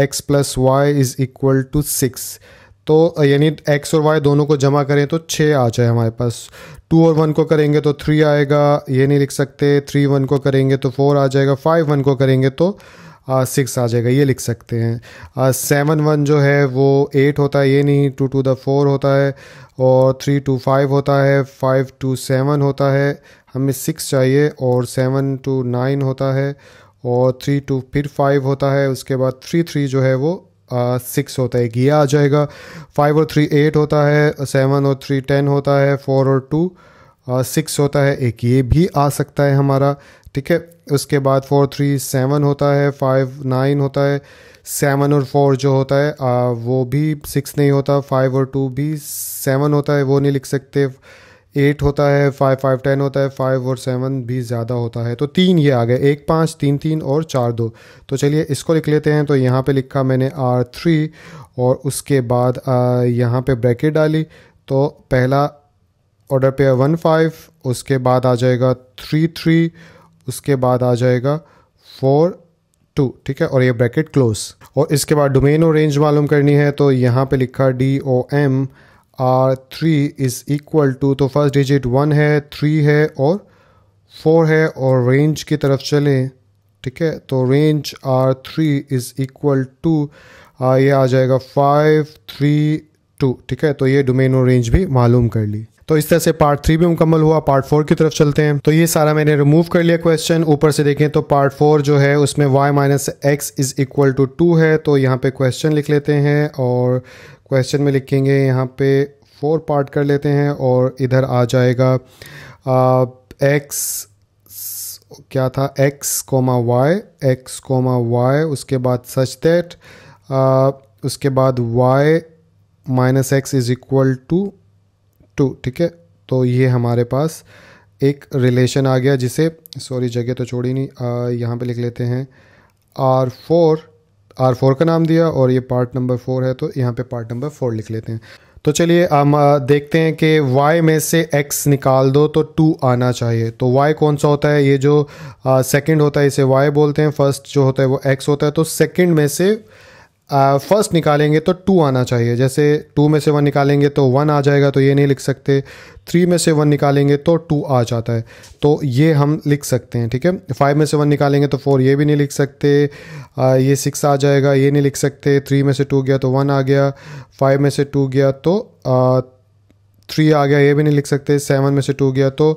x plus Y is equal to six तो यानी x और y दोनों को जमा करें तो छः आ जाए हमारे पास टू और वन को करेंगे तो थ्री आएगा ये नहीं लिख सकते थ्री वन को करेंगे तो फोर आ जाएगा फाइव वन को करेंगे तो uh, सिक्स आ जाएगा ये लिख सकते हैं सेवन वन जो है वो एट होता है ये नहीं टू टू द फोर होता है और थ्री टू फाइव होता है फाइव टू सेवन होता है हमें सिक्स चाहिए और सेवन टू नाइन होता है और थ्री टू फिर फाइव होता है उसके बाद थ्री थ्री जो है वो सिक्स uh, होता है ये आ जाएगा फाइव और थ्री एट होता है सेवन और थ्री टेन होता है फोर और टू सिक्स uh, होता है एक ये भी आ सकता है हमारा ठीक है उसके बाद फोर थ्री सेवन होता है फाइव नाइन होता है सेवन और फोर जो होता है आ, वो भी सिक्स नहीं होता फाइव और टू भी सेवन होता है वो नहीं लिख सकते एट होता है फाइव फाइव टेन होता है फाइव और सेवन भी ज़्यादा होता है तो तीन ये आ गए एक पाँच तीन तीन और चार दो तो चलिए इसको लिख लेते हैं तो यहाँ पे लिखा मैंने आर थ्री और उसके बाद यहाँ पे ब्रैकेट डाली तो पहला ऑर्डर पे वन फाइव उसके बाद आ जाएगा थ्री थ्री उसके बाद आ जाएगा फोर टू ठीक है और ये ब्रैकेट क्लोज और इसके बाद डोमेन और रेंज मालूम करनी है तो यहाँ पे लिखा D O M R three is equal to तो फर्स्ट डिजिट वन है थ्री है और फोर है और रेंज की तरफ चलें ठीक है तो range R three is equal to ये आ जाएगा फाइव थ्री टू ठीक है तो ये डोमेन और रेंज भी मालूम कर ली तो इस तरह से पार्ट थ्री भी मुकम्मल हुआ पार्ट फोर की तरफ चलते हैं तो ये सारा मैंने रिमूव कर लिया क्वेश्चन ऊपर से देखें तो पार्ट फोर जो है उसमें Y minus X is equal to two है तो यहाँ पे क्वेश्चन लिख लेते हैं और क्वेश्चन में लिखेंगे यहाँ पे फोर पार्ट कर लेते हैं और इधर आ जाएगा आ, uh, एक्स क्या था X comma Y X comma Y उसके बाद सच दैट uh, उसके बाद Y minus X is equal to two ठीक है तो ये हमारे पास एक रिलेशन आ गया जिसे सॉरी जगह तो छोड़ी नहीं यहाँ पे लिख लेते हैं आर फोर आर फोर का नाम दिया और ये पार्ट नंबर फोर है तो यहाँ पे पार्ट नंबर फोर लिख लेते हैं तो चलिए हम देखते हैं कि y में से x निकाल दो तो 2 आना चाहिए तो y कौन सा होता है ये जो सेकंड होता है इसे y बोलते हैं फर्स्ट जो होता है वो x होता है तो सेकंड में से फर्स्ट निकालेंगे तो टू आना चाहिए जैसे टू में से वन निकालेंगे तो वन आ जाएगा तो ये नहीं लिख सकते थ्री में से वन निकालेंगे तो टू आ जाता है तो ये हम लिख सकते हैं ठीक है फाइव में से वन निकालेंगे तो फोर ये भी नहीं लिख सकते आ, ये सिक्स आ जाएगा ये नहीं लिख सकते थ्री में से टू गया तो वन आ गया फाइव में से टू गया तो आ, थ्री आ गया ये भी नहीं लिख सकते सेवन में से टू गया तो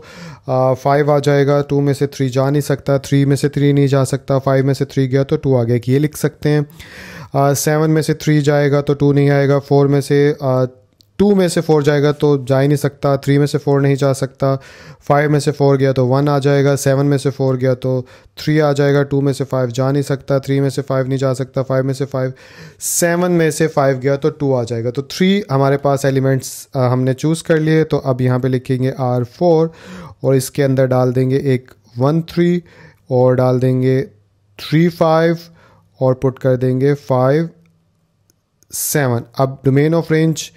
फाइव आ जाएगा टू में से थ्री जा नहीं सकता थ्री में से थ्री नहीं जा सकता फाइव में से थ्री गया तो टू आ गया कि ये लिख सकते हैं सेवन में से थ्री जाएगा तो टू नहीं आएगा फोर में से टू में से फोर जाएगा तो जा ही नहीं सकता थ्री में से फोर नहीं जा सकता फाइव में से फोर गया तो वन आ जाएगा सेवन में से फोर गया तो थ्री आ जाएगा टू में से फाइव जा नहीं सकता थ्री में से फाइव नहीं जा सकता फाइव में से फाइव सेवन में से फाइव गया तो टू आ जाएगा तो थ्री हमारे पास एलिमेंट्स हमने चूज़ कर लिए तो अब यहाँ पर लिखेंगे आर फोर और इसके अंदर डाल देंगे एक वन थ्री और डाल देंगे थ्री फाइव और पुट कर देंगे फाइव सेवन अब डोमेन ऑफ रेंज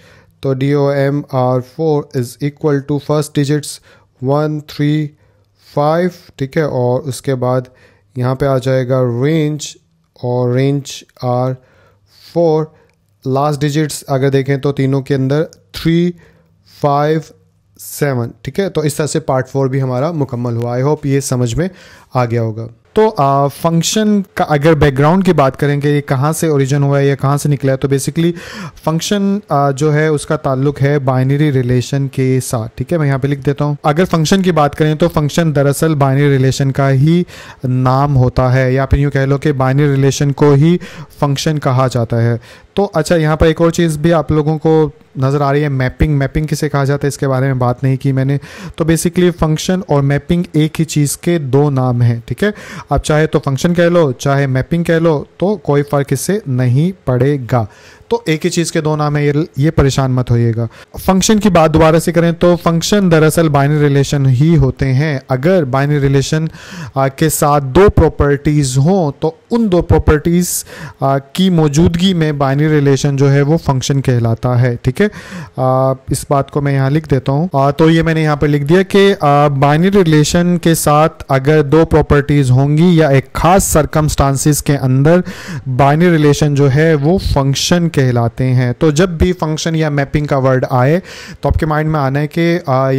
तो D O M R four is equal to first digits one three five ठीक है और उसके बाद यहाँ पे आ जाएगा रेंज और range R four last digits अगर देखें तो तीनों के अंदर थ्री फाइव सेवन ठीक है तो इस तरह से पार्ट फोर भी हमारा मुकम्मल हुआ आई होप ये समझ में आ गया होगा तो फंक्शन का अगर बैकग्राउंड की बात करें कि ये कहाँ से ओरिजिन हुआ है या कहाँ से निकला है तो बेसिकली फंक्शन जो है उसका ताल्लुक है बाइनरी रिलेशन के साथ ठीक है मैं यहाँ पे लिख देता हूँ अगर फंक्शन की बात करें तो फंक्शन दरअसल बाइनरी रिलेशन का ही नाम होता है या फिर यूँ कह लो कि बाइनरी रिलेशन को ही फंक्शन कहा जाता है तो अच्छा यहाँ पर एक और चीज़ भी आप लोगों को नज़र आ रही है मैपिंग मैपिंग किसे कहा जाता है इसके बारे में बात नहीं की मैंने तो बेसिकली फंक्शन और मैपिंग एक ही चीज़ के दो नाम हैं ठीक है आप चाहे तो फंक्शन कह लो चाहे मैपिंग कह लो तो कोई फ़र्क इससे नहीं पड़ेगा तो एक ही चीज़ के दो नाम है ये ये परेशान मत होइएगा फंक्शन की बात दोबारा से करें तो फंक्शन दरअसल बाइनरी रिलेशन ही होते हैं अगर बाइनरी रिलेशन के साथ दो प्रॉपर्टीज़ हों तो उन दो प्रॉपर्टीज़ की मौजूदगी में बाइनरी रिलेशन जो है वो फंक्शन कहलाता है ठीक है इस बात को मैं यहाँ लिख देता हूँ तो ये मैंने यहाँ पर लिख दिया कि बाइनरी रिलेशन के साथ अगर दो प्रॉपर्टीज़ होंगी या एक खास सरकमस्टांसिस के अंदर बाइनरी रिलेशन जो है वो फंक्शन कहलाते हैं तो जब भी फंक्शन या मैपिंग का वर्ड आए तो आपके माइंड में आना है कि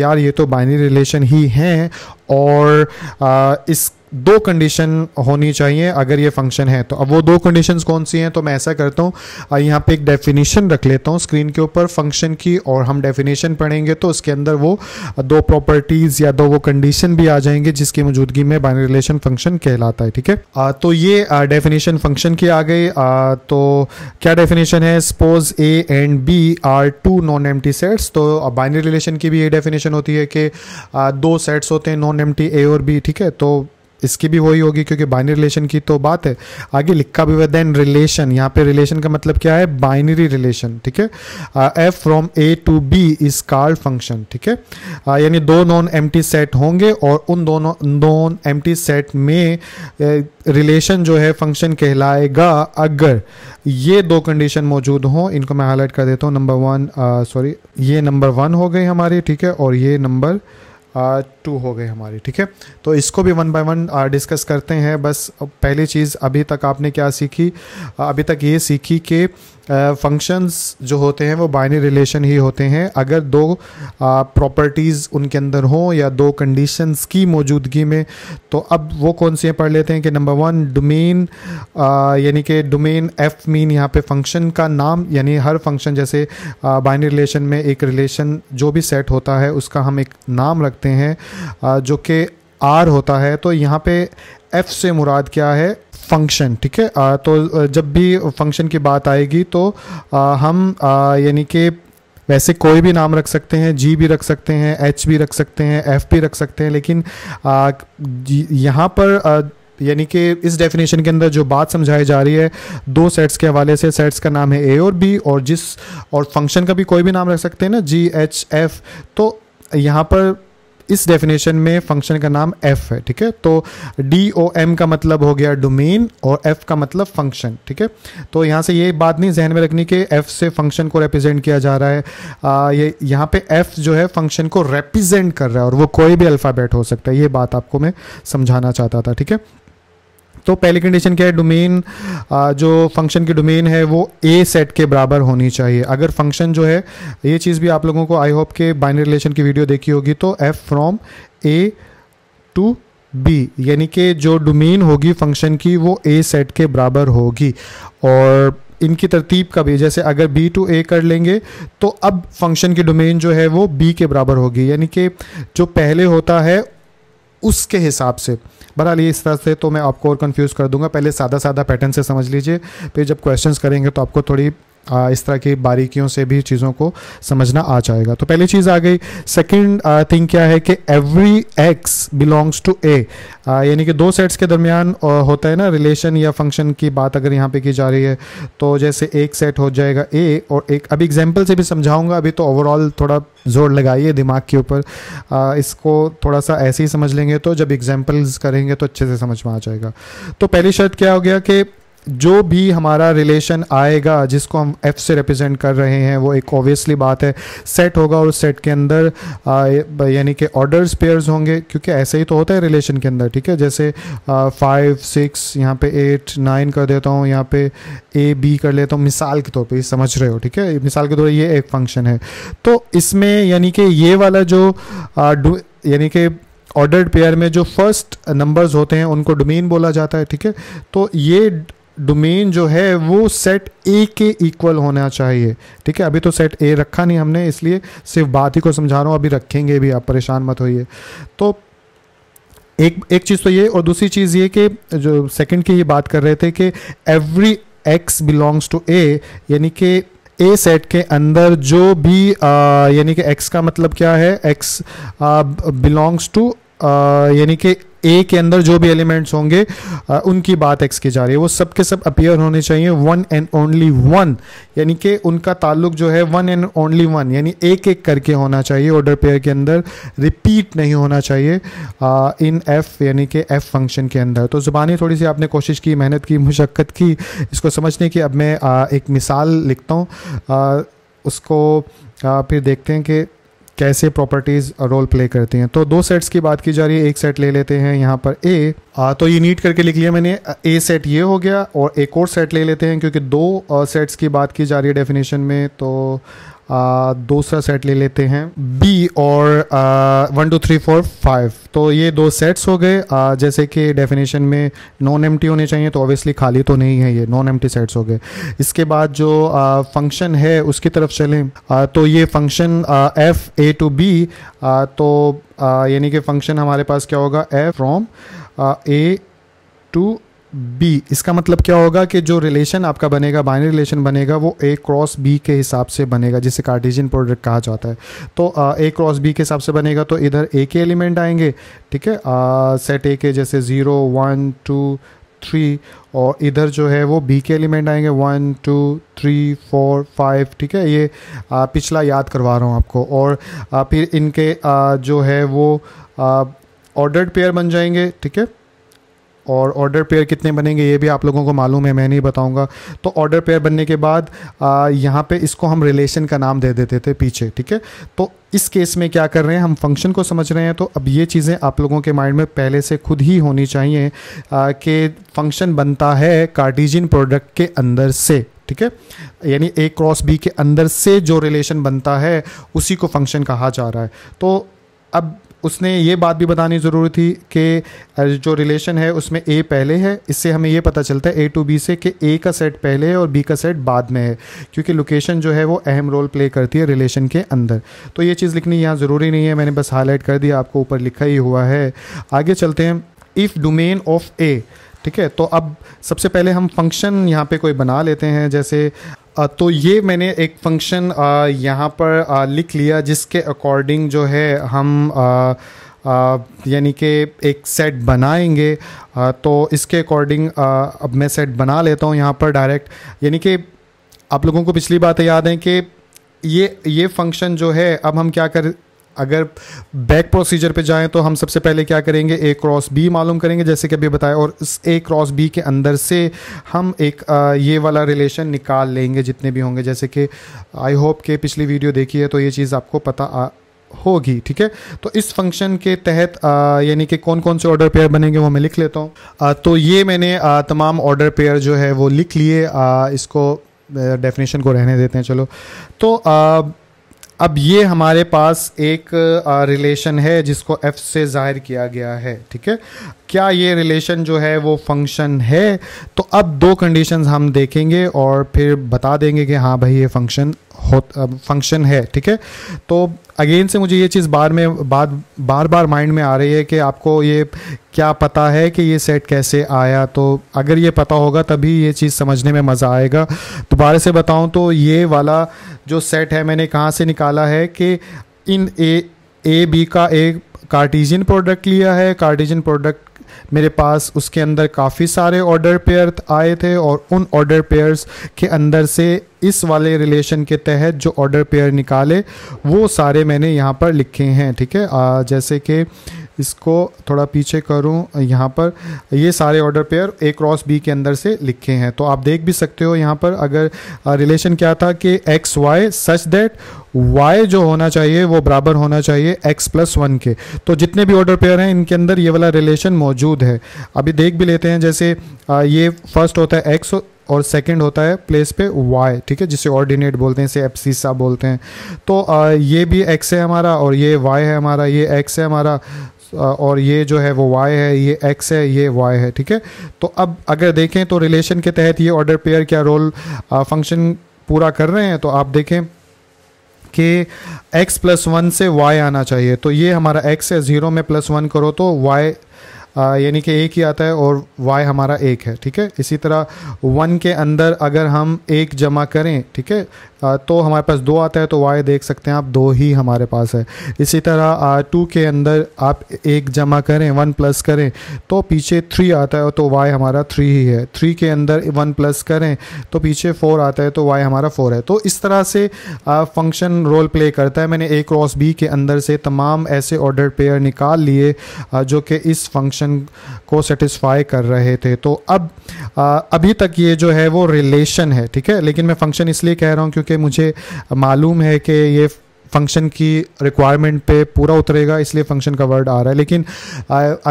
यार ये तो बाइनरी रिलेशन ही हैं और आ, इस दो कंडीशन होनी चाहिए अगर ये फंक्शन है तो अब वो दो कंडीशंस कौन सी हैं तो मैं ऐसा करता हूँ यहाँ पे एक डेफिनेशन रख लेता हूँ स्क्रीन के ऊपर फंक्शन की और हम डेफिनेशन पढ़ेंगे तो उसके अंदर वो दो प्रॉपर्टीज़ या दो वो कंडीशन भी आ जाएंगे जिसकी मौजूदगी में बाइनरी रिलेशन फंक्शन कहलाता है ठीक है तो ये डेफिनेशन फंक्शन की आ गई तो क्या डेफिनेशन है suppose A and B are two non empty sets तो बाइनरी रिलेशन की भी ये डेफिनेशन होती है कि दो सेट्स होते हैं नॉन नॉन एम ए और बी ठीक है तो इसकी भी वही होगी क्योंकि बाइनरी रिलेशन की तो बात है आगे लिखा भी हुआ देन रिलेशन यहाँ पे रिलेशन का मतलब क्या है बाइनरी रिलेशन ठीक है F from A to B is card function ठीक है यानी दो नॉन एम सेट होंगे और उन दोनों नॉन एम सेट में रिलेशन जो है फंक्शन कहलाएगा अगर ये दो कंडीशन मौजूद हों इनको मैं हाईलाइट कर देता हूँ नंबर वन सॉरी ये नंबर वन हो गई हमारी ठीक है और ये नंबर टू हो गए हमारे ठीक है तो इसको भी वन बाय वन डिस्कस करते हैं बस पहली चीज़ अभी तक आपने क्या सीखी अभी तक ये सीखी कि फंक्शंस जो होते हैं वो बाइनरी रिलेशन ही होते हैं अगर दो प्रॉपर्टीज़ उनके अंदर हों या दो कंडीशंस की मौजूदगी में तो अब वो कौन सी हैं पढ़ लेते हैं कि नंबर वन डोमेन यानी कि डोमेन एफ मीन यहाँ पे फंक्शन का नाम यानी हर फंक्शन जैसे बाइनरी रिलेशन में एक रिलेशन जो भी सेट होता है उसका हम एक नाम रखते हैं आ, जो कि आर होता है तो यहाँ पे एफ से मुराद क्या है फंक्शन ठीक है तो जब भी फंक्शन की बात आएगी तो हम यानी कि वैसे कोई भी नाम रख सकते हैं जी भी रख सकते हैं एच भी रख सकते हैं एफ भी रख सकते हैं लेकिन यहाँ पर यानी कि इस डेफिनेशन के अंदर जो बात समझाई जा रही है दो सेट्स के हवाले से सेट्स का नाम है ए और बी और जिस और फंक्शन का भी कोई भी नाम रख सकते हैं ना जी एच एफ तो यहाँ पर इस डेफिनेशन में फंक्शन का नाम एफ है ठीक है तो डी ओ एम का मतलब हो गया डोमेन और एफ का मतलब फंक्शन ठीक है तो यहाँ से ये बात नहीं जहन में रखनी कि एफ से फंक्शन को रिप्रेजेंट किया जा रहा है आ, ये यहाँ पे एफ जो है फंक्शन को रिप्रेजेंट कर रहा है और वो कोई भी अल्फ़ाबेट हो सकता है ये बात आपको मैं समझाना चाहता था ठीक है तो पहली कंडीशन क्या है डोमेन जो फंक्शन की डोमेन है वो ए सेट के बराबर होनी चाहिए अगर फंक्शन जो है ये चीज़ भी आप लोगों को आई होप के बाइनरी रिलेशन की वीडियो देखी होगी तो F from A to B यानी कि जो डोमेन होगी फंक्शन की वो ए सेट के बराबर होगी और इनकी तरतीब का भी जैसे अगर बी टू ए कर लेंगे तो अब फंक्शन की डोमेन जो है वो बी के बराबर होगी यानी कि जो पहले होता है उसके हिसाब से बहरहाल ये इस तरह से तो मैं आपको और कन्फ्यूज़ कर दूंगा पहले सादा सादा पैटर्न से समझ लीजिए फिर जब क्वेश्चंस करेंगे तो आपको थोड़ी इस तरह की बारीकियों से भी चीज़ों को समझना आ जाएगा तो पहली चीज़ आ गई सेकंड थिंग क्या है कि every x belongs to A यानी कि दो सेट्स के दरमियान होता है ना रिलेशन या फंक्शन की बात अगर यहाँ पे की जा रही है तो जैसे एक सेट हो जाएगा ए और एक अभी एग्जाम्पल से भी समझाऊंगा अभी तो ओवरऑल थोड़ा जोर लगाइए दिमाग के ऊपर इसको थोड़ा सा ऐसे ही समझ लेंगे तो जब एग्जाम्पल्स करेंगे तो अच्छे से समझ में आ जाएगा तो पहली शर्त क्या हो गया कि जो भी हमारा रिलेशन आएगा जिसको हम एफ से रिप्रेजेंट कर रहे हैं वो एक ऑब्वियसली बात है सेट होगा और उस सेट के अंदर यानी कि ऑर्डर्स पेयर्स होंगे क्योंकि ऐसे ही तो होता है रिलेशन के अंदर ठीक है जैसे फाइव सिक्स यहाँ पे एट नाइन कर देता हूँ यहाँ पे ए बी कर लेता हूँ मिसाल के तौर पर समझ रहे हो ठीक है मिसाल के तौर पर ये एक फंक्शन है तो इसमें यानी कि ये वाला जो यानी कि ऑर्डर्ड पेयर में जो फर्स्ट नंबर्स होते हैं उनको डोमेन बोला जाता है ठीक है तो ये डोमेन जो है वो सेट ए के इक्वल होना चाहिए ठीक है अभी तो सेट ए रखा नहीं हमने इसलिए सिर्फ बात ही को समझा रहा हूँ अभी रखेंगे भी आप परेशान मत होइए तो एक एक चीज़ तो ये और दूसरी चीज़ ये कि जो सेकंड की ये बात कर रहे थे कि every x belongs to A यानी कि ए सेट के अंदर जो भी यानी कि एक्स का मतलब क्या है एक्स बिलोंग्स टू यानी कि ए के अंदर जो भी एलिमेंट्स होंगे आ, उनकी बात एक्स की जा रही है वो सब के सब अपियर होने चाहिए वन एंड ओनली वन यानी कि उनका ताल्लुक जो है वन एंड ओनली वन यानी एक एक करके होना चाहिए ऑर्डर पेयर के अंदर रिपीट नहीं होना चाहिए इन एफ यानी कि एफ फंक्शन के अंदर तो ज़ुबानी थोड़ी सी आपने कोशिश की मेहनत की मुशक्क़त की इसको समझने की अब मैं आ, एक मिसाल लिखता हूँ उसको आ, फिर देखते हैं कि कैसे प्रॉपर्टीज रोल प्ले करती हैं तो दो सेट्स की बात की जा रही है एक सेट ले लेते हैं यहाँ पर ए आ, तो ये नीट करके लिख लिया मैंने ए सेट ये हो गया और एक और सेट ले लेते हैं क्योंकि दो सेट्स की बात की जा रही है डेफिनेशन में तो दूसरा सेट ले लेते हैं बी और one two three four five तो ये दो सेट्स हो गए आ, जैसे कि डेफिनेशन में नॉन एम होने चाहिए तो ऑब्वियसली खाली तो नहीं है ये नॉन एम सेट्स हो गए इसके बाद जो फंक्शन है उसकी तरफ चलें आ, तो ये function F A to B तो यानी कि फंक्शन हमारे पास क्या होगा F from A to B इसका मतलब क्या होगा कि जो रिलेशन आपका बनेगा बाइनरी रिलेशन बनेगा वो ए क्रॉस बी के हिसाब से बनेगा जिसे कार्टेशियन प्रोडक्ट कहा जाता है तो ए क्रॉस बी के हिसाब से बनेगा तो इधर ए के एलिमेंट आएंगे ठीक है सेट ए के जैसे ज़ीरो वन टू थ्री और इधर जो है वो बी के एलिमेंट आएंगे one two three four five ठीक है ये आ, पिछला याद करवा रहा हूँ आपको और आ, फिर इनके आ, जो है वो ऑर्डर्ड पेयर बन जाएंगे ठीक है और ऑर्डर पेयर कितने बनेंगे ये भी आप लोगों को मालूम है मैं नहीं बताऊंगा तो ऑर्डर पेयर बनने के बाद यहाँ पे इसको हम रिलेशन का नाम दे देते थे पीछे ठीक है तो इस केस में क्या कर रहे हैं हम फंक्शन को समझ रहे हैं तो अब ये चीज़ें आप लोगों के माइंड में पहले से खुद ही होनी चाहिए कि फंक्शन बनता है कार्टिजिन प्रोडक्ट के अंदर से ठीक है यानी ए क्रॉस बी के अंदर से जो रिलेशन बनता है उसी को फंक्शन कहा जा रहा है तो अब उसने ये बात भी बतानी ज़रूरी थी कि जो रिलेशन है उसमें ए पहले है इससे हमें ये पता चलता है ए टू बी से कि ए का सेट पहले है और बी का सेट बाद में है क्योंकि लोकेशन जो है वो अहम रोल प्ले करती है रिलेशन के अंदर तो ये चीज़ लिखनी यहाँ ज़रूरी नहीं है मैंने बस हाईलाइट कर दिया आपको ऊपर लिखा ही हुआ है आगे चलते हैं इफ़ डोमेन ऑफ ए ठीक है तो अब सबसे पहले हम फंक्शन यहाँ पे कोई बना लेते हैं जैसे तो ये मैंने एक फंक्शन यहाँ पर लिख लिया जिसके अकॉर्डिंग जो है हम यानी कि एक सेट बनाएंगे तो इसके अकॉर्डिंग अब मैं सेट बना लेता हूँ यहाँ पर डायरेक्ट यानी कि आप लोगों को पिछली बात याद है कि ये ये फंक्शन जो है अब हम क्या कर अगर बैक प्रोसीजर पे जाएं तो हम सबसे पहले क्या करेंगे ए क्रॉस बी मालूम करेंगे जैसे कि अभी बताया और इस ए क्रॉस बी के अंदर से हम एक ये वाला रिलेशन निकाल लेंगे जितने भी होंगे जैसे कि आई होप के पिछली वीडियो देखी है तो ये चीज़ आपको पता आ, होगी ठीक है तो इस फंक्शन के तहत यानी कि कौन कौन से ऑर्डर पेयर बनेंगे वो मैं लिख लेता हूँ तो ये मैंने आ, तमाम ऑर्डर पेयर जो है वो लिख लिए इसको डेफिनेशन को रहने देते हैं चलो तो आ, अब ये हमारे पास एक रिलेशन है जिसको एफ से ज़ाहिर किया गया है ठीक है क्या ये रिलेशन जो है वो फंक्शन है तो अब दो कंडीशंस हम देखेंगे और फिर बता देंगे कि हाँ भाई ये फंक्शन फंक्शन है ठीक है तो अगेन से मुझे ये चीज़ बार में बार बार बार माइंड में आ रही है कि आपको ये क्या पता है कि ये सेट कैसे आया तो अगर ये पता होगा तभी ये चीज़ समझने में मज़ा आएगा दोबारा से बताऊँ तो ये वाला जो सेट है मैंने कहाँ से निकाला है कि इन ए ए बी का एक कार्टिजन प्रोडक्ट लिया है कार्टिजन प्रोडक्ट मेरे पास उसके अंदर काफ़ी सारे ऑर्डर पेयर आए थे और उन ऑर्डर पेयर्स के अंदर से इस वाले रिलेशन के तहत जो ऑर्डर पेयर निकाले वो सारे मैंने यहाँ पर लिखे हैं ठीक है आ, जैसे कि इसको थोड़ा पीछे करूँ यहाँ पर ये सारे order pair A cross B के अंदर से लिखे हैं तो आप देख भी सकते हो यहाँ पर अगर रिलेशन क्या था कि x y such that y जो होना चाहिए वो बराबर होना चाहिए एक्स प्लस वन के तो जितने भी ऑर्डर पेयर हैं इनके अंदर ये वाला रिलेशन मौजूद है अभी देख भी लेते हैं जैसे ये फर्स्ट होता है एक्स और सेकंड होता है प्लेस पे वाई ठीक है जिसे ऑर्डिनेट बोलते हैं इसे एप्सिसा बोलते हैं तो आ, ये भी एक्स है हमारा और ये वाई है हमारा ये एक्स है हमारा और ये जो है वो वाई है ये एक्स है ये वाई है ठीक है तो अब अगर देखें तो रिलेशन के तहत ये ऑर्डर पेयर क्या रोल फंक्शन पूरा कर रहे हैं तो आप देखें के x प्लस वन से y आना चाहिए तो ये हमारा x है ज़ीरो में प्लस वन करो तो y यानी कि एक ही आता है और y हमारा एक है ठीक है इसी तरह वन के अंदर अगर हम एक जमा करें ठीक है तो हमारे पास दो आता है तो वाई देख सकते हैं आप दो ही हमारे पास है इसी तरह टू के अंदर आप एक जमा करें वन प्लस करें तो पीछे थ्री आता है तो वाई हमारा थ्री ही है थ्री के अंदर वन प्लस करें तो पीछे फोर आता है तो वाई हमारा फोर है तो इस तरह से फंक्शन रोल प्ले करता है मैंने ए क्रॉस बी के अंदर से तमाम ऐसे ऑर्डर पेयर निकाल लिए जो कि इस फंक्शन को सेटिस्फाई कर रहे थे तो अब अभी तक ये जो है वो रिलेशन है ठीक है लेकिन मैं फंक्शन इसलिए कह रहा हूँ क्योंकि से मुझे मालूम है कि ये फंक्शन की रिक्वायरमेंट पे पूरा उतरेगा इसलिए फंक्शन का वर्ड आ रहा है लेकिन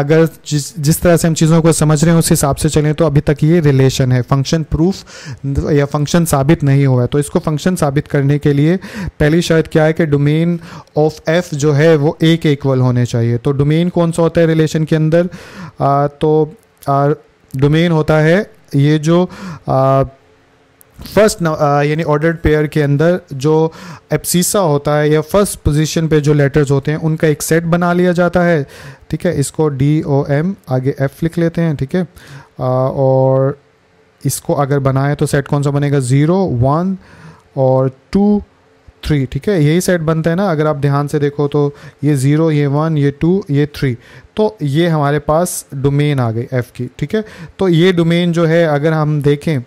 अगर जिस जिस तरह से हम चीज़ों को समझ रहे हैं उस हिसाब से चलें तो अभी तक ये रिलेशन है फंक्शन प्रूफ या फंक्शन साबित नहीं हुआ है तो इसको फंक्शन साबित करने के लिए पहली शर्त क्या है कि डोमेन ऑफ एफ जो है वो ए के इक्वल होने चाहिए तो डोमेन कौन सा होता है रिलेशन के अंदर आ, तो डोमेन होता है ये जो आ, फर्स्ट यानी ऑर्डर्ड पेयर के अंदर जो एप्सीसा होता है या फर्स्ट पोजीशन पे जो लेटर्स होते हैं उनका एक सेट बना लिया जाता है ठीक है इसको डी ओ एम आगे एफ लिख लेते हैं ठीक है और इसको अगर बनाए तो सेट कौन सा बनेगा ज़ीरो वन और टू थ्री ठीक है यही सेट बनता है ना अगर आप ध्यान से देखो तो ये ज़ीरो ये वन ये टू ये थ्री तो ये हमारे पास डोमेन आ गई एफ़ की ठीक है तो ये डोमेन जो है अगर हम देखें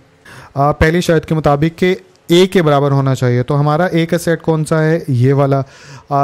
पहली शायद के मुताबिक कि ए के बराबर होना चाहिए तो हमारा ए का सेट कौन सा है ये वाला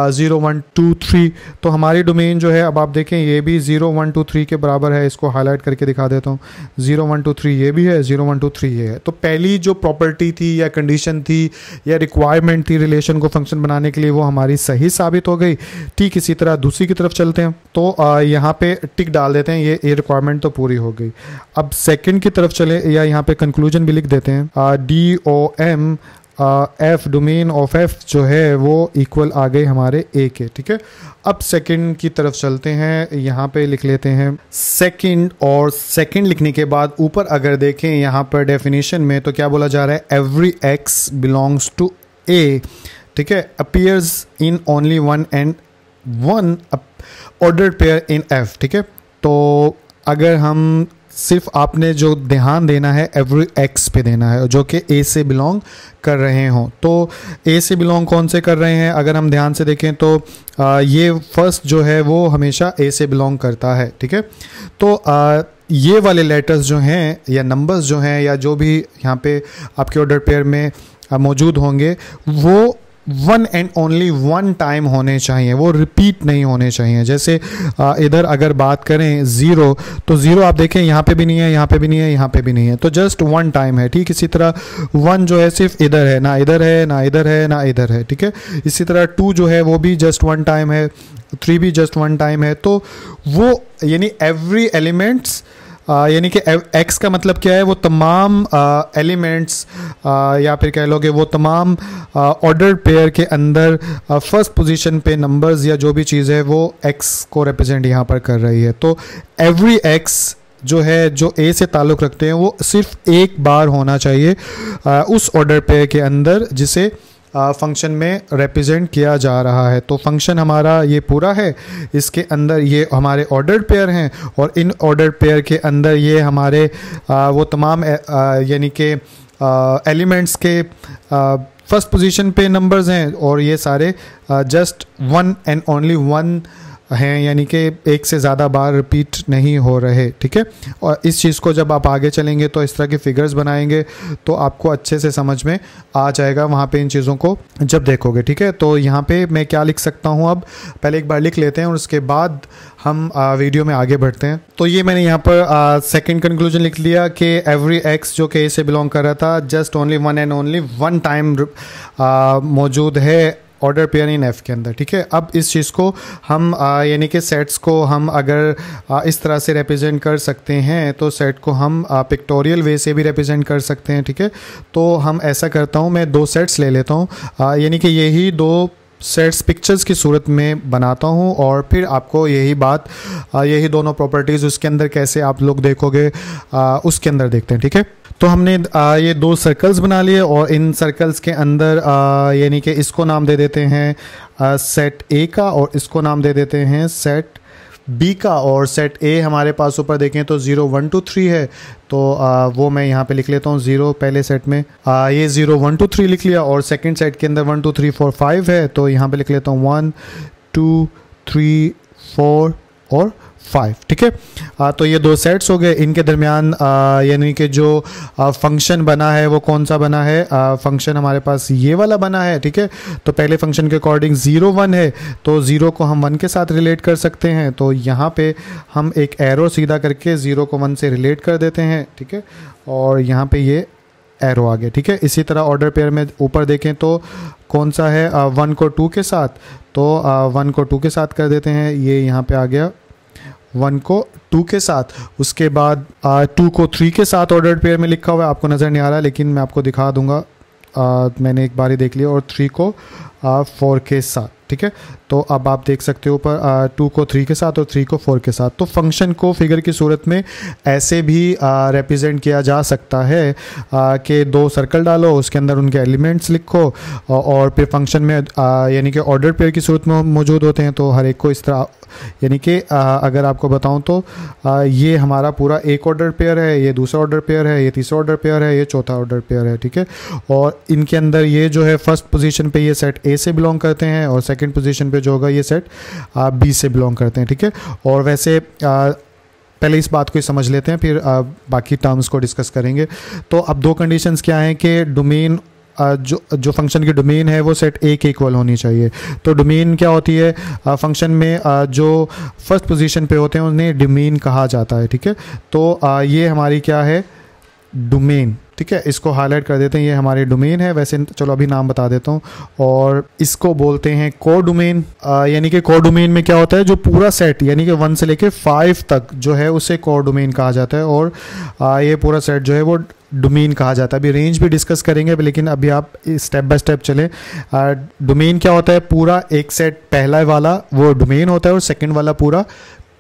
ज़ीरो वन टू थ्री तो हमारी डोमेन जो है अब आप देखें ये भी ज़ीरो वन टू थ्री के बराबर है इसको हाईलाइट करके दिखा देता हूँ ज़ीरो वन टू थ्री ये भी है ज़ीरो वन टू थ्री ये है तो पहली जो प्रॉपर्टी थी या कंडीशन थी या रिक्वायरमेंट थी रिलेशन को फंक्शन बनाने के लिए वो हमारी सही साबित हो गई ठीक इसी तरह दूसरी की तरफ चलते हैं तो यहाँ पर टिक डाल देते हैं ये ये रिक्वायरमेंट तो पूरी हो गई अब सेकेंड की तरफ चले या यहाँ पर कंक्लूजन भी लिख देते हैं D O M F domain of F जो है वो इक्वल आ गए हमारे ए के ठीक है अब सेकंड की तरफ चलते हैं यहाँ पे लिख लेते हैं सेकंड और सेकंड लिखने के बाद ऊपर अगर देखें यहाँ पर डेफिनेशन में तो क्या बोला जा रहा है every x belongs to A ठीक है appears in only one and one order pair in F ठीक है तो अगर हम सिर्फ आपने जो ध्यान देना है एवरी एक्स पे देना है जो कि ए से बिलोंग कर रहे हों तो ए से बिलोंग कौन से कर रहे हैं अगर हम ध्यान से देखें तो आ, ये फर्स्ट जो है वो हमेशा ए से बिलोंग करता है ठीक है तो आ, ये वाले लेटर्स जो हैं या नंबर्स जो हैं या जो भी यहाँ पे आपके ऑर्डर पेयर में मौजूद होंगे वो one and only one time होने चाहिए वो रिपीट नहीं होने चाहिए जैसे इधर अगर बात करें ज़ीरो तो ज़ीरो आप देखें यहाँ पे भी नहीं है यहाँ पे भी नहीं है यहाँ पे भी नहीं है तो जस्ट वन टाइम है ठीक इसी तरह वन जो है सिर्फ इधर है ना इधर है ना इधर है ना इधर है ठीक है इसी तरह टू जो है वो भी जस्ट वन टाइम है थ्री भी जस्ट वन टाइम है तो वो यानी एवरी एलिमेंट्स यानी कि एक्स का मतलब क्या है वो तमाम एलिमेंट्स या फिर कह लो कि वो तमाम ऑर्डर पेयर के अंदर फर्स्ट पोजीशन पे नंबर्स या जो भी चीज़ है वो एक्स को रिप्रेजेंट यहाँ पर कर रही है तो एवरी एक्स जो है जो ए से ताल्लुक़ रखते हैं वो सिर्फ एक बार होना चाहिए आ, उस ऑर्डर पेयर के अंदर जिसे फंक्शन में रिप्रेजेंट किया जा रहा है तो फंक्शन हमारा ये पूरा है इसके अंदर ये हमारे ऑर्डर्ड पेयर हैं और इन ऑर्डर्ड पेयर के अंदर ये हमारे आ, वो तमाम यानी कि एलिमेंट्स के फर्स्ट पोजीशन पे नंबर्स हैं और ये सारे just one and only one हैं यानी कि एक से ज़्यादा बार रिपीट नहीं हो रहे ठीक है और इस चीज़ को जब आप आगे चलेंगे तो इस तरह के फिगर्स बनाएंगे तो आपको अच्छे से समझ में आ जाएगा वहाँ पे इन चीज़ों को जब देखोगे ठीक है तो यहाँ पे मैं क्या लिख सकता हूँ अब पहले एक बार लिख लेते हैं और उसके बाद हम वीडियो में आगे बढ़ते हैं तो ये मैंने यहाँ पर सेकंड कंक्लूजन लिख लिया कि एवरी एक्स जो कि ए से बिलोंग कर रहा था just only one and only one time मौजूद है ऑर्डर पेयर इन एफ के अंदर ठीक है अब इस चीज़ को हम यानी कि सेट्स को हम अगर आ, इस तरह से रिप्रेजेंट कर सकते हैं तो सेट को हम पिक्टोरियल वे से भी रिप्रेजेंट कर सकते हैं ठीक है तो हम ऐसा करता हूँ मैं दो सेट्स ले लेता हूँ यानी कि यही दो सेट्स पिक्चर्स की सूरत में बनाता हूँ और फिर आपको यही बात यही दोनों प्रॉपर्टीज़ उसके अंदर कैसे आप लोग देखोगे उसके अंदर देखते हैं ठीक है तो हमने ये दो सर्कल्स बना लिए और इन सर्कल्स के अंदर यानी कि इसको नाम दे देते हैं सेट ए का और इसको नाम दे देते हैं सेट बी का और सेट ए हमारे पास ऊपर देखें तो ज़ीरो वन टू थ्री है तो आ, वो मैं यहाँ पे लिख लेता हूँ ज़ीरो पहले सेट में आ, ये ज़ीरो वन टू थ्री लिख लिया और सेकंड सेट के अंदर one two three four five है तो यहाँ पे लिख लेता हूँ वन टू थ्री फोर और फाइव ठीक है तो ये दो सेट्स हो गए इनके दरमियान यानी कि जो फंक्शन बना है वो कौन सा बना है फंक्शन हमारे पास ये वाला बना है ठीक है तो पहले फंक्शन के अकॉर्डिंग ज़ीरो वन है तो ज़ीरो को हम वन के साथ रिलेट कर सकते हैं तो यहाँ पे हम एक एरो सीधा करके ज़ीरो को वन से रिलेट कर देते हैं ठीक है और यहाँ पर ये एरो आ गया ठीक है इसी तरह ऑर्डर पेयर में ऊपर देखें तो कौन सा है वन को टू के साथ तो वन को टू के साथ कर देते हैं ये यहाँ पर आ गया वन को टू के साथ उसके बाद टू को थ्री के साथ ऑर्डर पेयर में लिखा हुआ है आपको नज़र नहीं आ रहा लेकिन मैं आपको दिखा दूंगा आ, मैंने एक बार ही देख लिया और थ्री को फोर के साथ ठीक है तो अब आप देख सकते हो ऊपर टू को थ्री के साथ और थ्री को फोर के साथ तो फंक्शन को फिगर की सूरत में ऐसे भी रिप्रेजेंट किया जा सकता है कि दो सर्कल डालो उसके अंदर उनके एलिमेंट्स लिखो और फिर फंक्शन में यानी कि ऑर्डर पेयर की सूरत में मौजूद होते हैं तो हर एक को इस तरह यानी कि अगर आपको बताऊं तो आ, ये हमारा पूरा एक ऑर्डर पेयर है ये दूसरा ऑर्डर पेयर है ये तीसरा ऑर्डर पेयर है ये चौथा ऑर्डर पेयर है ठीक है और इनके अंदर ये जो है फर्स्ट पोजीशन पे ये सेट ए से बिलोंग करते हैं और सेकंड पोजीशन पे जो होगा ये सेट बी से बिलोंग करते हैं ठीक है और वैसे आ, पहले इस बात को ही समझ लेते हैं फिर आ, बाकी टर्म्स को डिस्कस करेंगे तो अब दो कंडीशंस क्या हैं कि डोमेन जो जो फंक्शन की डोमेन है वो सेट ए के इक्वल होनी चाहिए तो डोमेन क्या होती है फंक्शन में जो फर्स्ट पोजीशन पे होते हैं उन्हें डोमेन कहा जाता है ठीक है तो ये हमारी क्या है डोमेन ठीक है इसको हाईलाइट कर देते हैं ये हमारी डोमेन है वैसे चलो अभी नाम बता देता हूँ और इसको बोलते हैं कोर डोमेन यानी कि कोर डोमेन में क्या होता है जो पूरा सेट यानी कि वन से लेके फाइव तक जो है उसे कोर डोमेन कहा जाता है और आ, ये पूरा सेट जो है वो डोमेन कहा जाता है अभी रेंज भी डिस्कस करेंगे लेकिन अभी आप स्टेप बाय स्टेप चलें डोमेन क्या होता है पूरा एक सेट पहला वाला वो डोमेन होता है और सेकंड वाला पूरा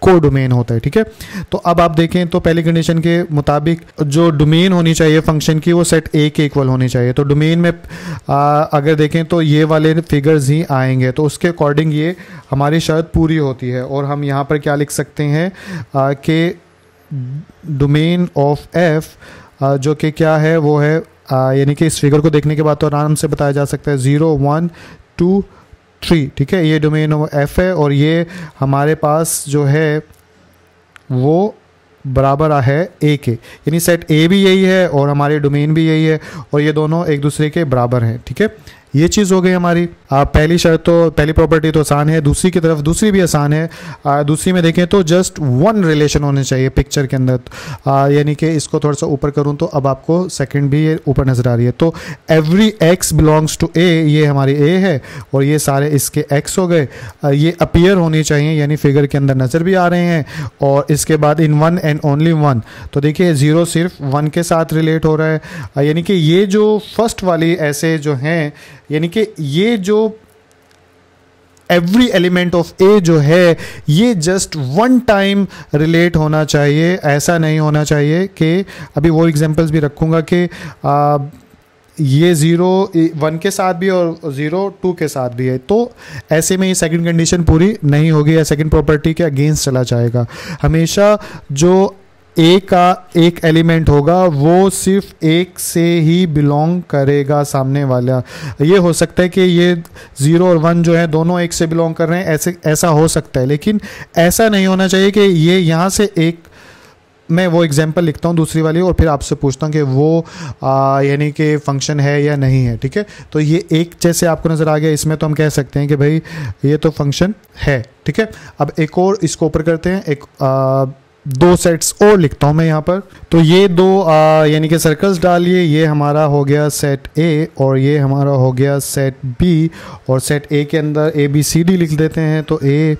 को डोमेन होता है ठीक है तो अब आप देखें तो पहली कंडीशन के मुताबिक जो डोमेन होनी चाहिए फंक्शन की वो सेट ए के इक्वल होनी चाहिए तो डोमेन में आ, अगर देखें तो ये वाले फिगर्स ही आएंगे तो उसके अकॉर्डिंग ये हमारी शर्त पूरी होती है और हम यहाँ पर क्या लिख सकते हैं कि डोमेन ऑफ एफ जो कि क्या है वो है यानी कि इस फिगर को देखने के बाद तो आराम से बताया जा सकता है ज़ीरो वन टू थ्री ठीक है ये डोमेन एफ है और ये हमारे पास जो है वो बराबर है ए के यानी सेट ए भी यही है और हमारे डोमेन भी यही है और ये दोनों एक दूसरे के बराबर हैं ठीक है थीके? ये चीज़ हो गई हमारी आप पहली शर्त तो पहली प्रॉपर्टी तो आसान है दूसरी की तरफ दूसरी भी आसान है आ, दूसरी में देखें तो जस्ट वन रिलेशन होने चाहिए पिक्चर के अंदर यानी कि इसको थोड़ा सा ऊपर करूँ तो अब आपको सेकेंड भी ये ऊपर नज़र आ रही है तो every x belongs to A ये हमारी ए है और ये सारे इसके एक्स हो गए ये अपियर होनी चाहिए यानी फिगर के अंदर नज़र भी आ रहे हैं और इसके बाद in one and only one तो देखिए ज़ीरो सिर्फ वन के साथ रिलेट हो रहा है यानी कि ये जो फर्स्ट वाली ऐसे जो हैं यानी कि ये जो एवरी एलिमेंट ऑफ ए जो है ये जस्ट वन टाइम रिलेट होना चाहिए ऐसा नहीं होना चाहिए कि अभी वो एग्जांपल्स भी रखूँगा कि ये ज़ीरो वन के साथ भी और ज़ीरो टू के साथ भी है तो ऐसे में ये सेकंड कंडीशन पूरी नहीं होगी या सेकंड प्रॉपर्टी के अगेंस्ट चला जाएगा हमेशा जो ए का एक एलिमेंट होगा वो सिर्फ एक से ही बिलोंग करेगा सामने वाला ये हो सकता है कि ये ज़ीरो और वन जो है दोनों एक से बिलोंग कर रहे हैं ऐसे ऐसा हो सकता है लेकिन ऐसा नहीं होना चाहिए कि ये यहाँ से एक मैं वो एग्जांपल लिखता हूँ दूसरी वाली और फिर आपसे पूछता हूँ कि वो यानी कि फंक्शन है या नहीं है ठीक है तो ये एक जैसे आपको नज़र आ गया इसमें तो हम कह सकते हैं कि भाई ये तो फंक्शन है ठीक है अब एक और इसको ऊपर करते हैं एक आ, दो सेट्स और लिखता हूँ मैं यहाँ पर तो ये दो यानी कि सर्कल्स डालिए ये हमारा हो गया सेट ए और ये हमारा हो गया सेट बी और सेट ए के अंदर ए बी सी डी लिख देते हैं तो ए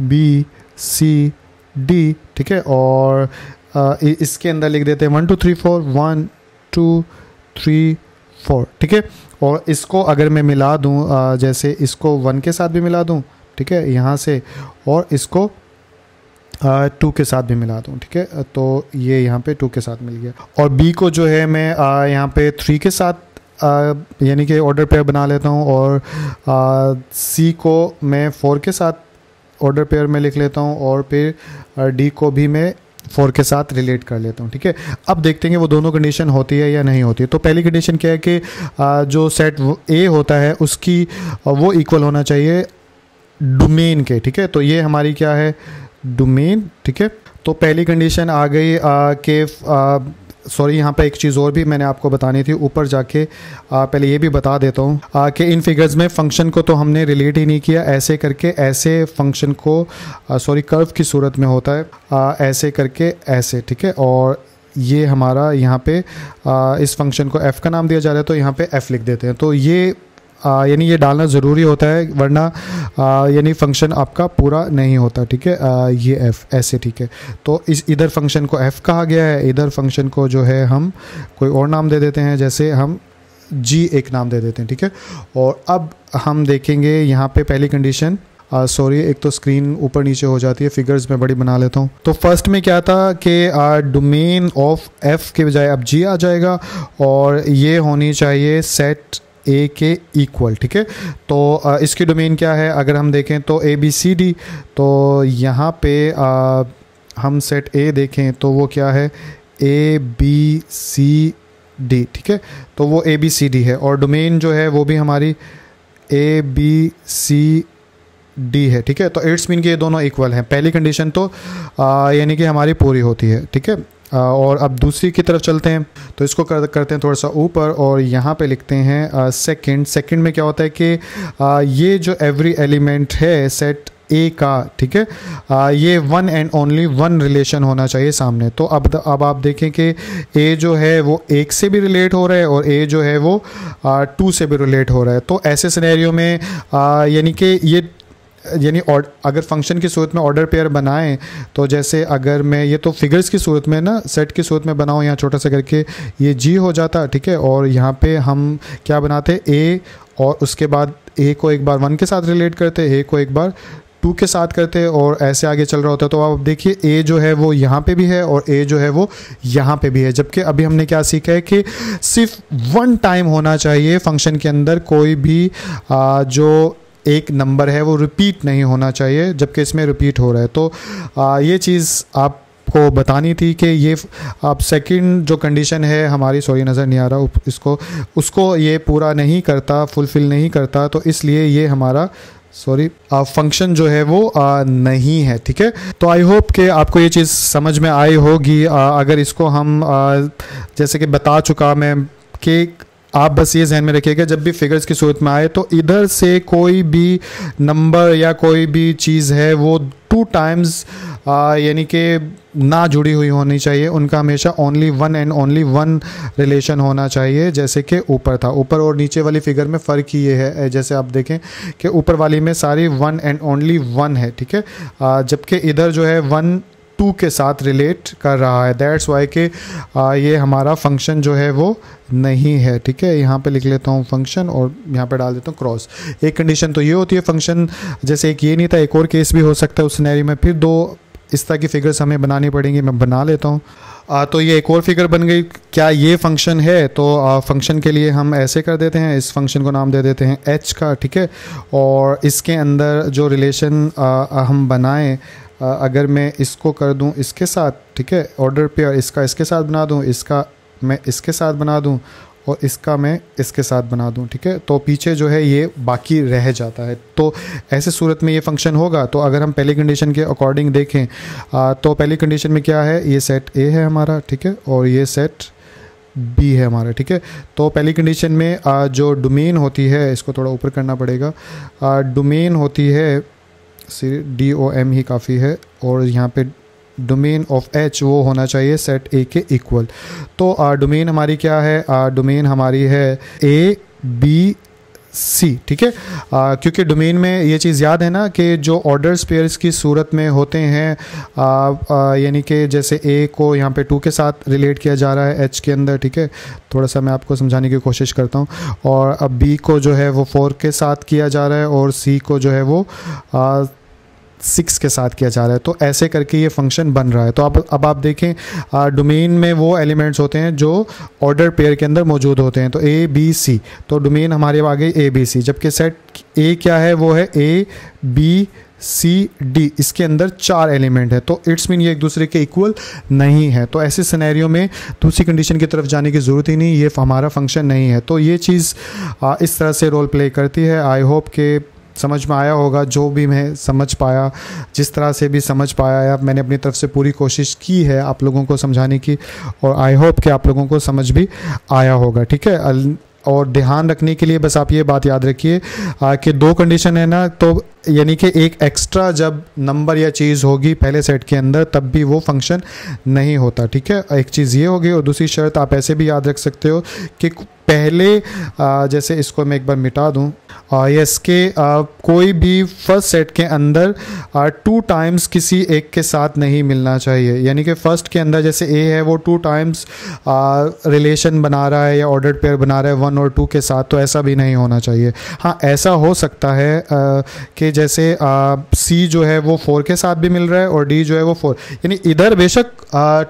बी सी डी ठीक है और आ, इसके अंदर लिख देते हैं one two three four one two three four ठीक है और इसको अगर मैं मिला दूँ जैसे इसको वन के साथ भी मिला दूँ ठीक है यहाँ से और इसको टू के साथ भी मिला दूँ ठीक है तो ये यहाँ पे टू के साथ मिल गया और बी को जो है मैं यहाँ पे थ्री के साथ यानी कि ऑर्डर पेयर बना लेता हूँ और सी को मैं फोर के साथ ऑर्डर पेयर में लिख लेता हूँ और फिर डी को भी मैं फोर के साथ रिलेट कर लेता हूँ ठीक है अब देखते हैं वो दोनों कंडीशन होती है या नहीं होती है तो पहली कंडीशन क्या है कि जो सेट ए होता है उसकी वो इक्वल होना चाहिए डोमेन के ठीक है तो ये हमारी क्या है डोमेन ठीक है तो पहली कंडीशन आ गई कि सॉरी यहाँ पे एक चीज़ और भी मैंने आपको बतानी थी ऊपर जाके आ, पहले ये भी बता देता हूँ कि इन फिगर्स में फंक्शन को तो हमने रिलेट ही नहीं किया ऐसे करके ऐसे फंक्शन को सॉरी कर्व की सूरत में होता है आ, ऐसे करके ऐसे ठीक है और ये हमारा यहाँ पे आ, इस फंक्शन को एफ़ का नाम दिया जा रहा है तो यहाँ पे एफ़ लिख देते हैं तो ये यानी ये डालना ज़रूरी होता है वरना यानी फंक्शन आपका पूरा नहीं होता ठीक है ये एफ़ ऐसे ठीक है तो इस इधर फंक्शन को एफ़ कहा गया है इधर फंक्शन को जो है हम कोई और नाम दे देते हैं जैसे हम जी एक नाम दे देते हैं ठीक है और अब हम देखेंगे यहाँ पे पहली कंडीशन सॉरी एक तो स्क्रीन ऊपर नीचे हो जाती है फिगर्स में बड़ी बना लेता हूँ तो फर्स्ट में क्या था कि डोमेन ऑफ एफ के बजाय अब जी आ जाएगा और ये होनी चाहिए सेट ए के इक्वल ठीक है तो इसकी डोमेन क्या है अगर हम देखें तो ए बी सी डी तो यहाँ पे हम सेट ए देखें तो वो क्या है ए बी सी डी ठीक है तो वो ए बी सी डी है और डोमेन जो है वो भी हमारी ए बी सी डी है ठीक है तो एट्स मीन कि ये दोनों इक्वल हैं पहली कंडीशन तो यानी कि हमारी पूरी होती है ठीक है और अब दूसरी की तरफ चलते हैं तो इसको कर, करते हैं थोड़ा सा ऊपर और यहाँ पे लिखते हैं सेकंड सेकंड में क्या होता है कि आ, ये जो एवरी एलिमेंट है सेट ए का ठीक है आ, ये one and only one relation होना चाहिए सामने तो अब अब आप देखें कि ए जो है वो एक से भी रिलेट हो रहा है और ए जो है वो आ, टू से भी रिलेट हो रहा है तो ऐसे सिनेरियो में यानी कि ये यानी अगर फंक्शन की सूरत में ऑर्डर पेयर बनाएं तो जैसे अगर मैं ये तो फिगर्स की सूरत में ना सेट की सूरत में बनाऊँ यहाँ छोटा सा करके ये जी हो जाता ठीक है और यहाँ पे हम क्या बनाते ए और उसके बाद ए को एक बार वन के साथ रिलेट करते ए को एक बार टू के साथ करते और ऐसे आगे चल रहा होता है तो आप देखिए ए जो है वो यहाँ पे भी है और ए जो है वो यहाँ पे भी है जबकि अभी हमने क्या सीखा है कि सिर्फ वन टाइम होना चाहिए फंक्शन के अंदर कोई भी आ, जो एक नंबर है वो रिपीट नहीं होना चाहिए जबकि इसमें रिपीट हो रहा है तो आ, ये चीज़ आप को बतानी थी कि ये आप सेकंड जो कंडीशन है हमारी सॉरी नज़र नहीं आ रहा इसको उसको ये पूरा नहीं करता फुलफ़िल नहीं करता तो इसलिए ये हमारा सॉरी फंक्शन जो है वो आ, नहीं है ठीक है तो आई होप कि आपको ये चीज़ समझ में आई होगी अगर इसको हम आ, जैसे कि बता चुका मैं कि आप बस ये जहन में रखिएगा जब भी फिगर्स की सूरत में आए तो इधर से कोई भी नंबर या कोई भी चीज़ है वो टू टाइम्स यानी कि ना जुड़ी हुई होनी चाहिए उनका हमेशा only one and only one relation होना चाहिए जैसे कि ऊपर था ऊपर और नीचे वाली फिगर में फ़र्क ही ये है जैसे आप देखें कि ऊपर वाली में सारी वन एंड ओनली वन है ठीक है जबकि इधर जो है वन टू के साथ रिलेट कर रहा है दैट्स वाई के आ, ये हमारा फंक्शन जो है वो नहीं है ठीक है यहाँ पे लिख लेता हूँ फंक्शन और यहाँ पे डाल देता हूँ क्रॉस एक कंडीशन तो ये होती है फंक्शन जैसे एक ये नहीं था एक और केस भी हो सकता है उस सिनेरियो में फिर दो इस तरह की फिगर्स हमें बनानी पड़ेंगी मैं बना लेता हूँ आ, तो ये एक और फिगर बन गई क्या ये फंक्शन है तो फंक्शन के लिए हम ऐसे कर देते हैं इस फंक्शन को नाम दे देते हैं एच का ठीक है और इसके अंदर जो रिलेशन आ, हम बनाएं अगर मैं इसको कर दूं इसके साथ ठीक है ऑर्डर पेयर इसका इसके साथ बना दूं इसका मैं इसके साथ बना दूं और इसका मैं इसके साथ बना दूं ठीक है तो पीछे जो है ये बाकी रह जाता है तो ऐसे सूरत में ये फंक्शन होगा तो अगर हम पहली कंडीशन के अकॉर्डिंग देखें आ, तो पहली कंडीशन में क्या है ये सेट ए है हमारा ठीक है और ये सेट बी है हमारा ठीक है तो पहली कंडीशन में आ, जो डोमेन होती है इसको थोड़ा ऊपर करना पड़ेगा डोमेन होती है डी ओ एम ही काफ़ी है और यहाँ पे डोमेन ऑफ एच वो होना चाहिए सेट ए के इक्वल तो डोमेन हमारी क्या है डोमेन हमारी है ए बी सी ठीक है क्योंकि डोमेन में ये चीज़ याद है ना कि जो ऑर्डर पेयर्स की सूरत में होते हैं यानी कि जैसे ए को यहाँ पे टू के साथ रिलेट किया जा रहा है एच के अंदर ठीक है थोड़ा सा मैं आपको समझाने की कोशिश करता हूँ और अब बी को जो है वो फोर के साथ किया जा रहा है और सी को जो है वो आ, सिक्स के साथ किया जा रहा है तो ऐसे करके ये फंक्शन बन रहा है तो अब अब आप देखें डोमेन में वो एलिमेंट्स होते हैं जो ऑर्डर पेयर के अंदर मौजूद होते हैं तो ए बी सी तो डोमेन हमारे गई ए बी सी जबकि सेट ए क्या है वो है ए बी सी डी इसके अंदर चार एलिमेंट है तो इट्स मीन ये एक दूसरे के इक्वल नहीं है तो ऐसे सिनेरियो में दूसरी कंडीशन की तरफ जाने की ज़रूरत ही नहीं ये हमारा फंक्शन नहीं है तो ये चीज़ इस तरह से रोल प्ले करती है आई होप के समझ में आया होगा जो भी मैं समझ पाया जिस तरह से भी समझ पाया या मैंने अपनी तरफ से पूरी कोशिश की है आप लोगों को समझाने की और आई होप कि आप लोगों को समझ भी आया होगा ठीक है और ध्यान रखने के लिए बस आप ये बात याद रखिए कि दो कंडीशन है ना तो यानी कि एक एक्स्ट्रा जब नंबर या चीज़ होगी पहले सेट के अंदर तब भी वो फंक्शन नहीं होता ठीक है एक चीज़ ये होगी और दूसरी शर्त आप ऐसे भी याद रख सकते हो कि पहले जैसे इसको मैं एक बार मिटा दूँ यस के कोई भी फर्स्ट सेट के अंदर टू टाइम्स किसी एक के साथ नहीं मिलना चाहिए यानी कि फर्स्ट के अंदर जैसे ए है वो टू टाइम्स रिलेशन बना रहा है या ऑर्डर्ड पेयर बना रहा है वन और टू के साथ तो ऐसा भी नहीं होना चाहिए हाँ ऐसा हो सकता है कि जैसे सी जो है वो फोर के साथ भी मिल रहा है और डी जो है वो फोर यानी इधर बेशक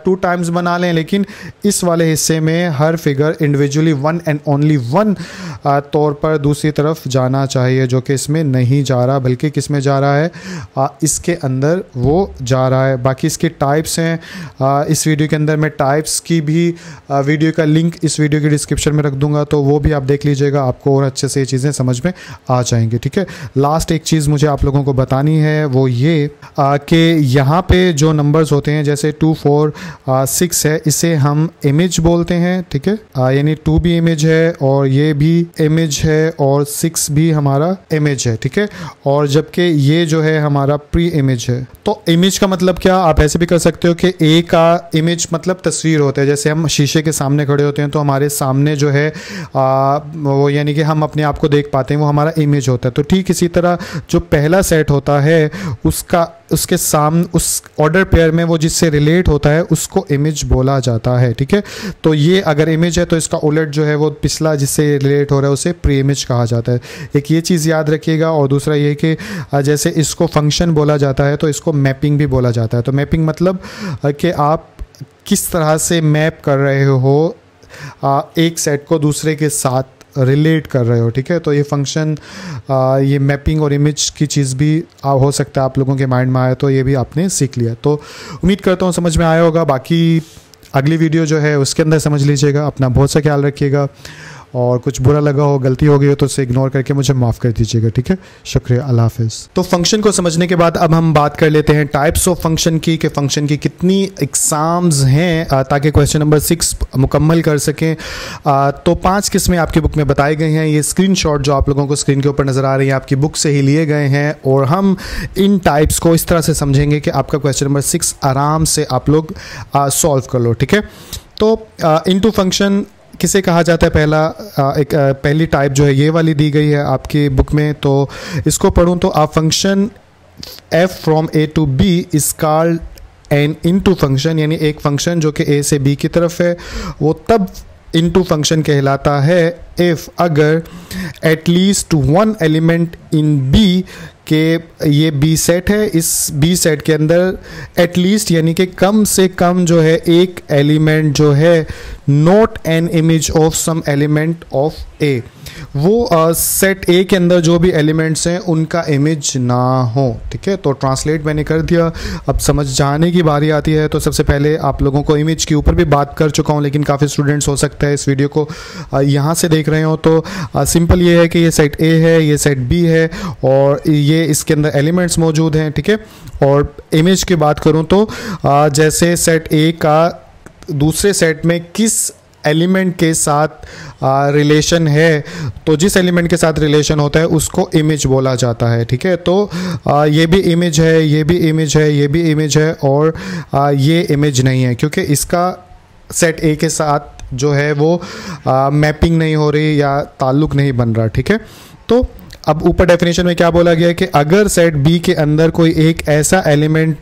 टू टाइम्स बना लें लेकिन इस वाले हिस्से में हर figure individually one and only one तौर पर दूसरी तरफ जाना चाहिए जो कि इसमें नहीं जा रहा बल्कि किस में जा रहा है uh, इसके अंदर वो जा रहा है बाकी इसके टाइप्स हैं uh, इस वीडियो के अंदर मैं टाइप्स की भी वीडियो uh, का लिंक इस वीडियो के डिस्क्रिप्शन में रख दूंगा तो वो भी आप देख लीजिएगा आपको और अच्छे से ये चीज़ें समझ में आ जाएंगी ठीक है लास्ट एक चीज़ मुझे आप लोगों को बतानी है वो ये कि यहाँ पे जो नंबर्स होते हैं जैसे टू फोर सिक्स है इसे हम इमेज बोलते हैं ठीक है यानी टू बी इमेज इमेज है और ये भी इमेज है और सिक्स भी हमारा इमेज है ठीक है और जबकि ये जो है हमारा प्री इमेज है तो इमेज का मतलब क्या आप ऐसे भी कर सकते हो कि ए का इमेज मतलब तस्वीर होता है जैसे हम शीशे के सामने खड़े होते हैं तो हमारे सामने जो है आ, वो यानी कि हम अपने आप को देख पाते हैं वो हमारा इमेज होता है तो ठीक इसी तरह जो पहला सेट होता है उसका उसके सामने उस ऑर्डर पेयर में वो जिससे रिलेट होता है उसको इमेज बोला जाता है ठीक है तो ये अगर इमेज है तो इसका उलट जो है वो पिछला जिससे रिलेट हो रहा है उसे प्री इमेज कहा जाता है एक ये चीज़ याद रखिएगा और दूसरा ये कि जैसे इसको फंक्शन बोला जाता है तो इसको मैपिंग भी बोला जाता है तो मैपिंग मतलब कि आप किस तरह से मैप कर रहे हो एक सेट को दूसरे के साथ रिलेट कर रहे हो ठीक है तो ये फंक्शन ये मैपिंग और इमेज की चीज़ भी हो सकता है आप लोगों के माइंड में आया तो ये भी आपने सीख लिया तो उम्मीद करता हूँ समझ में आया होगा बाकी अगली वीडियो जो है उसके अंदर समझ लीजिएगा अपना बहुत सा ख्याल रखिएगा और कुछ बुरा लगा हो गलती हो गई हो तो उसे इग्नोर करके मुझे माफ़ कर दीजिएगा ठीक है शुक्रिया अल्लाह हाफिज़ तो फंक्शन को समझने के बाद अब हम बात कर लेते हैं टाइप्स ऑफ फंक्शन की कि फंक्शन की कितनी एग्ज़ाम्स हैं ताकि क्वेश्चन नंबर सिक्स मुकम्मल कर सकें तो पाँच किस्में आपकी बुक में बताई गई हैं ये स्क्रीन जो आप लोगों को स्क्रीन के ऊपर नज़र आ रही है आपकी बुक से ही लिए गए हैं और हम इन टाइप्स को इस तरह से समझेंगे कि आपका क्वेश्चन नंबर सिक्स आराम से आप लोग सॉल्व कर लो ठीक है तो इन टू फंक्शन किसे कहा जाता है पहला एक पहली टाइप जो है ये वाली दी गई है आपकी बुक में तो इसको पढ़ूँ तो आप function F from A to B is called an into function यानी एक फंक्शन जो कि ए से बी की तरफ है वो तब इन टू फंक्शन कहलाता है इफ़ अगर at least one element in B के ये बी सेट है इस बी सेट के अंदर एटलीस्ट यानी कि कम से कम जो है एक एलिमेंट जो है not an image of some element of A वो सेट uh, ए के अंदर जो भी एलिमेंट्स हैं उनका इमेज ना हो ठीक है तो ट्रांसलेट मैंने कर दिया अब समझ जाने की बारी आती है तो सबसे पहले आप लोगों को इमेज के ऊपर भी बात कर चुका हूँ लेकिन काफ़ी स्टूडेंट्स हो सकता है इस वीडियो को uh, यहाँ से देख रहे हो तो सिंपल uh, ये है कि ये सेट ए है ये सेट बी है और ये इसके अंदर एलिमेंट्स मौजूद हैं ठीक है ठीके? और इमेज की बात करूँ तो uh, जैसे सेट ए का दूसरे सेट में किस एलिमेंट के साथ रिलेशन है तो जिस एलिमेंट के साथ रिलेशन होता है उसको इमेज बोला जाता है ठीक है तो आ, ये भी इमेज है ये भी इमेज है ये भी इमेज है और आ, ये इमेज नहीं है क्योंकि इसका सेट ए के साथ जो है वो आ, मैपिंग नहीं हो रही या ताल्लुक नहीं बन रहा ठीक है तो अब ऊपर डेफिनेशन में क्या बोला गया है कि अगर सेट बी के अंदर कोई एक ऐसा एलिमेंट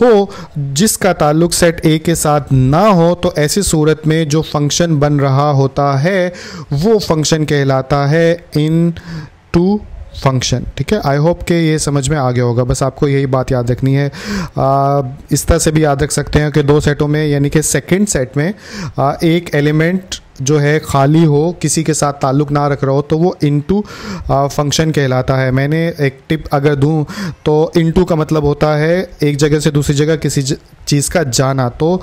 हो जिसका ताल्लुक सेट ए के साथ ना हो तो ऐसी सूरत में जो फंक्शन बन रहा होता है वो फंक्शन कहलाता है इन टू फंक्शन ठीक है आई होप के ये समझ में आ गया होगा बस आपको यही बात याद रखनी है आ, इस तरह से भी याद रख सकते हैं कि दो सेटों में यानी कि सेकंड सेट में आ, एक एलिमेंट जो है खाली हो किसी के साथ ताल्लुक़ ना रख रहा हो तो वो इनटू फंक्शन कहलाता है मैंने एक टिप अगर दूँ तो इनटू का मतलब होता है एक जगह से दूसरी जगह किसी चीज़ का जाना तो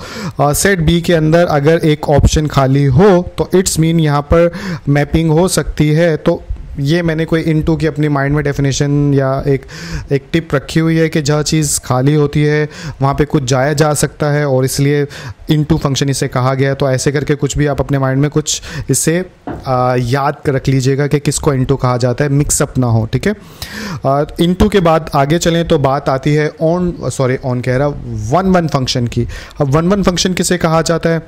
सेट बी के अंदर अगर एक ऑप्शन खाली हो तो इट्स मीन यहाँ पर मैपिंग हो सकती है तो ये मैंने कोई इन टू की अपनी माइंड में डेफिनेशन या एक एक टिप रखी हुई है कि जहाँ चीज़ खाली होती है वहाँ पे कुछ जाया जा सकता है और इसलिए इन टू फंक्शन इसे कहा गया है तो ऐसे करके कुछ भी आप अपने माइंड में कुछ इसे आ, याद रख लीजिएगा कि किसको इन टू कहा जाता है मिक्सअप ना हो ठीक है इन टू के बाद आगे चलें तो बात आती है ऑन सॉरी ऑन कह रहा वन वन फंक्शन की अब वन वन फंक्शन किसे कहा जाता है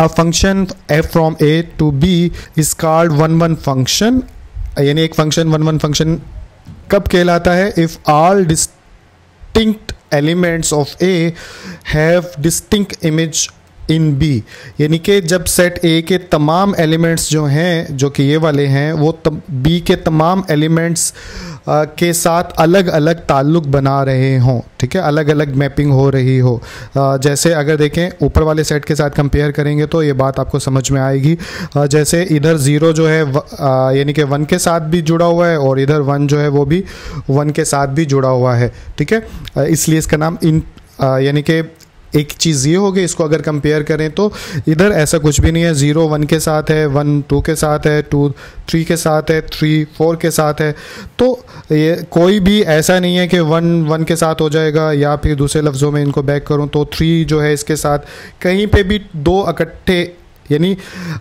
a function F from A to B is called one one function यानी एक फंक्शन वन वन फंक्शन कब कहलाता है if all distinct elements of A have distinct image in B यानी कि जब सेट ए के तमाम एलिमेंट्स जो हैं जो कि ये वाले हैं वो बी के तमाम एलिमेंट्स के साथ अलग अलग ताल्लुक बना रहे हों ठीक है अलग अलग मैपिंग हो रही हो जैसे अगर देखें ऊपर वाले सेट के साथ कंपेयर करेंगे तो ये बात आपको समझ में आएगी जैसे इधर ज़ीरो जो है यानी कि वन के साथ भी जुड़ा हुआ है और इधर वन जो है वो भी वन के साथ भी जुड़ा हुआ है ठीक है इसलिए इसका नाम इन यानी कि एक चीज़ ये होगी इसको अगर कंपेयर करें तो इधर ऐसा कुछ भी नहीं है ज़ीरो वन के साथ है वन टू के साथ है टू थ्री के साथ है थ्री फोर के साथ है तो ये कोई भी ऐसा नहीं है कि वन वन के साथ हो जाएगा या फिर दूसरे लफ्ज़ों में इनको बैक करूँ तो थ्री जो है इसके साथ कहीं पे भी दो इकट्ठे यानी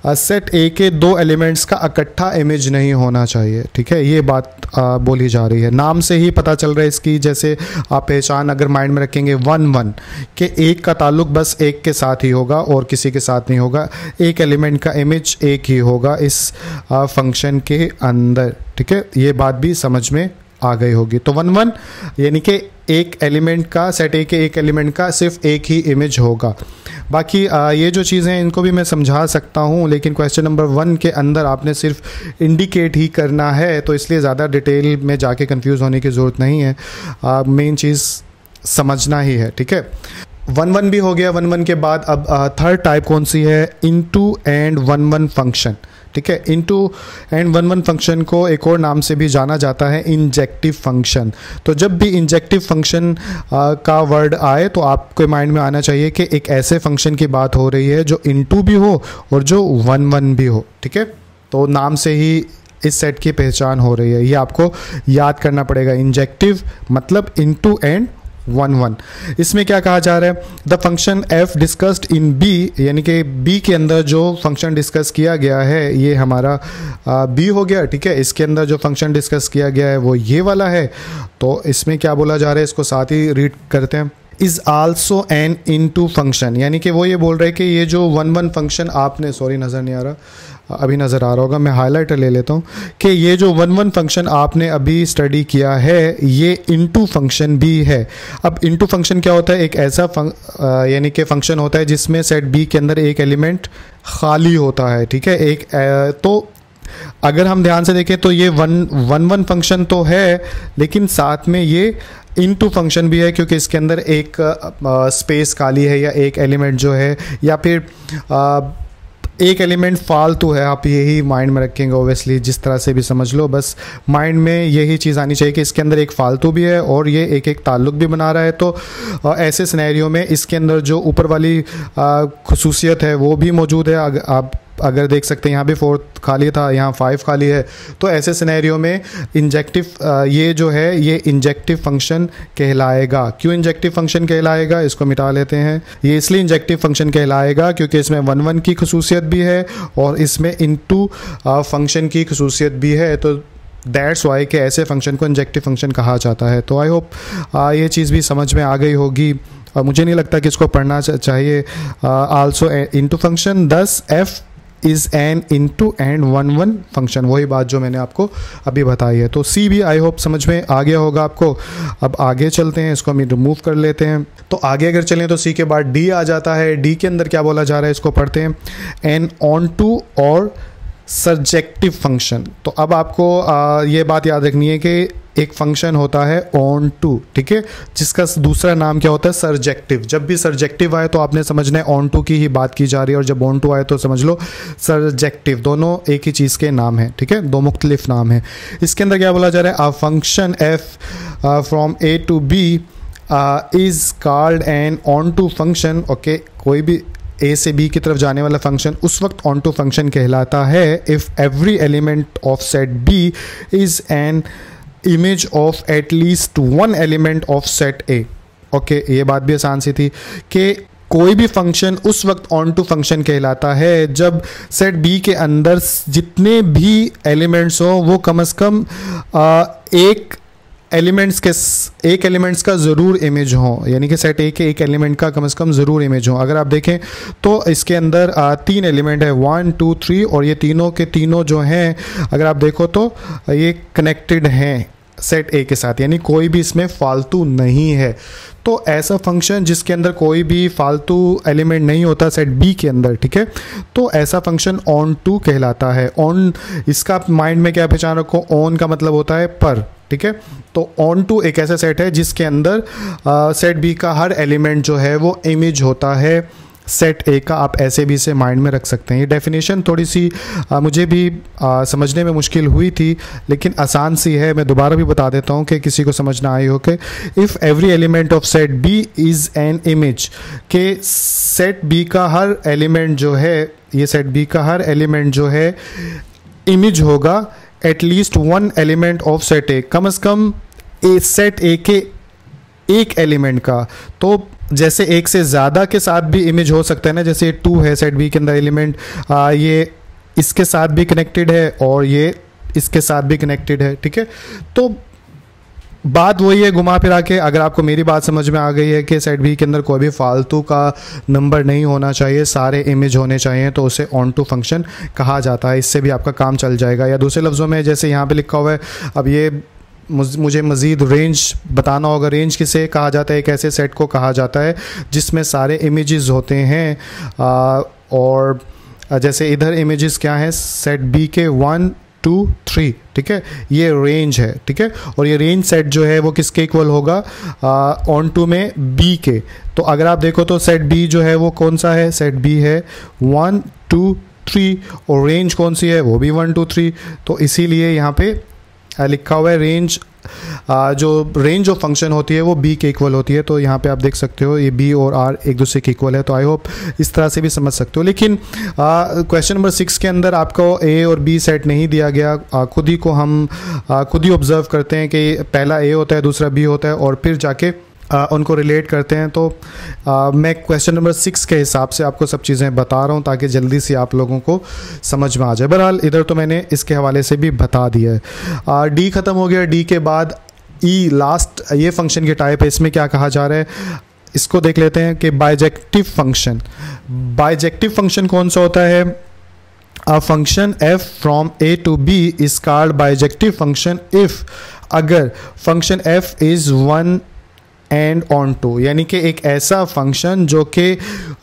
सेट ए के दो एलिमेंट्स का इकट्ठा इमेज नहीं होना चाहिए ठीक है ये बात आ, बोली जा रही है नाम से ही पता चल रहा है इसकी जैसे आप पहचान अगर माइंड में रखेंगे वन वन के एक का ताल्लुक बस एक के साथ ही होगा और किसी के साथ नहीं होगा एक एलिमेंट का इमेज एक ही होगा इस फंक्शन के अंदर ठीक है ये बात भी समझ में आ गई होगी तो वन वन यानी कि एक एलिमेंट का सेट ए के एक एलिमेंट का सिर्फ एक ही इमेज होगा बाकी आ, ये जो चीज़ें हैं इनको भी मैं समझा सकता हूँ लेकिन क्वेश्चन नंबर वन के अंदर आपने सिर्फ इंडिकेट ही करना है तो इसलिए ज़्यादा डिटेल में जाके कंफ्यूज होने की ज़रूरत नहीं है मेन चीज़ समझना ही है ठीक है वन वन भी हो गया वन वन के बाद अब थर्ड टाइप कौन सी है into and one one function ठीक है into and one one function को एक और नाम से भी जाना जाता है इंजेक्टिव फंक्शन तो जब भी इंजेक्टिव फंक्शन का वर्ड आए तो आपके माइंड में आना चाहिए कि एक ऐसे फंक्शन की बात हो रही है जो इनटू भी हो और जो वन वन भी हो ठीक है तो नाम से ही इस सेट की पहचान हो रही है ये आपको याद करना पड़ेगा इंजेक्टिव मतलब इनटू एंड वन वन इसमें क्या कहा जा रहा है the function F discussed in B यानी कि बी के अंदर जो फंक्शन डिस्कस किया गया है ये हमारा बी हो गया ठीक है इसके अंदर जो फंक्शन डिस्कस किया गया है वो ये वाला है तो इसमें क्या बोला जा रहा है इसको साथ ही रीड करते हैं is also an into function यानी कि वो ये बोल रहे हैं कि ये जो वन वन फंक्शन आपने सॉरी नज़र नहीं आ रहा अभी नज़र आ रहा होगा मैं हाईलाइटर ले लेता हूँ कि ये जो वन वन फंक्शन आपने अभी स्टडी किया है ये इनटू फंक्शन भी है अब इनटू फंक्शन क्या होता है एक ऐसा यानी कि फंक्शन होता है जिसमें सेट बी के अंदर एक एलिमेंट खाली होता है ठीक है एक तो अगर हम ध्यान से देखें तो ये वन वन वन फंक्शन तो है लेकिन साथ में ये इन टू फंक्शन भी है क्योंकि इसके अंदर एक स्पेस खाली है या एक एलिमेंट जो है या फिर आ, एक एलिमेंट फालतू है आप यही माइंड में रखेंगे ओबियसली जिस तरह से भी समझ लो बस माइंड में यही चीज़ आनी चाहिए कि इसके अंदर एक फालतू भी है और ये एक एक ताल्लुक भी बना रहा है तो ऐसे सिनेरियो में इसके अंदर जो ऊपर वाली खसूसियत है वो भी मौजूद है आप अगर देख सकते हैं यहाँ भी फोर्थ खाली था यहाँ फाइव खाली है तो ऐसे सिनेरियो में इंजेक्टिव ये जो है ये इंजेक्टिव फंक्शन कहलाएगा क्यों इंजेक्टिव फंक्शन कहलाएगा इसको मिटा लेते हैं ये इसलिए इंजेक्टिव फंक्शन कहलाएगा क्योंकि इसमें वन वन की खसूसियत भी है और इसमें इन टू फंक्शन की खसूसियत भी है तो दैट्स वाई के ऐसे फंक्शन को इंजेक्टिव फंक्शन कहा जाता है तो आई होप ये चीज़ भी समझ में आ गई होगी और मुझे नहीं लगता कि इसको पढ़ना चाहिए also into function thus F is an into and one one function वही बात जो मैंने आपको अभी बताई है तो सी भी आई होप समझ में आ गया होगा आपको अब आगे चलते हैं इसको हम रिमूव कर लेते हैं तो आगे अगर चलें तो सी के बाद डी आ जाता है डी के अंदर क्या बोला जा रहा है इसको पढ़ते हैं एन ऑन टू और सब्जेक्टिव फंक्शन तो अब आपको आ, ये बात याद रखनी है कि एक फंक्शन होता है ऑन टू ठीक है जिसका दूसरा नाम क्या होता है सर्जेक्टिव जब भी सर्जेक्टिव आए तो आपने समझना है ऑन टू की ही बात की जा रही है और जब ऑन टू आए तो समझ लो सर्जेक्टिव दोनों एक ही चीज़ के नाम है ठीक है दो मुख्तलिफ नाम है इसके अंदर क्या बोला जा रहा है a function F from A to B is called an onto function okay कोई भी ए से बी की तरफ जाने वाला फंक्शन उस वक्त ऑन टू फंक्शन कहलाता है if every element of set B is an image of at least one element of set A okay ये बात भी आसान सी थी कि कोई भी फंक्शन उस वक्त ऑन टू फंक्शन कहलाता है जब सेट बी के अंदर जितने भी एलिमेंट्स हों वो कम से कम आ, एक एलिमेंट्स के एक एलिमेंट्स का ज़रूर इमेज हो यानी कि सेट ए के एक एलिमेंट का कम से कम ज़रूर इमेज हो अगर आप देखें तो इसके अंदर तीन एलिमेंट है वन टू थ्री और ये तीनों के तीनों जो हैं अगर आप देखो तो ये कनेक्टेड हैं सेट ए के साथ यानी कोई भी इसमें फालतू नहीं है तो ऐसा फंक्शन जिसके अंदर कोई भी फालतू एलिमेंट नहीं होता सेट बी के अंदर ठीक है तो ऐसा फंक्शन ऑन टू कहलाता है ऑन इसका माइंड में क्या पहचान रखो ऑन का मतलब होता है पर ठीक है तो ऑन टू एक ऐसा सेट है जिसके अंदर सेट बी का हर एलिमेंट जो है वो इमेज होता है सेट ए का आप ऐसे भी इसे माइंड में रख सकते हैं ये डेफिनेशन थोड़ी सी आ, मुझे भी आ, समझने में मुश्किल हुई थी लेकिन आसान सी है मैं दोबारा भी बता देता हूँ कि किसी को समझना आई हो कि if every element of set B is an image के सेट बी का हर एलिमेंट जो है ये सेट बी का हर एलिमेंट जो है इमेज होगा at least one element of set A कम अज़ कम ए सेट ए के एक एलिमेंट का तो जैसे एक से ज़्यादा के साथ भी इमेज हो सकता है ना जैसे टू है सेट बी के अंदर एलिमेंट ये इसके साथ भी कनेक्टेड है और ये इसके साथ भी कनेक्टेड है ठीक है तो बात वही है घुमा फिरा के अगर आपको मेरी बात समझ में आ गई है कि सेट बी के अंदर कोई भी फालतू का नंबर नहीं होना चाहिए सारे इमेज होने चाहिए तो उसे ऑन टू फंक्शन कहा जाता है इससे भी आपका काम चल जाएगा या दूसरे लफ्ज़ों में जैसे यहाँ पे लिखा हुआ है अब ये मुझे मज़ीद रेंज बताना होगा रेंज किसे कहा जाता है एक ऐसे सेट को कहा जाता है जिसमें सारे इमेजेस होते हैं और जैसे इधर इमेजेस क्या हैं सेट बी के वन टू थ्री ठीक है ये रेंज है ठीक है और ये रेंज सेट जो है वो किसके इक्वल होगा ऑन टू में बी के तो अगर आप देखो तो सेट बी जो है वो कौन सा है सेट बी है वन टू थ्री और रेंज कौन सी है वो भी वन टू थ्री तो इसीलिए यहाँ पे लिखा हुआ है रेंज जो रेंज ऑफ फंक्शन होती है वो बी के इक्वल होती है तो यहाँ पे आप देख सकते हो ये बी और आर एक दूसरे के इक्वल है तो आई होप इस तरह से भी समझ सकते हो लेकिन क्वेश्चन नंबर सिक्स के अंदर आपको ए और बी सेट नहीं दिया गया खुद ही को हम खुद ही ऑब्जर्व करते हैं कि पहला ए होता है दूसरा बी होता है और फिर जाके आ, उनको रिलेट करते हैं तो आ, मैं क्वेश्चन नंबर सिक्स के हिसाब से आपको सब चीज़ें बता रहा हूँ ताकि जल्दी से आप लोगों को समझ में आ जाए बहरहाल इधर तो मैंने इसके हवाले से भी बता दिया है डी ख़त्म हो गया डी के बाद ई e लास्ट ये फंक्शन के टाइप है इसमें क्या कहा जा रहा है इसको देख लेते हैं कि बाइजेक्टिव फंक्शन बाइजेक्टिव फंक्शन कौन सा होता है a function F from A to B is called bijective function if अगर function F is one and onto यानी कि एक ऐसा फंक्शन जो कि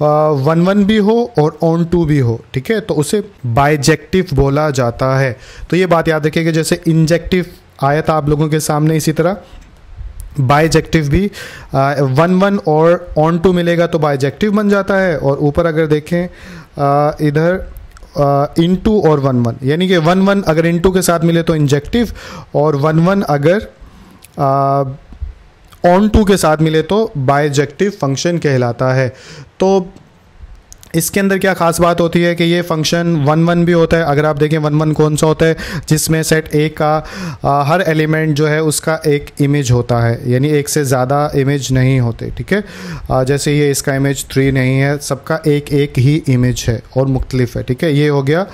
वन वन भी हो और ऑन टू भी हो ठीक है तो उसे बाइजेक्टिव बोला जाता है तो ये बात याद रखिएगा जैसे इंजेक्टिव आया था आप लोगों के सामने इसी तरह बाइजेक्टिव भी वन वन और ऑन टू मिलेगा तो बाइजेक्टिव बन जाता है और ऊपर अगर देखें आ, इधर इन टू और वन वन यानी कि वन वन अगर इन टू के साथ मिले तो इंजेक्टिव और वन वन अगर ऑन टू के साथ मिले तो बायजेक्टिव फंक्शन कहलाता है तो इसके अंदर क्या खास बात होती है कि ये फंक्शन वन वन भी होता है अगर आप देखें वन वन कौन सा होता है जिसमें सेट ए का आ, हर एलिमेंट जो है उसका एक इमेज होता है यानी एक से ज़्यादा इमेज नहीं होते ठीक है जैसे ये इसका इमेज थ्री नहीं है सबका एक एक ही इमेज है और मुख्तलिफ है ठीक है ये हो गया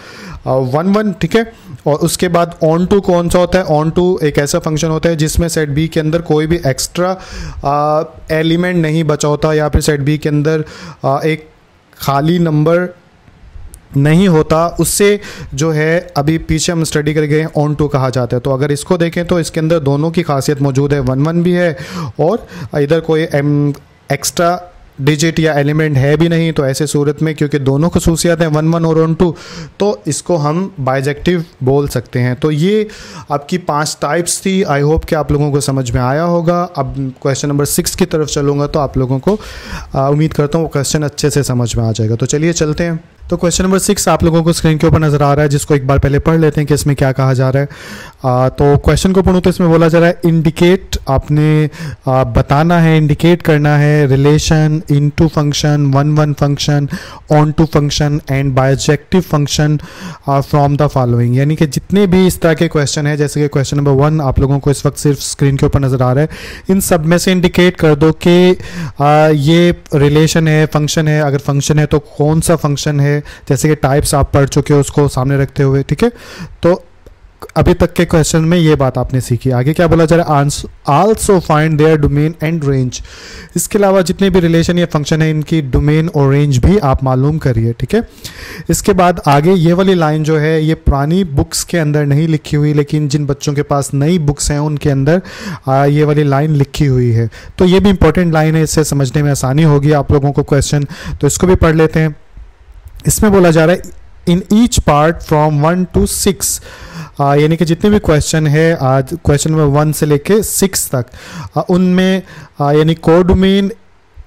वन वन ठीक है और उसके बाद ऑन टू कौन सा होता है ऑन टू एक ऐसा फंक्शन होता है जिसमें सेट बी के अंदर कोई भी एक्स्ट्रा एलिमेंट नहीं बचा होता या फिर सेट बी के अंदर आ, एक खाली नंबर नहीं होता उससे जो है अभी पीछे हम स्टडी कर गए ऑन टू कहा जाता है तो अगर इसको देखें तो इसके अंदर दोनों की खासियत मौजूद है वन वन भी है और इधर कोई एक्स्ट्रा um, डिजिट या एलिमेंट है भी नहीं तो ऐसे सूरत में क्योंकि दोनों खसूसियात हैं वन वन और वन टू तो इसको हम बाइजेक्टिव बोल सकते हैं तो ये आपकी पांच टाइप्स थी आई होप कि आप लोगों को समझ में आया होगा अब क्वेश्चन नंबर सिक्स की तरफ चलूँगा तो आप लोगों को उम्मीद करता हूँ क्वेश्चन अच्छे से समझ में आ जाएगा तो चलिए चलते हैं तो क्वेश्चन नंबर सिक्स आप लोगों को स्क्रीन के ऊपर नजर आ रहा है जिसको एक बार पहले पढ़ लेते हैं कि इसमें क्या कहा जा रहा है आ, तो क्वेश्चन को पढ़ूँ तो इसमें बोला जा रहा है इंडिकेट आपने आ, बताना है इंडिकेट करना है relation into function one one function onto function and bijective function from the following यानी कि जितने भी इस तरह के क्वेश्चन है जैसे कि क्वेश्चन नंबर वन आप लोगों को इस वक्त सिर्फ स्क्रीन के ऊपर नजर आ रहा है इन सब में से इंडिकेट कर दो कि ये रिलेशन है फंक्शन है अगर फंक्शन है तो कौन सा फंक्शन है हैं जैसे कि टाइप्स आप पढ़ चुके हो उसको सामने रखते हुए ठीक है तो अभी तक के क्वेश्चन में ये बात आपने सीखी आगे क्या बोला जा रहा है also find their domain and range इसके अलावा जितने भी रिलेशन या फंक्शन है इनकी डोमेन और रेंज भी आप मालूम करिए ठीक है इसके बाद आगे ये वाली लाइन जो है ये पुरानी बुक्स के अंदर नहीं लिखी हुई लेकिन जिन बच्चों के पास नई बुक्स हैं उनके अंदर आ, ये वाली लाइन लिखी हुई है तो ये भी इंपॉर्टेंट लाइन है इससे समझने में आसानी होगी आप लोगों को क्वेश्चन तो इसको भी पढ़ लेते हैं इसमें बोला जा रहा है in each part from one to six यानी कि जितने भी क्वेश्चन है आज क्वेश्चन नंबर वन से लेके सिक्स तक उनमें यानी codomain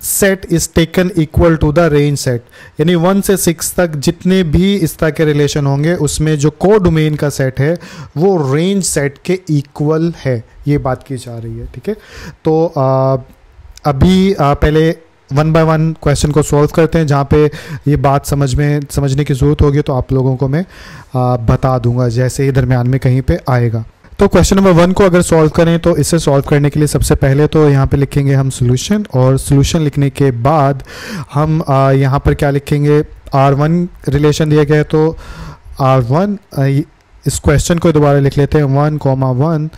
set is taken equal to the range set यानी वन से सिक्स तक जितने भी इस तरह के रिलेशन होंगे उसमें जो को डोमेन का सेट है वो रेंज सेट के इक्वल है ये बात की जा रही है ठीक है तो आ, अभी आ, पहले वन बाय वन क्वेश्चन को सॉल्व करते हैं जहाँ पे ये बात समझ में समझने की ज़रूरत होगी तो आप लोगों को मैं आ, बता दूंगा जैसे ही दरमियान में कहीं पे आएगा तो क्वेश्चन नंबर वन को अगर सॉल्व करें तो इसे सॉल्व करने के लिए सबसे पहले तो यहाँ पे लिखेंगे हम सोल्यूशन और सोल्यूशन लिखने के बाद हम यहाँ पर क्या लिखेंगे आर वन रिलेशन दिया गया तो आर वन इस क्वेश्चन को दोबारा लिख लेते हैं वन कोमा वन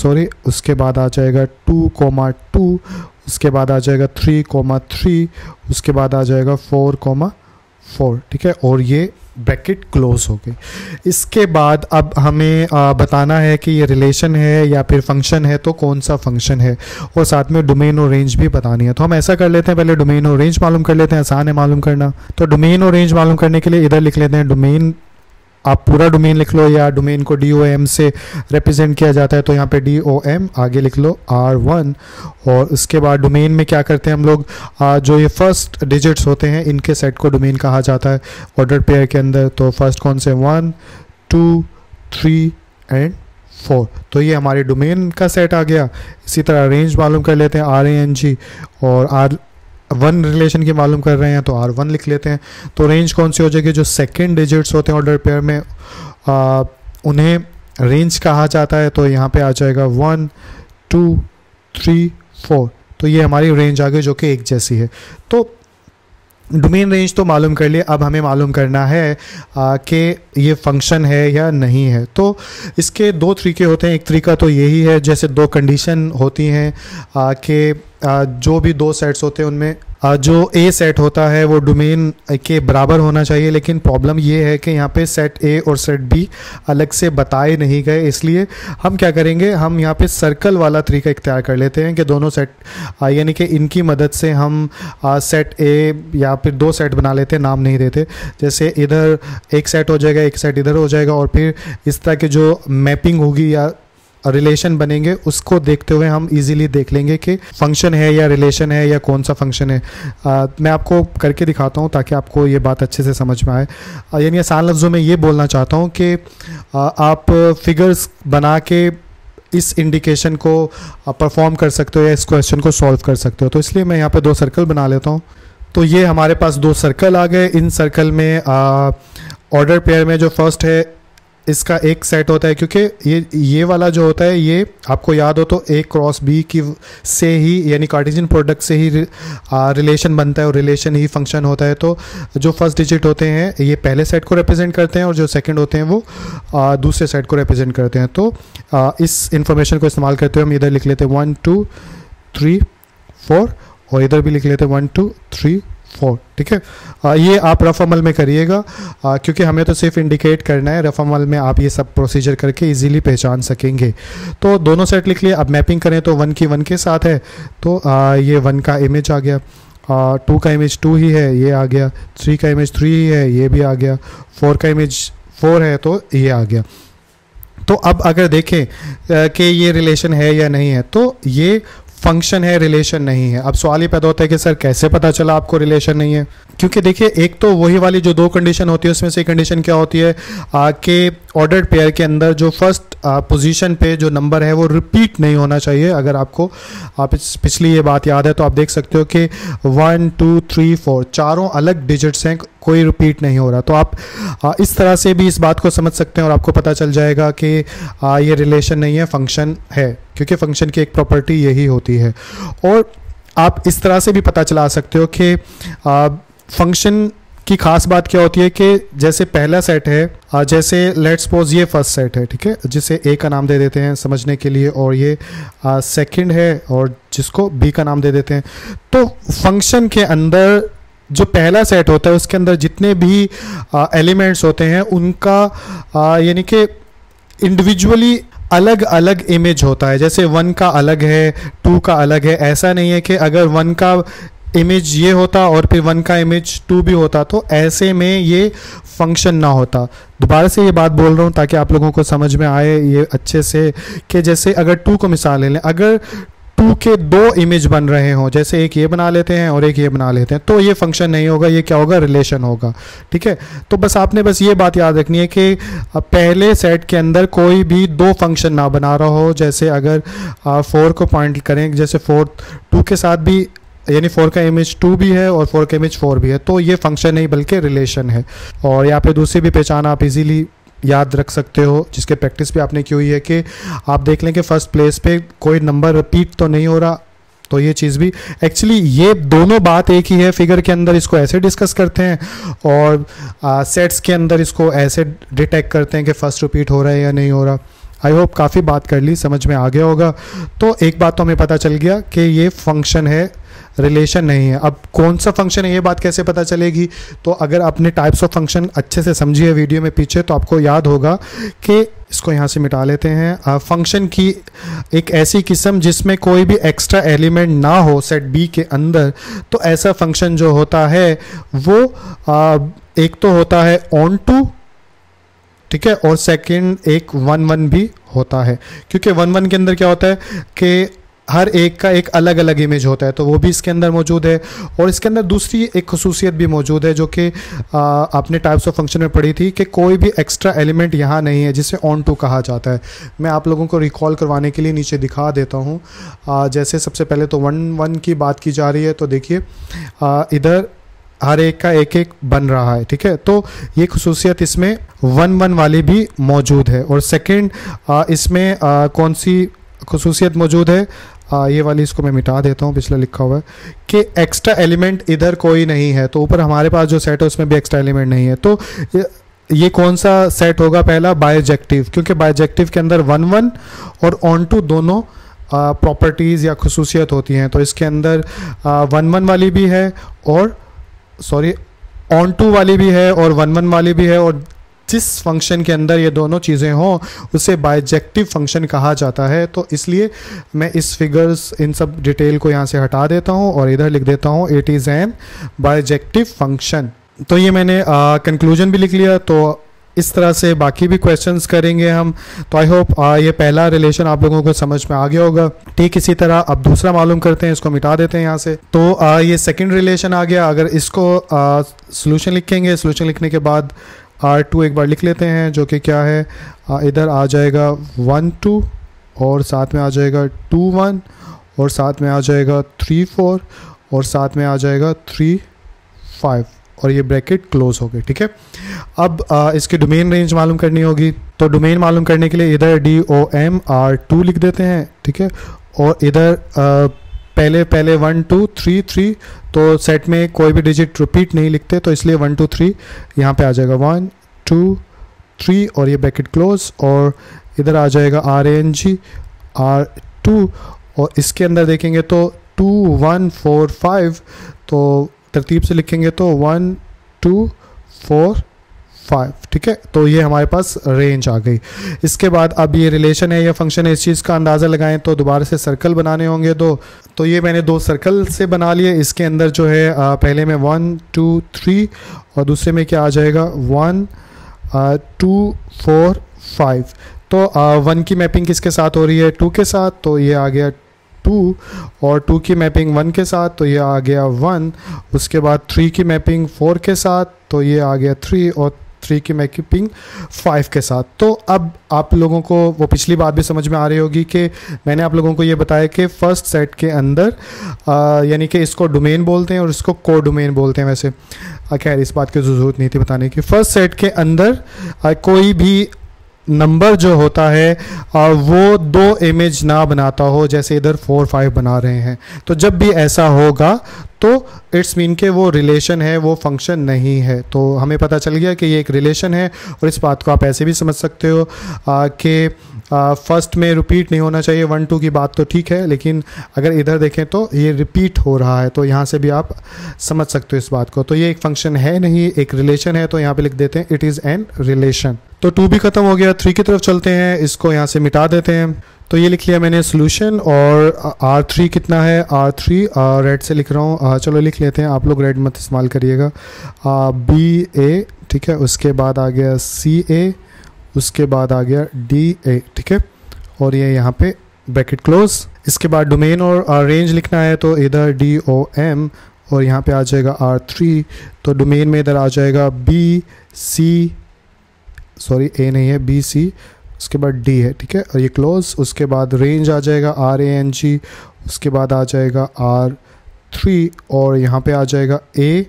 सॉरी उसके बाद आ जाएगा टू कोमा टू उसके बाद आ जाएगा थ्री कोमा थ्री उसके बाद आ जाएगा फोर कोमा फोर ठीक है और ये ब्रैकेट क्लोज हो गई इसके बाद अब हमें आ, बताना है कि ये रिलेशन है या फिर फंक्शन है तो कौन सा फंक्शन है और साथ में डोमेन और रेंज भी बतानी है तो हम ऐसा कर लेते हैं पहले डोमेन और रेंज मालूम कर लेते हैं आसान है मालूम करना तो डोमेन और रेंज मालूम करने के लिए इधर लिख लेते हैं डोमेन आप पूरा डोमेन लिख लो या डोमेन को डी ओ एम से रिप्रेजेंट किया जाता है तो यहाँ पे डी ओ एम आगे लिख लो आर वन और उसके बाद डोमेन में क्या करते हैं हम लोग जो ये फर्स्ट डिजिट्स होते हैं इनके सेट को डोमेन कहा जाता है ऑर्डर पेयर के अंदर तो फर्स्ट कौन से one two three and four तो ये हमारे डोमेन का सेट आ गया इसी तरह रेंज मालूम कर लेते हैं आर ए एन जी और आर वन रिलेशन की मालूम कर रहे हैं तो आर वन लिख लेते हैं तो रेंज कौन सी हो जाएगी जो सेकेंड डिजिट्स होते हैं ऑर्डर पेयर में आ, उन्हें रेंज कहा जाता है तो यहाँ पे आ जाएगा वन टू थ्री फोर तो ये हमारी रेंज आ गई जो कि एक जैसी है तो डोमेन रेंज तो मालूम कर लिए अब हमें मालूम करना है कि ये फंक्शन है या नहीं है तो इसके दो तरीके होते हैं एक तरीका तो यही है जैसे दो कंडीशन होती हैं कि जो भी दो सेट्स होते हैं उनमें जो ए सेट होता है वो डोमेन के बराबर होना चाहिए लेकिन प्रॉब्लम ये है कि यहाँ पे सेट ए और सेट बी अलग से बताए नहीं गए इसलिए हम क्या करेंगे हम यहाँ पे सर्कल वाला तरीका इख्तियार कर लेते हैं कि दोनों सेट यानी कि इनकी मदद से हम सेट ए या फिर दो सेट बना लेते हैं नाम नहीं देते जैसे इधर एक सेट हो जाएगा एक सेट इधर हो जाएगा और फिर इस तरह की जो मैपिंग होगी या रिलेशन बनेंगे उसको देखते हुए हम इजीली देख लेंगे कि फंक्शन है या रिलेशन है या कौन सा फंक्शन है आ, मैं आपको करके दिखाता हूँ ताकि आपको ये बात अच्छे से समझ में आए यानी आसान लफ्ज़ों में ये बोलना चाहता हूँ कि आ, आप फिगर्स बना के इस इंडिकेशन को परफॉर्म कर सकते हो या इस क्वेश्चन को सॉल्व कर सकते हो तो इसलिए मैं यहाँ पर दो सर्कल बना लेता हूँ तो ये हमारे पास दो सर्कल आ गए इन सर्कल में ऑर्डर पेयर में जो फर्स्ट है इसका एक सेट होता है क्योंकि ये ये वाला जो होता है ये आपको याद हो तो ए क्रॉस बी की से ही यानी कार्टिजन प्रोडक्ट से ही रिलेशन बनता है और रिलेशन ही फंक्शन होता है तो जो फर्स्ट डिजिट होते हैं ये पहले सेट को रिप्रेजेंट करते हैं और जो सेकंड होते हैं वो आ, दूसरे सेट को रिप्रेजेंट करते हैं तो आ, इस इंफॉर्मेशन को इस्तेमाल करते हुए हम इधर लिख लेते हैं वन टू थ्री फोर और इधर भी लिख लेते हैं वन टू थ्री फोर ठीक है ये आप रफ अमल में करिएगा क्योंकि हमें तो सिर्फ इंडिकेट करना है रफ अमल में आप ये सब प्रोसीजर करके इजीली पहचान सकेंगे तो दोनों सेट लिख लिए अब मैपिंग करें तो वन की वन के साथ है तो आ, ये वन का इमेज आ गया टू का इमेज टू ही है ये आ गया थ्री का इमेज थ्री ही है ये भी आ गया फोर का इमेज फोर है तो ये आ गया तो अब अगर देखें कि ये रिलेशन है या नहीं है तो ये फंक्शन है रिलेशन नहीं है अब सवाल ये पैदा होता है कि सर कैसे पता चला आपको रिलेशन नहीं है क्योंकि देखिए एक तो वही वाली जो दो कंडीशन होती है उसमें से कंडीशन क्या होती है के ऑर्डर्ड पेयर के अंदर जो फर्स्ट पोजीशन पे जो नंबर है वो रिपीट नहीं होना चाहिए अगर आपको आप इस पिछली ये बात याद है तो आप देख सकते हो कि वन टू थ्री फोर चारों अलग डिजिट्स हैं कोई रिपीट नहीं हो रहा तो आप आ, इस तरह से भी इस बात को समझ सकते हैं और आपको पता चल जाएगा कि आ, ये रिलेशन नहीं है फंक्शन है क्योंकि फंक्शन की एक प्रॉपर्टी यही होती है और आप इस तरह से भी पता चला सकते हो कि फंक्शन की खास बात क्या होती है कि जैसे पहला सेट है जैसे लेट्स सपोज ये फर्स्ट सेट है ठीक है जिसे ए का नाम दे देते हैं समझने के लिए और ये सेकंड है और जिसको बी का नाम दे देते हैं तो फंक्शन के अंदर जो पहला सेट होता है उसके अंदर जितने भी एलिमेंट्स होते हैं उनका यानी कि इंडिविजुअली अलग अलग इमेज होता है जैसे वन का अलग है टू का अलग है ऐसा नहीं है कि अगर वन का इमेज ये होता और फिर वन का इमेज टू भी होता तो ऐसे में ये फंक्शन ना होता दोबारा से ये बात बोल रहा हूँ ताकि आप लोगों को समझ में आए ये अच्छे से कि जैसे अगर टू को मिसाल ले लें अगर टू के दो इमेज बन रहे हों जैसे एक ये बना लेते हैं और एक ये बना लेते हैं तो ये फंक्शन नहीं होगा ये क्या होगा रिलेशन होगा ठीक है तो बस आपने बस ये बात याद रखनी है कि पहले सेट के अंदर कोई भी दो फंक्शन ना बना रहा हो जैसे अगर फोर को पॉइंट करें जैसे फोर टू के साथ भी यानी फोर का इमेज टू भी है और फोर का इमेज फोर भी है तो ये फंक्शन नहीं बल्कि रिलेशन है और यहाँ पे दूसरी भी पहचान आप इजीली याद रख सकते हो जिसके प्रैक्टिस भी आपने की हुई है कि आप देख लें कि फर्स्ट प्लेस पे कोई नंबर रिपीट तो नहीं हो रहा तो ये चीज़ भी एक्चुअली ये दोनों बात एक ही है फिगर के अंदर इसको ऐसे डिस्कस करते हैं और आ, सेट्स के अंदर इसको ऐसे डिटेक्ट करते हैं कि फर्स्ट रिपीट हो रहा है या नहीं हो रहा आई होप काफ़ी बात कर ली समझ में आ गया होगा तो एक बात तो हमें पता चल गया कि ये फंक्शन है रिलेशन नहीं है अब कौन सा फंक्शन है ये बात कैसे पता चलेगी तो अगर आपने टाइप्स ऑफ फंक्शन अच्छे से समझी है वीडियो में पीछे तो आपको याद होगा कि इसको यहाँ से मिटा लेते हैं फंक्शन की एक ऐसी किस्म जिसमें कोई भी एक्स्ट्रा एलिमेंट ना हो सेट बी के अंदर तो ऐसा फंक्शन जो होता है वो आ, एक तो होता है ऑन टू ठीक है और सेकंड एक वन वन भी होता है क्योंकि वन वन के अंदर क्या होता है कि हर एक का एक अलग अलग इमेज होता है तो वो भी इसके अंदर मौजूद है और इसके अंदर दूसरी एक खसूसियत भी मौजूद है जो कि आपने टाइप्स ऑफ फंक्शन में पढ़ी थी कि कोई भी एक्स्ट्रा एलिमेंट यहाँ नहीं है जिसे ऑन टू कहा जाता है मैं आप लोगों को रिकॉल करवाने के लिए नीचे दिखा देता हूँ जैसे सबसे पहले तो वन वन की बात की जा रही है तो देखिए इधर हर एक का एक एक बन रहा है ठीक है तो ये खसूसियत इसमें वन वन वाली भी मौजूद है और सेकेंड इसमें कौन सी खसूसियत मौजूद है आ, ये वाली इसको मैं मिटा देता हूँ पिछला लिखा हुआ है कि एक्स्ट्रा एलिमेंट इधर कोई नहीं है तो ऊपर हमारे पास जो सेट है उसमें भी एक्स्ट्रा एलिमेंट नहीं है तो ये कौन सा सेट होगा पहला बायोजेक्टिव क्योंकि बायोजेक्टिव के अंदर वन वन और ऑन टू दोनों प्रॉपर्टीज़ या खसूसियत होती हैं तो इसके अंदर आ, वन वन वाली भी है और सॉरी ऑन टू वाली भी है और वन वन वाली भी है और जिस फंक्शन के अंदर ये दोनों चीज़ें हों उसे बाइजेक्टिव फंक्शन कहा जाता है तो इसलिए मैं इस फिगर्स इन सब डिटेल को यहाँ से हटा देता हूँ और इधर लिख देता हूँ it is an bijective function तो ये मैंने कंक्लूजन भी लिख लिया तो इस तरह से बाकी भी क्वेश्चंस करेंगे हम तो आई होप ये पहला रिलेशन आप लोगों को समझ में आ गया होगा ठीक इसी तरह अब दूसरा मालूम करते हैं इसको मिटा देते हैं यहाँ से तो आ, ये सेकंड रिलेशन आ गया अगर इसको सोल्यूशन लिखेंगे सोल्यूशन लिखने के बाद आर टू एक बार लिख लेते हैं जो कि क्या है इधर आ जाएगा वन टू और साथ में आ जाएगा टू वन और साथ में आ जाएगा थ्री फोर और साथ में आ जाएगा थ्री फाइव और ये ब्रैकेट क्लोज हो गए ठीक है अब आ, इसकी डोमेन रेंज मालूम करनी होगी तो डोमेन मालूम करने के लिए इधर D O M R two लिख देते हैं ठीक है और इधर पहले पहले वन टू थ्री थ्री तो सेट में कोई भी डिजिट रिपीट नहीं लिखते तो इसलिए वन टू थ्री यहाँ पे आ जाएगा वन टू थ्री और ये ब्रैकेट क्लोज और इधर आ जाएगा R N G R two और इसके अंदर देखेंगे तो टू वन फोर फाइव तो तरतीब से लिखेंगे तो वन टू फोर फाइव ठीक है तो ये हमारे पास रेंज आ गई इसके बाद अब ये रिलेशन है या फंक्शन है इस चीज़ का अंदाज़ा लगाएं तो दोबारा से सर्कल बनाने होंगे दो तो तो ये मैंने दो सर्कल से बना लिए इसके अंदर जो है आ, पहले में वन टू थ्री और दूसरे में क्या आ जाएगा वन टू फोर फाइव तो आ, वन की मैपिंग किसके साथ हो रही है टू के साथ तो ये आ गया टू और टू की मैपिंग वन के साथ तो ये आ गया वन उसके बाद थ्री की मैपिंग फोर के साथ तो ये आ गया थ्री और थ्री की कीपिंग फाइव के साथ तो अब आप लोगों को वो पिछली बात भी समझ में आ रही होगी कि मैंने आप लोगों को ये बताया कि फर्स्ट सेट के अंदर यानी कि इसको डोमेन बोलते हैं और इसको को डोमेन बोलते हैं वैसे खैर इस बात की तो जरूरत नहीं थी बताने की फर्स्ट सेट के अंदर आ, कोई भी नंबर जो होता है वो दो इमेज ना बनाता हो जैसे इधर फोर फाइव बना रहे हैं तो जब भी ऐसा होगा तो इट्स मीन के वो रिलेशन है वो फंक्शन नहीं है तो हमें पता चल गया कि ये एक रिलेशन है और इस बात को आप ऐसे भी समझ सकते हो कि फर्स्ट में रिपीट नहीं होना चाहिए वन टू की बात तो ठीक है लेकिन अगर इधर देखें तो ये रिपीट हो रहा है तो यहाँ से भी आप समझ सकते हो इस बात को तो ये एक फंक्शन है नहीं एक रिलेशन है तो यहाँ पे लिख देते हैं इट इज़ एन रिलेशन तो टू भी खत्म हो गया थ्री की तरफ चलते हैं इसको यहाँ से मिटा देते हैं तो ये लिख लिया मैंने सोल्यूशन और आर थ्री कितना है आर थ्री रेड से लिख रहा हूँ चलो लिख लेते हैं आप लोग रेड मत इस्तेमाल करिएगा बी ए ठीक है उसके बाद आ गया सी ए उसके बाद आ गया डी ए ठीक है और ये यहाँ पे ब्रैकेट क्लोज इसके बाद डोमेन और रेंज uh, लिखना है तो इधर डी ओ एम और यहाँ पे आ जाएगा आर थ्री तो डोमेन में इधर आ जाएगा बी सी सॉरी ए नहीं है बी सी उसके बाद डी है ठीक है और ये क्लोज उसके बाद रेंज आ जाएगा आर ए एन जी उसके बाद आ जाएगा आर थ्री और यहाँ पे आ जाएगा ए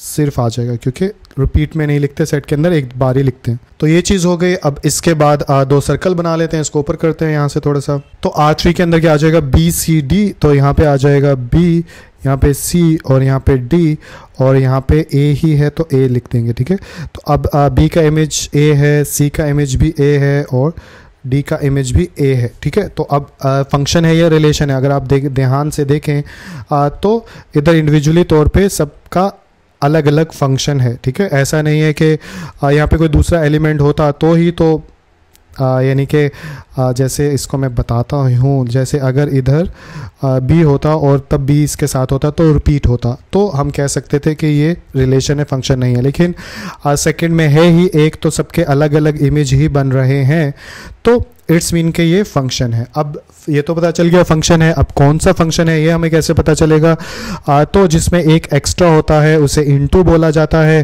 सिर्फ आ जाएगा क्योंकि रिपीट में नहीं लिखते सेट के अंदर एक बार ही लिखते हैं तो ये चीज़ हो गई अब इसके बाद आ, दो सर्कल बना लेते हैं इसको ऊपर करते हैं यहाँ से थोड़ा सा तो आर थ्री के अंदर क्या आ जाएगा बी सी डी तो यहाँ पे आ जाएगा बी यहाँ पे सी और यहाँ पे डी और यहाँ पे ए ही है तो ए लिख देंगे ठीक है तो अब बी का इमेज ए है सी का इमेज भी ए है और डी का इमेज भी ए है ठीक है तो अब फंक्शन है या रिलेशन है अगर आप देख ध्यान से देखें आ, तो इधर इंडिविजुअली तौर पे सबका अलग अलग फंक्शन है ठीक है ऐसा नहीं है कि यहाँ पे कोई दूसरा एलिमेंट होता तो ही तो यानी कि जैसे इसको मैं बताता हूँ जैसे अगर इधर बी होता और तब बी इसके साथ होता तो रिपीट होता तो हम कह सकते थे कि ये रिलेशन है फंक्शन नहीं है लेकिन सेकंड में है ही एक तो सबके अलग अलग इमेज ही बन रहे हैं तो इट्स मीन के ये फंक्शन है अब ये तो पता चल गया फंक्शन है अब कौन सा फंक्शन है ये हमें कैसे पता चलेगा आ, तो जिसमें एक एक्स्ट्रा होता है उसे इंटू बोला जाता है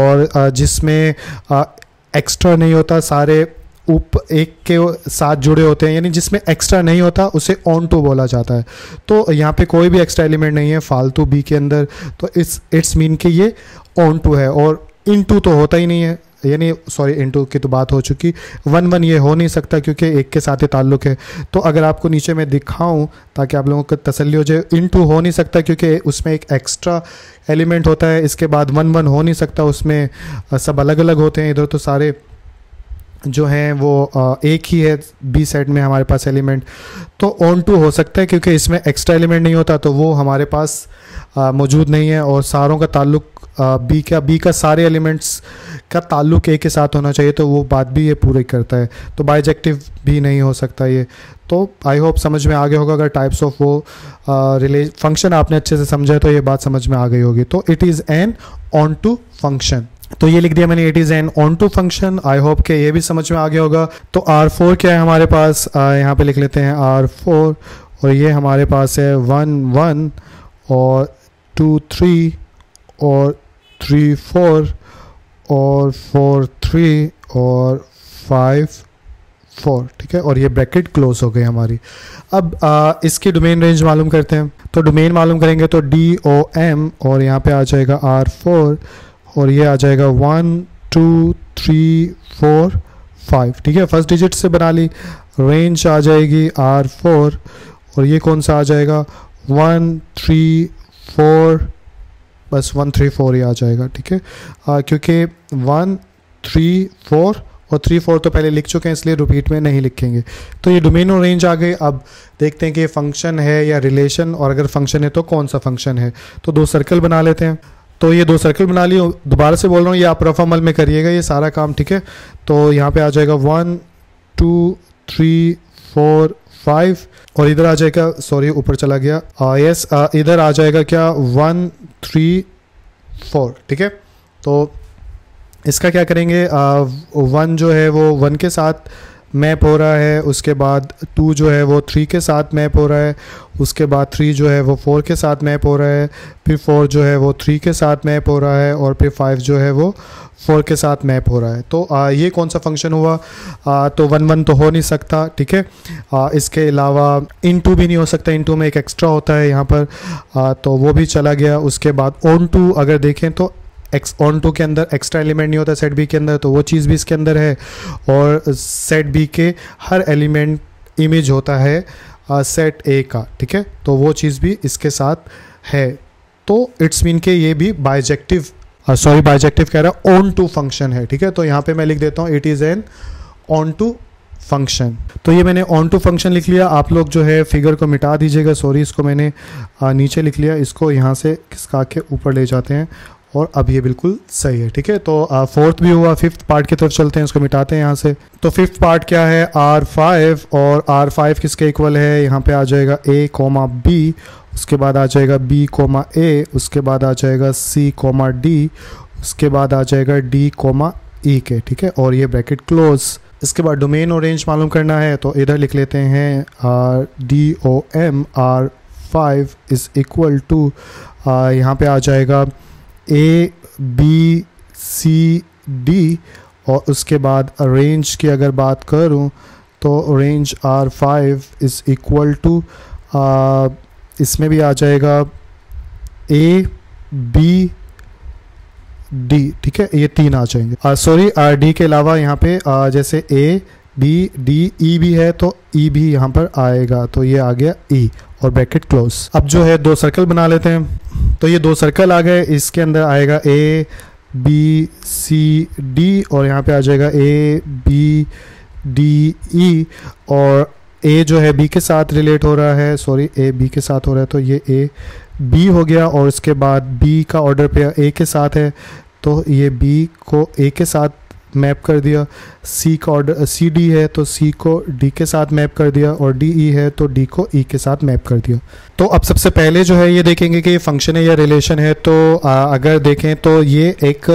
और जिसमें एक्स्ट्रा नहीं होता सारे उप एक के साथ जुड़े होते हैं यानी जिसमें एक्स्ट्रा नहीं होता उसे ऑन टू बोला जाता है तो यहाँ पे कोई भी एक्स्ट्रा एलिमेंट नहीं है फालतू बी के अंदर तो इट्स इट्स मीन के ये ऑन टू है और इन टू तो होता ही नहीं है यानी सॉरी इंटू की तो बात हो चुकी वन वन ये हो नहीं सकता क्योंकि एक के साथ ही ताल्लुक है तो अगर आपको नीचे मैं दिखाऊं ताकि आप लोगों को तसली हो जाए इंटू हो नहीं सकता क्योंकि उसमें एक एक्स्ट्रा एलिमेंट होता है इसके बाद वन वन हो नहीं सकता उसमें सब अलग अलग होते हैं इधर तो सारे जो हैं वो एक ही है बी सेट में हमारे पास एलिमेंट तो ऑन टू हो सकता है क्योंकि इसमें एक्स्ट्रा एलिमेंट नहीं होता तो वो हमारे पास मौजूद नहीं है और सारों का ताल्लुक बी का बी का सारे एलिमेंट्स का ताल्लुक ए के साथ होना चाहिए तो वो बात भी ये पूरी करता है तो बाइजेक्टिव भी नहीं हो सकता ये तो आई होप समझ में आ गया होगा अगर टाइप्स ऑफ वो रिले फंक्शन आपने अच्छे से समझा है तो ये बात समझ में आ गई होगी तो it is an onto function तो ये लिख दिया मैंने it is an onto function I hope के ये भी समझ में आ गया होगा तो आर फोर क्या है हमारे पास यहाँ पे लिख लेते हैं आर फोर और ये हमारे पास है वन वन और टू थ्री और थ्री फोर और फोर थ्री और फाइव फोर ठीक है और ये ब्रैकेट क्लोज हो गई हमारी अब आ, इसकी डोमेन रेंज मालूम करते हैं तो डोमेन मालूम करेंगे तो डी ओ एम और यहाँ पे आ जाएगा आर फोर और ये आ जाएगा one two three four five ठीक है फर्स्ट डिजिट से बना ली रेंज आ जाएगी आर फोर और ये कौन सा आ जाएगा वन थ्री फोर बस वन थ्री फोर ही आ जाएगा ठीक है क्योंकि वन थ्री फोर और थ्री फोर तो पहले लिख चुके हैं इसलिए रिपीट में नहीं लिखेंगे तो ये डोमेन और रेंज आ गए अब देखते हैं कि फंक्शन है या रिलेशन और अगर फंक्शन है तो कौन सा फंक्शन है तो दो सर्कल बना लेते हैं तो ये दो सर्कल बना लिए दोबारा से बोल रहा हूँ ये आप रफ अमल में करिएगा ये सारा काम ठीक है तो यहाँ पे आ जाएगा one two three four five और इधर आ जाएगा सॉरी ऊपर चला गया आ, यस इधर आ जाएगा क्या वन थ्री फोर ठीक है तो इसका क्या करेंगे आ, वन जो है वो वन के साथ मैप हो रहा है उसके बाद टू जो है वो थ्री के साथ मैप हो रहा है उसके बाद थ्री जो है वो फोर के साथ मैप हो रहा है फिर फोर जो है वो थ्री के साथ मैप हो रहा है और फिर फाइव जो है वो फोर के साथ मैप हो रहा है तो आ, ये कौन सा फंक्शन हुआ आ, तो वन वन तो हो नहीं सकता ठीक है इसके अलावा इन टू भी नहीं हो सकता इन टू में एक एक्स्ट्रा होता है यहाँ पर आ, तो वो भी चला गया उसके बाद ओन टू अगर देखें तो एक्स ऑन टू के अंदर एक्स्ट्रा एलिमेंट नहीं होता सेट बी के अंदर तो वो चीज़ भी इसके अंदर है और सेट बी के हर एलिमेंट इमेज होता है सेट uh, ए का ठीक है तो वो चीज़ भी इसके साथ है तो इट्स मीन के ये भी बाइजेक्टिव सॉरी uh, बाइजेक्टिव कह रहा है ऑन टू फंक्शन है ठीक है तो यहाँ पे मैं लिख देता हूँ it is an onto function तो ये मैंने ऑन टू फंक्शन लिख लिया आप लोग जो है फिगर को मिटा दीजिएगा सॉरी इसको मैंने uh, नीचे लिख लिया इसको यहाँ से किसका के ऊपर ले जाते हैं और अब ये बिल्कुल सही है ठीक है तो फोर्थ भी हुआ फिफ्थ पार्ट की तरफ चलते हैं उसको मिटाते हैं यहाँ से तो फिफ्थ पार्ट क्या है आर फाइव और आर फाइव किसके इक्वल है यहाँ पे आ जाएगा ए कोमा बी उसके बाद आ जाएगा बी कोमा ए उसके बाद आ जाएगा सी कोमा डी उसके बाद आ जाएगा डी कोमा ई के ठीक है और ये ब्रैकेट क्लोज इसके बाद डोमेन और रेंज मालूम करना है तो इधर लिख लेते हैं R D O M R five is equal to यहाँ पे आ जाएगा ए बी सी डी और उसके बाद रेंज की अगर बात करूं तो range R five is equal to इसमें भी आ जाएगा ए बी डी ठीक है ये तीन आ जाएंगे सॉरी आर डी के अलावा यहाँ पे आ, जैसे ए बी डी ई भी है तो ई e भी यहाँ पर आएगा तो ये आ गया ई e, और ब्रैकेट क्लोज अब जो है दो सर्कल बना लेते हैं तो ये दो सर्कल आ गए इसके अंदर आएगा ए बी सी डी और यहाँ पे आ जाएगा ए बी डी ई और ए जो है बी के साथ रिलेट हो रहा है सॉरी ए बी के साथ हो रहा है तो ये ए बी हो गया और इसके बाद बी का ऑर्डर पे ए के साथ है तो ये बी को ए के साथ मैप कर दिया सी का ऑर्डर सी डी है तो सी को डी के साथ मैप कर दिया और डी ई e है तो डी को ई e के साथ मैप कर दिया तो अब सबसे पहले जो है ये देखेंगे कि ये फंक्शन है या रिलेशन है तो आ, अगर देखें तो ये एक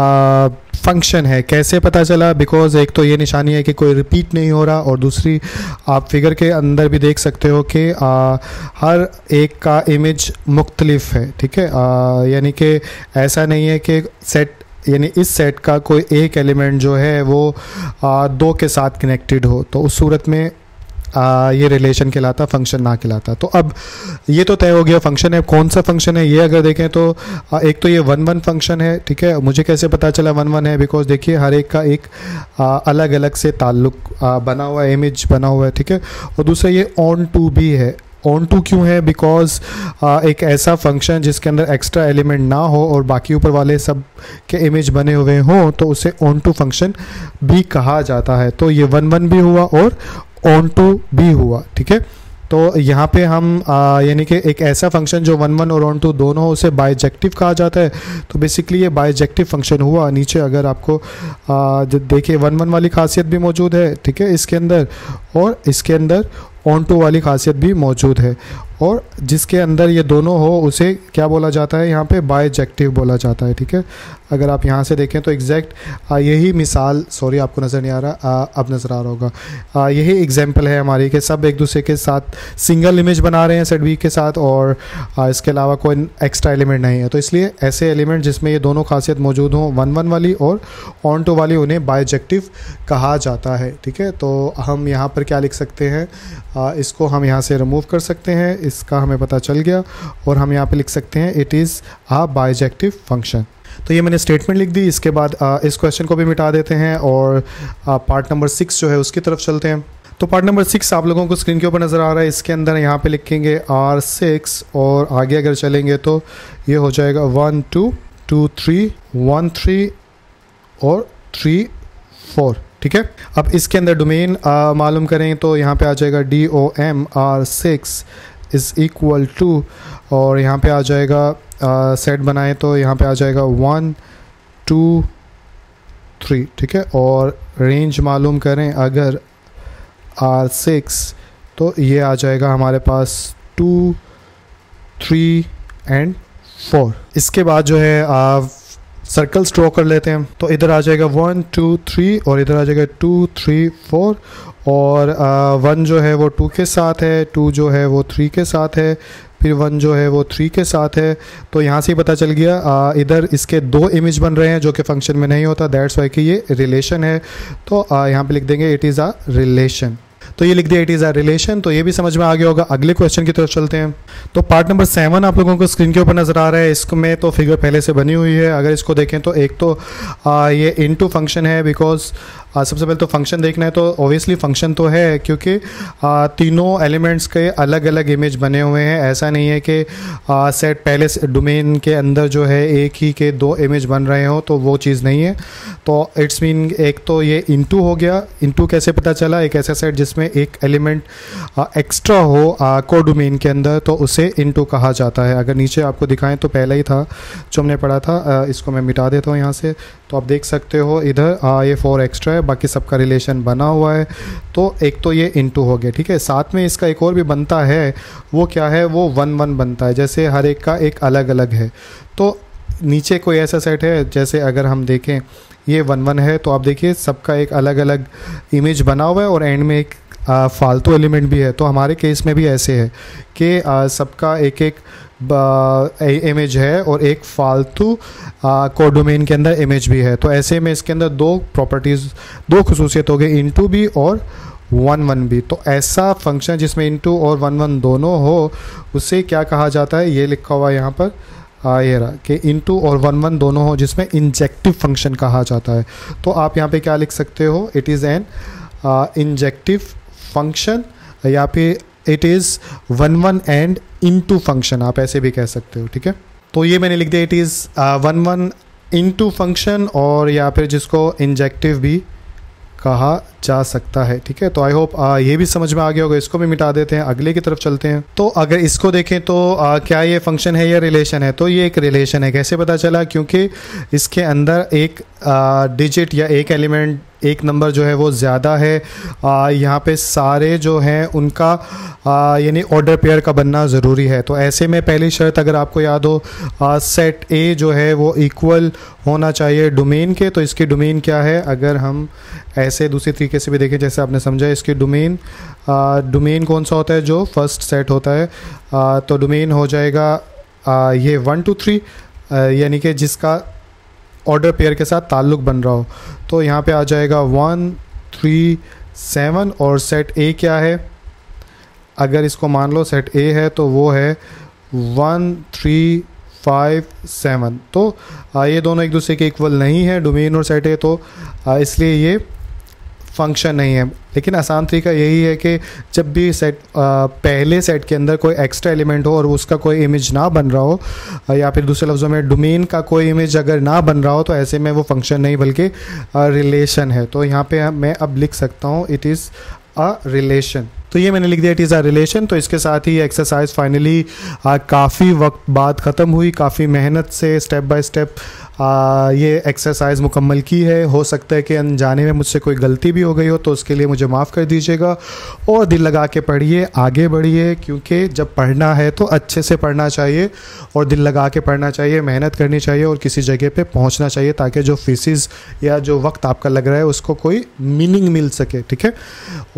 आ, फंक्शन है कैसे पता चला बिकॉज एक तो ये निशानी है कि कोई रिपीट नहीं हो रहा और दूसरी आप फिगर के अंदर भी देख सकते हो कि आ, हर एक का इमेज मुख्तलिफ है ठीक है यानी कि ऐसा नहीं है कि सेट यानी इस सेट का कोई एक एलिमेंट जो है वो आ, दो के साथ कनेक्टेड हो तो उस सूरत में आ, ये रिलेशन कहलाता फंक्शन ना कहलाता तो अब ये तो तय हो गया फंक्शन है कौन सा फंक्शन है ये अगर देखें तो आ, एक तो ये वन वन फंक्शन है ठीक है मुझे कैसे पता चला वन वन है बिकॉज देखिए हर एक का एक आ, अलग अलग से ताल्लुक बना हुआ है इमेज बना हुआ है ठीक है और दूसरा ये ऑन टू भी है ऑन टू क्यों है बिकॉज uh, एक ऐसा फंक्शन जिसके अंदर एक्स्ट्रा एलिमेंट ना हो और बाकी ऊपर वाले सब के इमेज बने हुए हों तो उसे ऑन टू फंक्शन भी कहा जाता है तो ये वन वन भी हुआ और ऑन टू भी हुआ ठीक है तो यहाँ पे हम यानी कि एक ऐसा फंक्शन जो वन वन और ऑन टू दोनों हो उसे बायोजेक्टिव कहा जाता है तो बेसिकली ये बायोजेक्टिव फंक्शन हुआ नीचे अगर आपको देखिए वन वन वाली खासियत भी मौजूद है ठीक है इसके अंदर और इसके अंदर ऑन टू वाली खासियत भी मौजूद है और जिसके अंदर ये दोनों हो उसे क्या बोला जाता है यहाँ पे बायजेक्टिव बोला जाता है ठीक है अगर आप यहाँ से देखें तो एग्जैक्ट यही मिसाल सॉरी आपको नज़र नहीं आ रहा आ, अब नज़र आ रहा होगा आ, यही एग्जाम्पल है हमारी कि सब एक दूसरे के साथ सिंगल इमेज बना रहे हैं वी के साथ और आ, इसके अलावा कोई एक्स्ट्रा एलिमेंट नहीं है तो इसलिए ऐसे एलिमेंट जिसमें ये दोनों खासियत मौजूद हों वन वन वाली और ऑन टू वाली उन्हें बायोजेक्टिव कहा जाता है ठीक है तो हम यहाँ पर क्या लिख सकते हैं इसको हम यहाँ से रिमूव कर सकते हैं इसका हमें पता चल गया और हम यहाँ पे लिख सकते हैं it is a bijective function तो ये मैंने स्टेटमेंट लिख दी इसके बाद आ, इस क्वेश्चन को भी मिटा देते हैं और आ, पार्ट नंबर सिक्स जो है उसकी तरफ चलते हैं तो पार्ट नंबर सिक्स आप लोगों को स्क्रीन के ऊपर नज़र आ रहा है इसके अंदर यहाँ पे लिखेंगे आर सिक्स और आगे अगर चलेंगे तो ये हो जाएगा one two two three one three और थ्री फोर ठीक है अब इसके अंदर डोमेन मालूम करें तो यहाँ पे आ जाएगा D O M R six is equal to और यहाँ पे आ जाएगा सेट बनाए तो यहाँ पे आ जाएगा वन टू थ्री ठीक है और रेंज मालूम करें अगर आर सिक्स तो ये आ जाएगा हमारे पास टू थ्री एंड फोर इसके बाद जो है आप सर्कल्स ड्रॉ कर लेते हैं तो इधर आ जाएगा वन टू थ्री और इधर आ जाएगा टू थ्री फोर और वन जो है वो टू के साथ है टू जो है वो थ्री के साथ है फिर वन जो है वो थ्री के साथ है तो यहाँ से ही पता चल गया आ, इधर इसके दो इमेज बन रहे हैं जो कि फंक्शन में नहीं होता दैट्स वाई कि ये रिलेशन है तो आ, यहाँ पे लिख देंगे इट इज़ आ रिलेशन तो ये लिख दिया इट इज़ आ रिलेशन तो ये भी समझ में आ गया होगा अगले क्वेश्चन की तरफ चलते हैं तो पार्ट नंबर सेवन आप लोगों को स्क्रीन के ऊपर नजर आ रहा है इसमें तो फिगर पहले से बनी हुई है अगर इसको देखें तो एक तो आ, ये इन फंक्शन है बिकॉज सबसे पहले तो फंक्शन देखना है तो ओबियसली फंक्शन तो है क्योंकि तीनों एलिमेंट्स के अलग अलग इमेज बने हुए हैं ऐसा नहीं है कि सेट पहले डोमेन के अंदर जो है एक ही के दो इमेज बन रहे हो तो वो चीज़ नहीं है तो इट्स मीन एक तो ये इंटू हो गया इंटू कैसे पता चला एक ऐसा सेट जिसमें एक एलिमेंट एक्स्ट्रा हो को डोमेन के अंदर तो उसे इंटू कहा जाता है अगर नीचे आपको दिखाएं तो पहला ही था जो हमने पढ़ा था इसको मैं मिटा देता हूँ यहाँ से तो आप देख सकते हो इधर आ, ये फोर एक्स्ट्रा है बाकी सबका रिलेशन बना हुआ है तो एक तो ये इनटू हो गया ठीक है साथ में इसका एक और भी बनता है वो क्या है वो वन वन बनता है जैसे हर एक का एक अलग अलग है तो नीचे कोई ऐसा सेट है जैसे अगर हम देखें ये वन वन है तो आप देखिए सबका एक अलग अलग इमेज बना हुआ है और एंड में एक फालतू एलिमेंट भी है तो हमारे केस में भी ऐसे है कि सबका एक एक इमेज है और एक फालतू कोडोमेन के अंदर इमेज भी है तो ऐसे में इसके अंदर दो प्रॉपर्टीज़ दो खसूसियत हो गई इन टू भी और वन वन भी तो ऐसा फंक्शन जिसमें इंटू और वन वन दोनों हो उसे क्या कहा जाता है ये लिखा हुआ है यहाँ पर ये रहा कि इंटू और वन वन दोनों हो जिसमें इंजेक्टिव फंक्शन कहा जाता है तो आप यहाँ पे क्या लिख सकते हो it is an injective function या फिर it is one one and into function आप ऐसे भी कह सकते हो ठीक है तो ये मैंने लिख दिया it is one one into function और या फिर जिसको इंजेक्टिव भी कहा जा सकता है ठीक है तो आई होप uh, ये भी समझ में आ गया होगा इसको भी मिटा देते हैं अगले की तरफ चलते हैं तो अगर इसको देखें तो आ, uh, क्या ये फंक्शन है या रिलेशन है तो ये एक रिलेशन है कैसे पता चला क्योंकि इसके अंदर एक डिजिट या एक एलिमेंट एक नंबर जो है वो ज़्यादा है यहाँ पे सारे जो हैं उनका यानी ऑर्डर पेयर का बनना ज़रूरी है तो ऐसे में पहली शर्त अगर आपको याद हो आ, सेट ए जो है वो इक्वल होना चाहिए डोमेन के तो इसकी डोमेन क्या है अगर हम ऐसे दूसरे तरीके से भी देखें जैसे आपने समझा इसकी डोमेन डोमेन कौन सा होता है जो फर्स्ट सेट होता है आ, तो डोमेन हो जाएगा आ, ये वन टू थ्री यानी कि जिसका ऑर्डर पेयर के साथ ताल्लुक़ बन रहा हो तो यहाँ पे आ जाएगा वन थ्री सेवन और सेट ए क्या है अगर इसको मान लो सेट ए है तो वो है वन थ्री फाइव सेवन तो ये दोनों एक दूसरे के तो, इक्वल नहीं है डोमेन और सेट ए तो इसलिए ये फंक्शन नहीं है लेकिन आसान तरीका यही है कि जब भी सेट आ, पहले सेट के अंदर कोई एक्स्ट्रा एलिमेंट हो और उसका कोई इमेज ना बन रहा हो या फिर दूसरे लफ्ज़ों में डोमेन का कोई इमेज अगर ना बन रहा हो तो ऐसे में वो फंक्शन नहीं बल्कि रिलेशन है तो यहाँ पे मैं अब लिख सकता हूँ इट इज़ अ रिलेशन तो ये मैंने लिख दिया इट इज़ अ रिलेशन तो इसके साथ ही एक्सरसाइज फाइनली काफ़ी वक्त बाद ख़त्म हुई काफ़ी मेहनत से स्टेप बाय स्टेप आ, ये एक्सरसाइज मुकम्मल की है हो सकता है कि अनजाने में मुझसे कोई गलती भी हो गई हो तो उसके लिए मुझे माफ़ कर दीजिएगा और दिल लगा के पढ़िए आगे बढ़िए क्योंकि जब पढ़ना है तो अच्छे से पढ़ना चाहिए और दिल लगा के पढ़ना चाहिए मेहनत करनी चाहिए और किसी जगह पे पहुंचना चाहिए ताकि जो फीसिस या जो वक्त आपका लग रहा है उसको कोई मीनिंग मिल सके ठीक है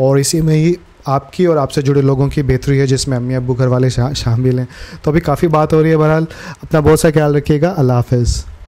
और इसी में ही आपकी और आपसे जुड़े लोगों की बेहतरी है जिसमें अम्मी अबू घर वाले शा, शामिल हैं तो अभी काफ़ी बात हो रही है बहरहाल अपना बहुत सा ख्याल रखिएगा अल्लाह हाफिज़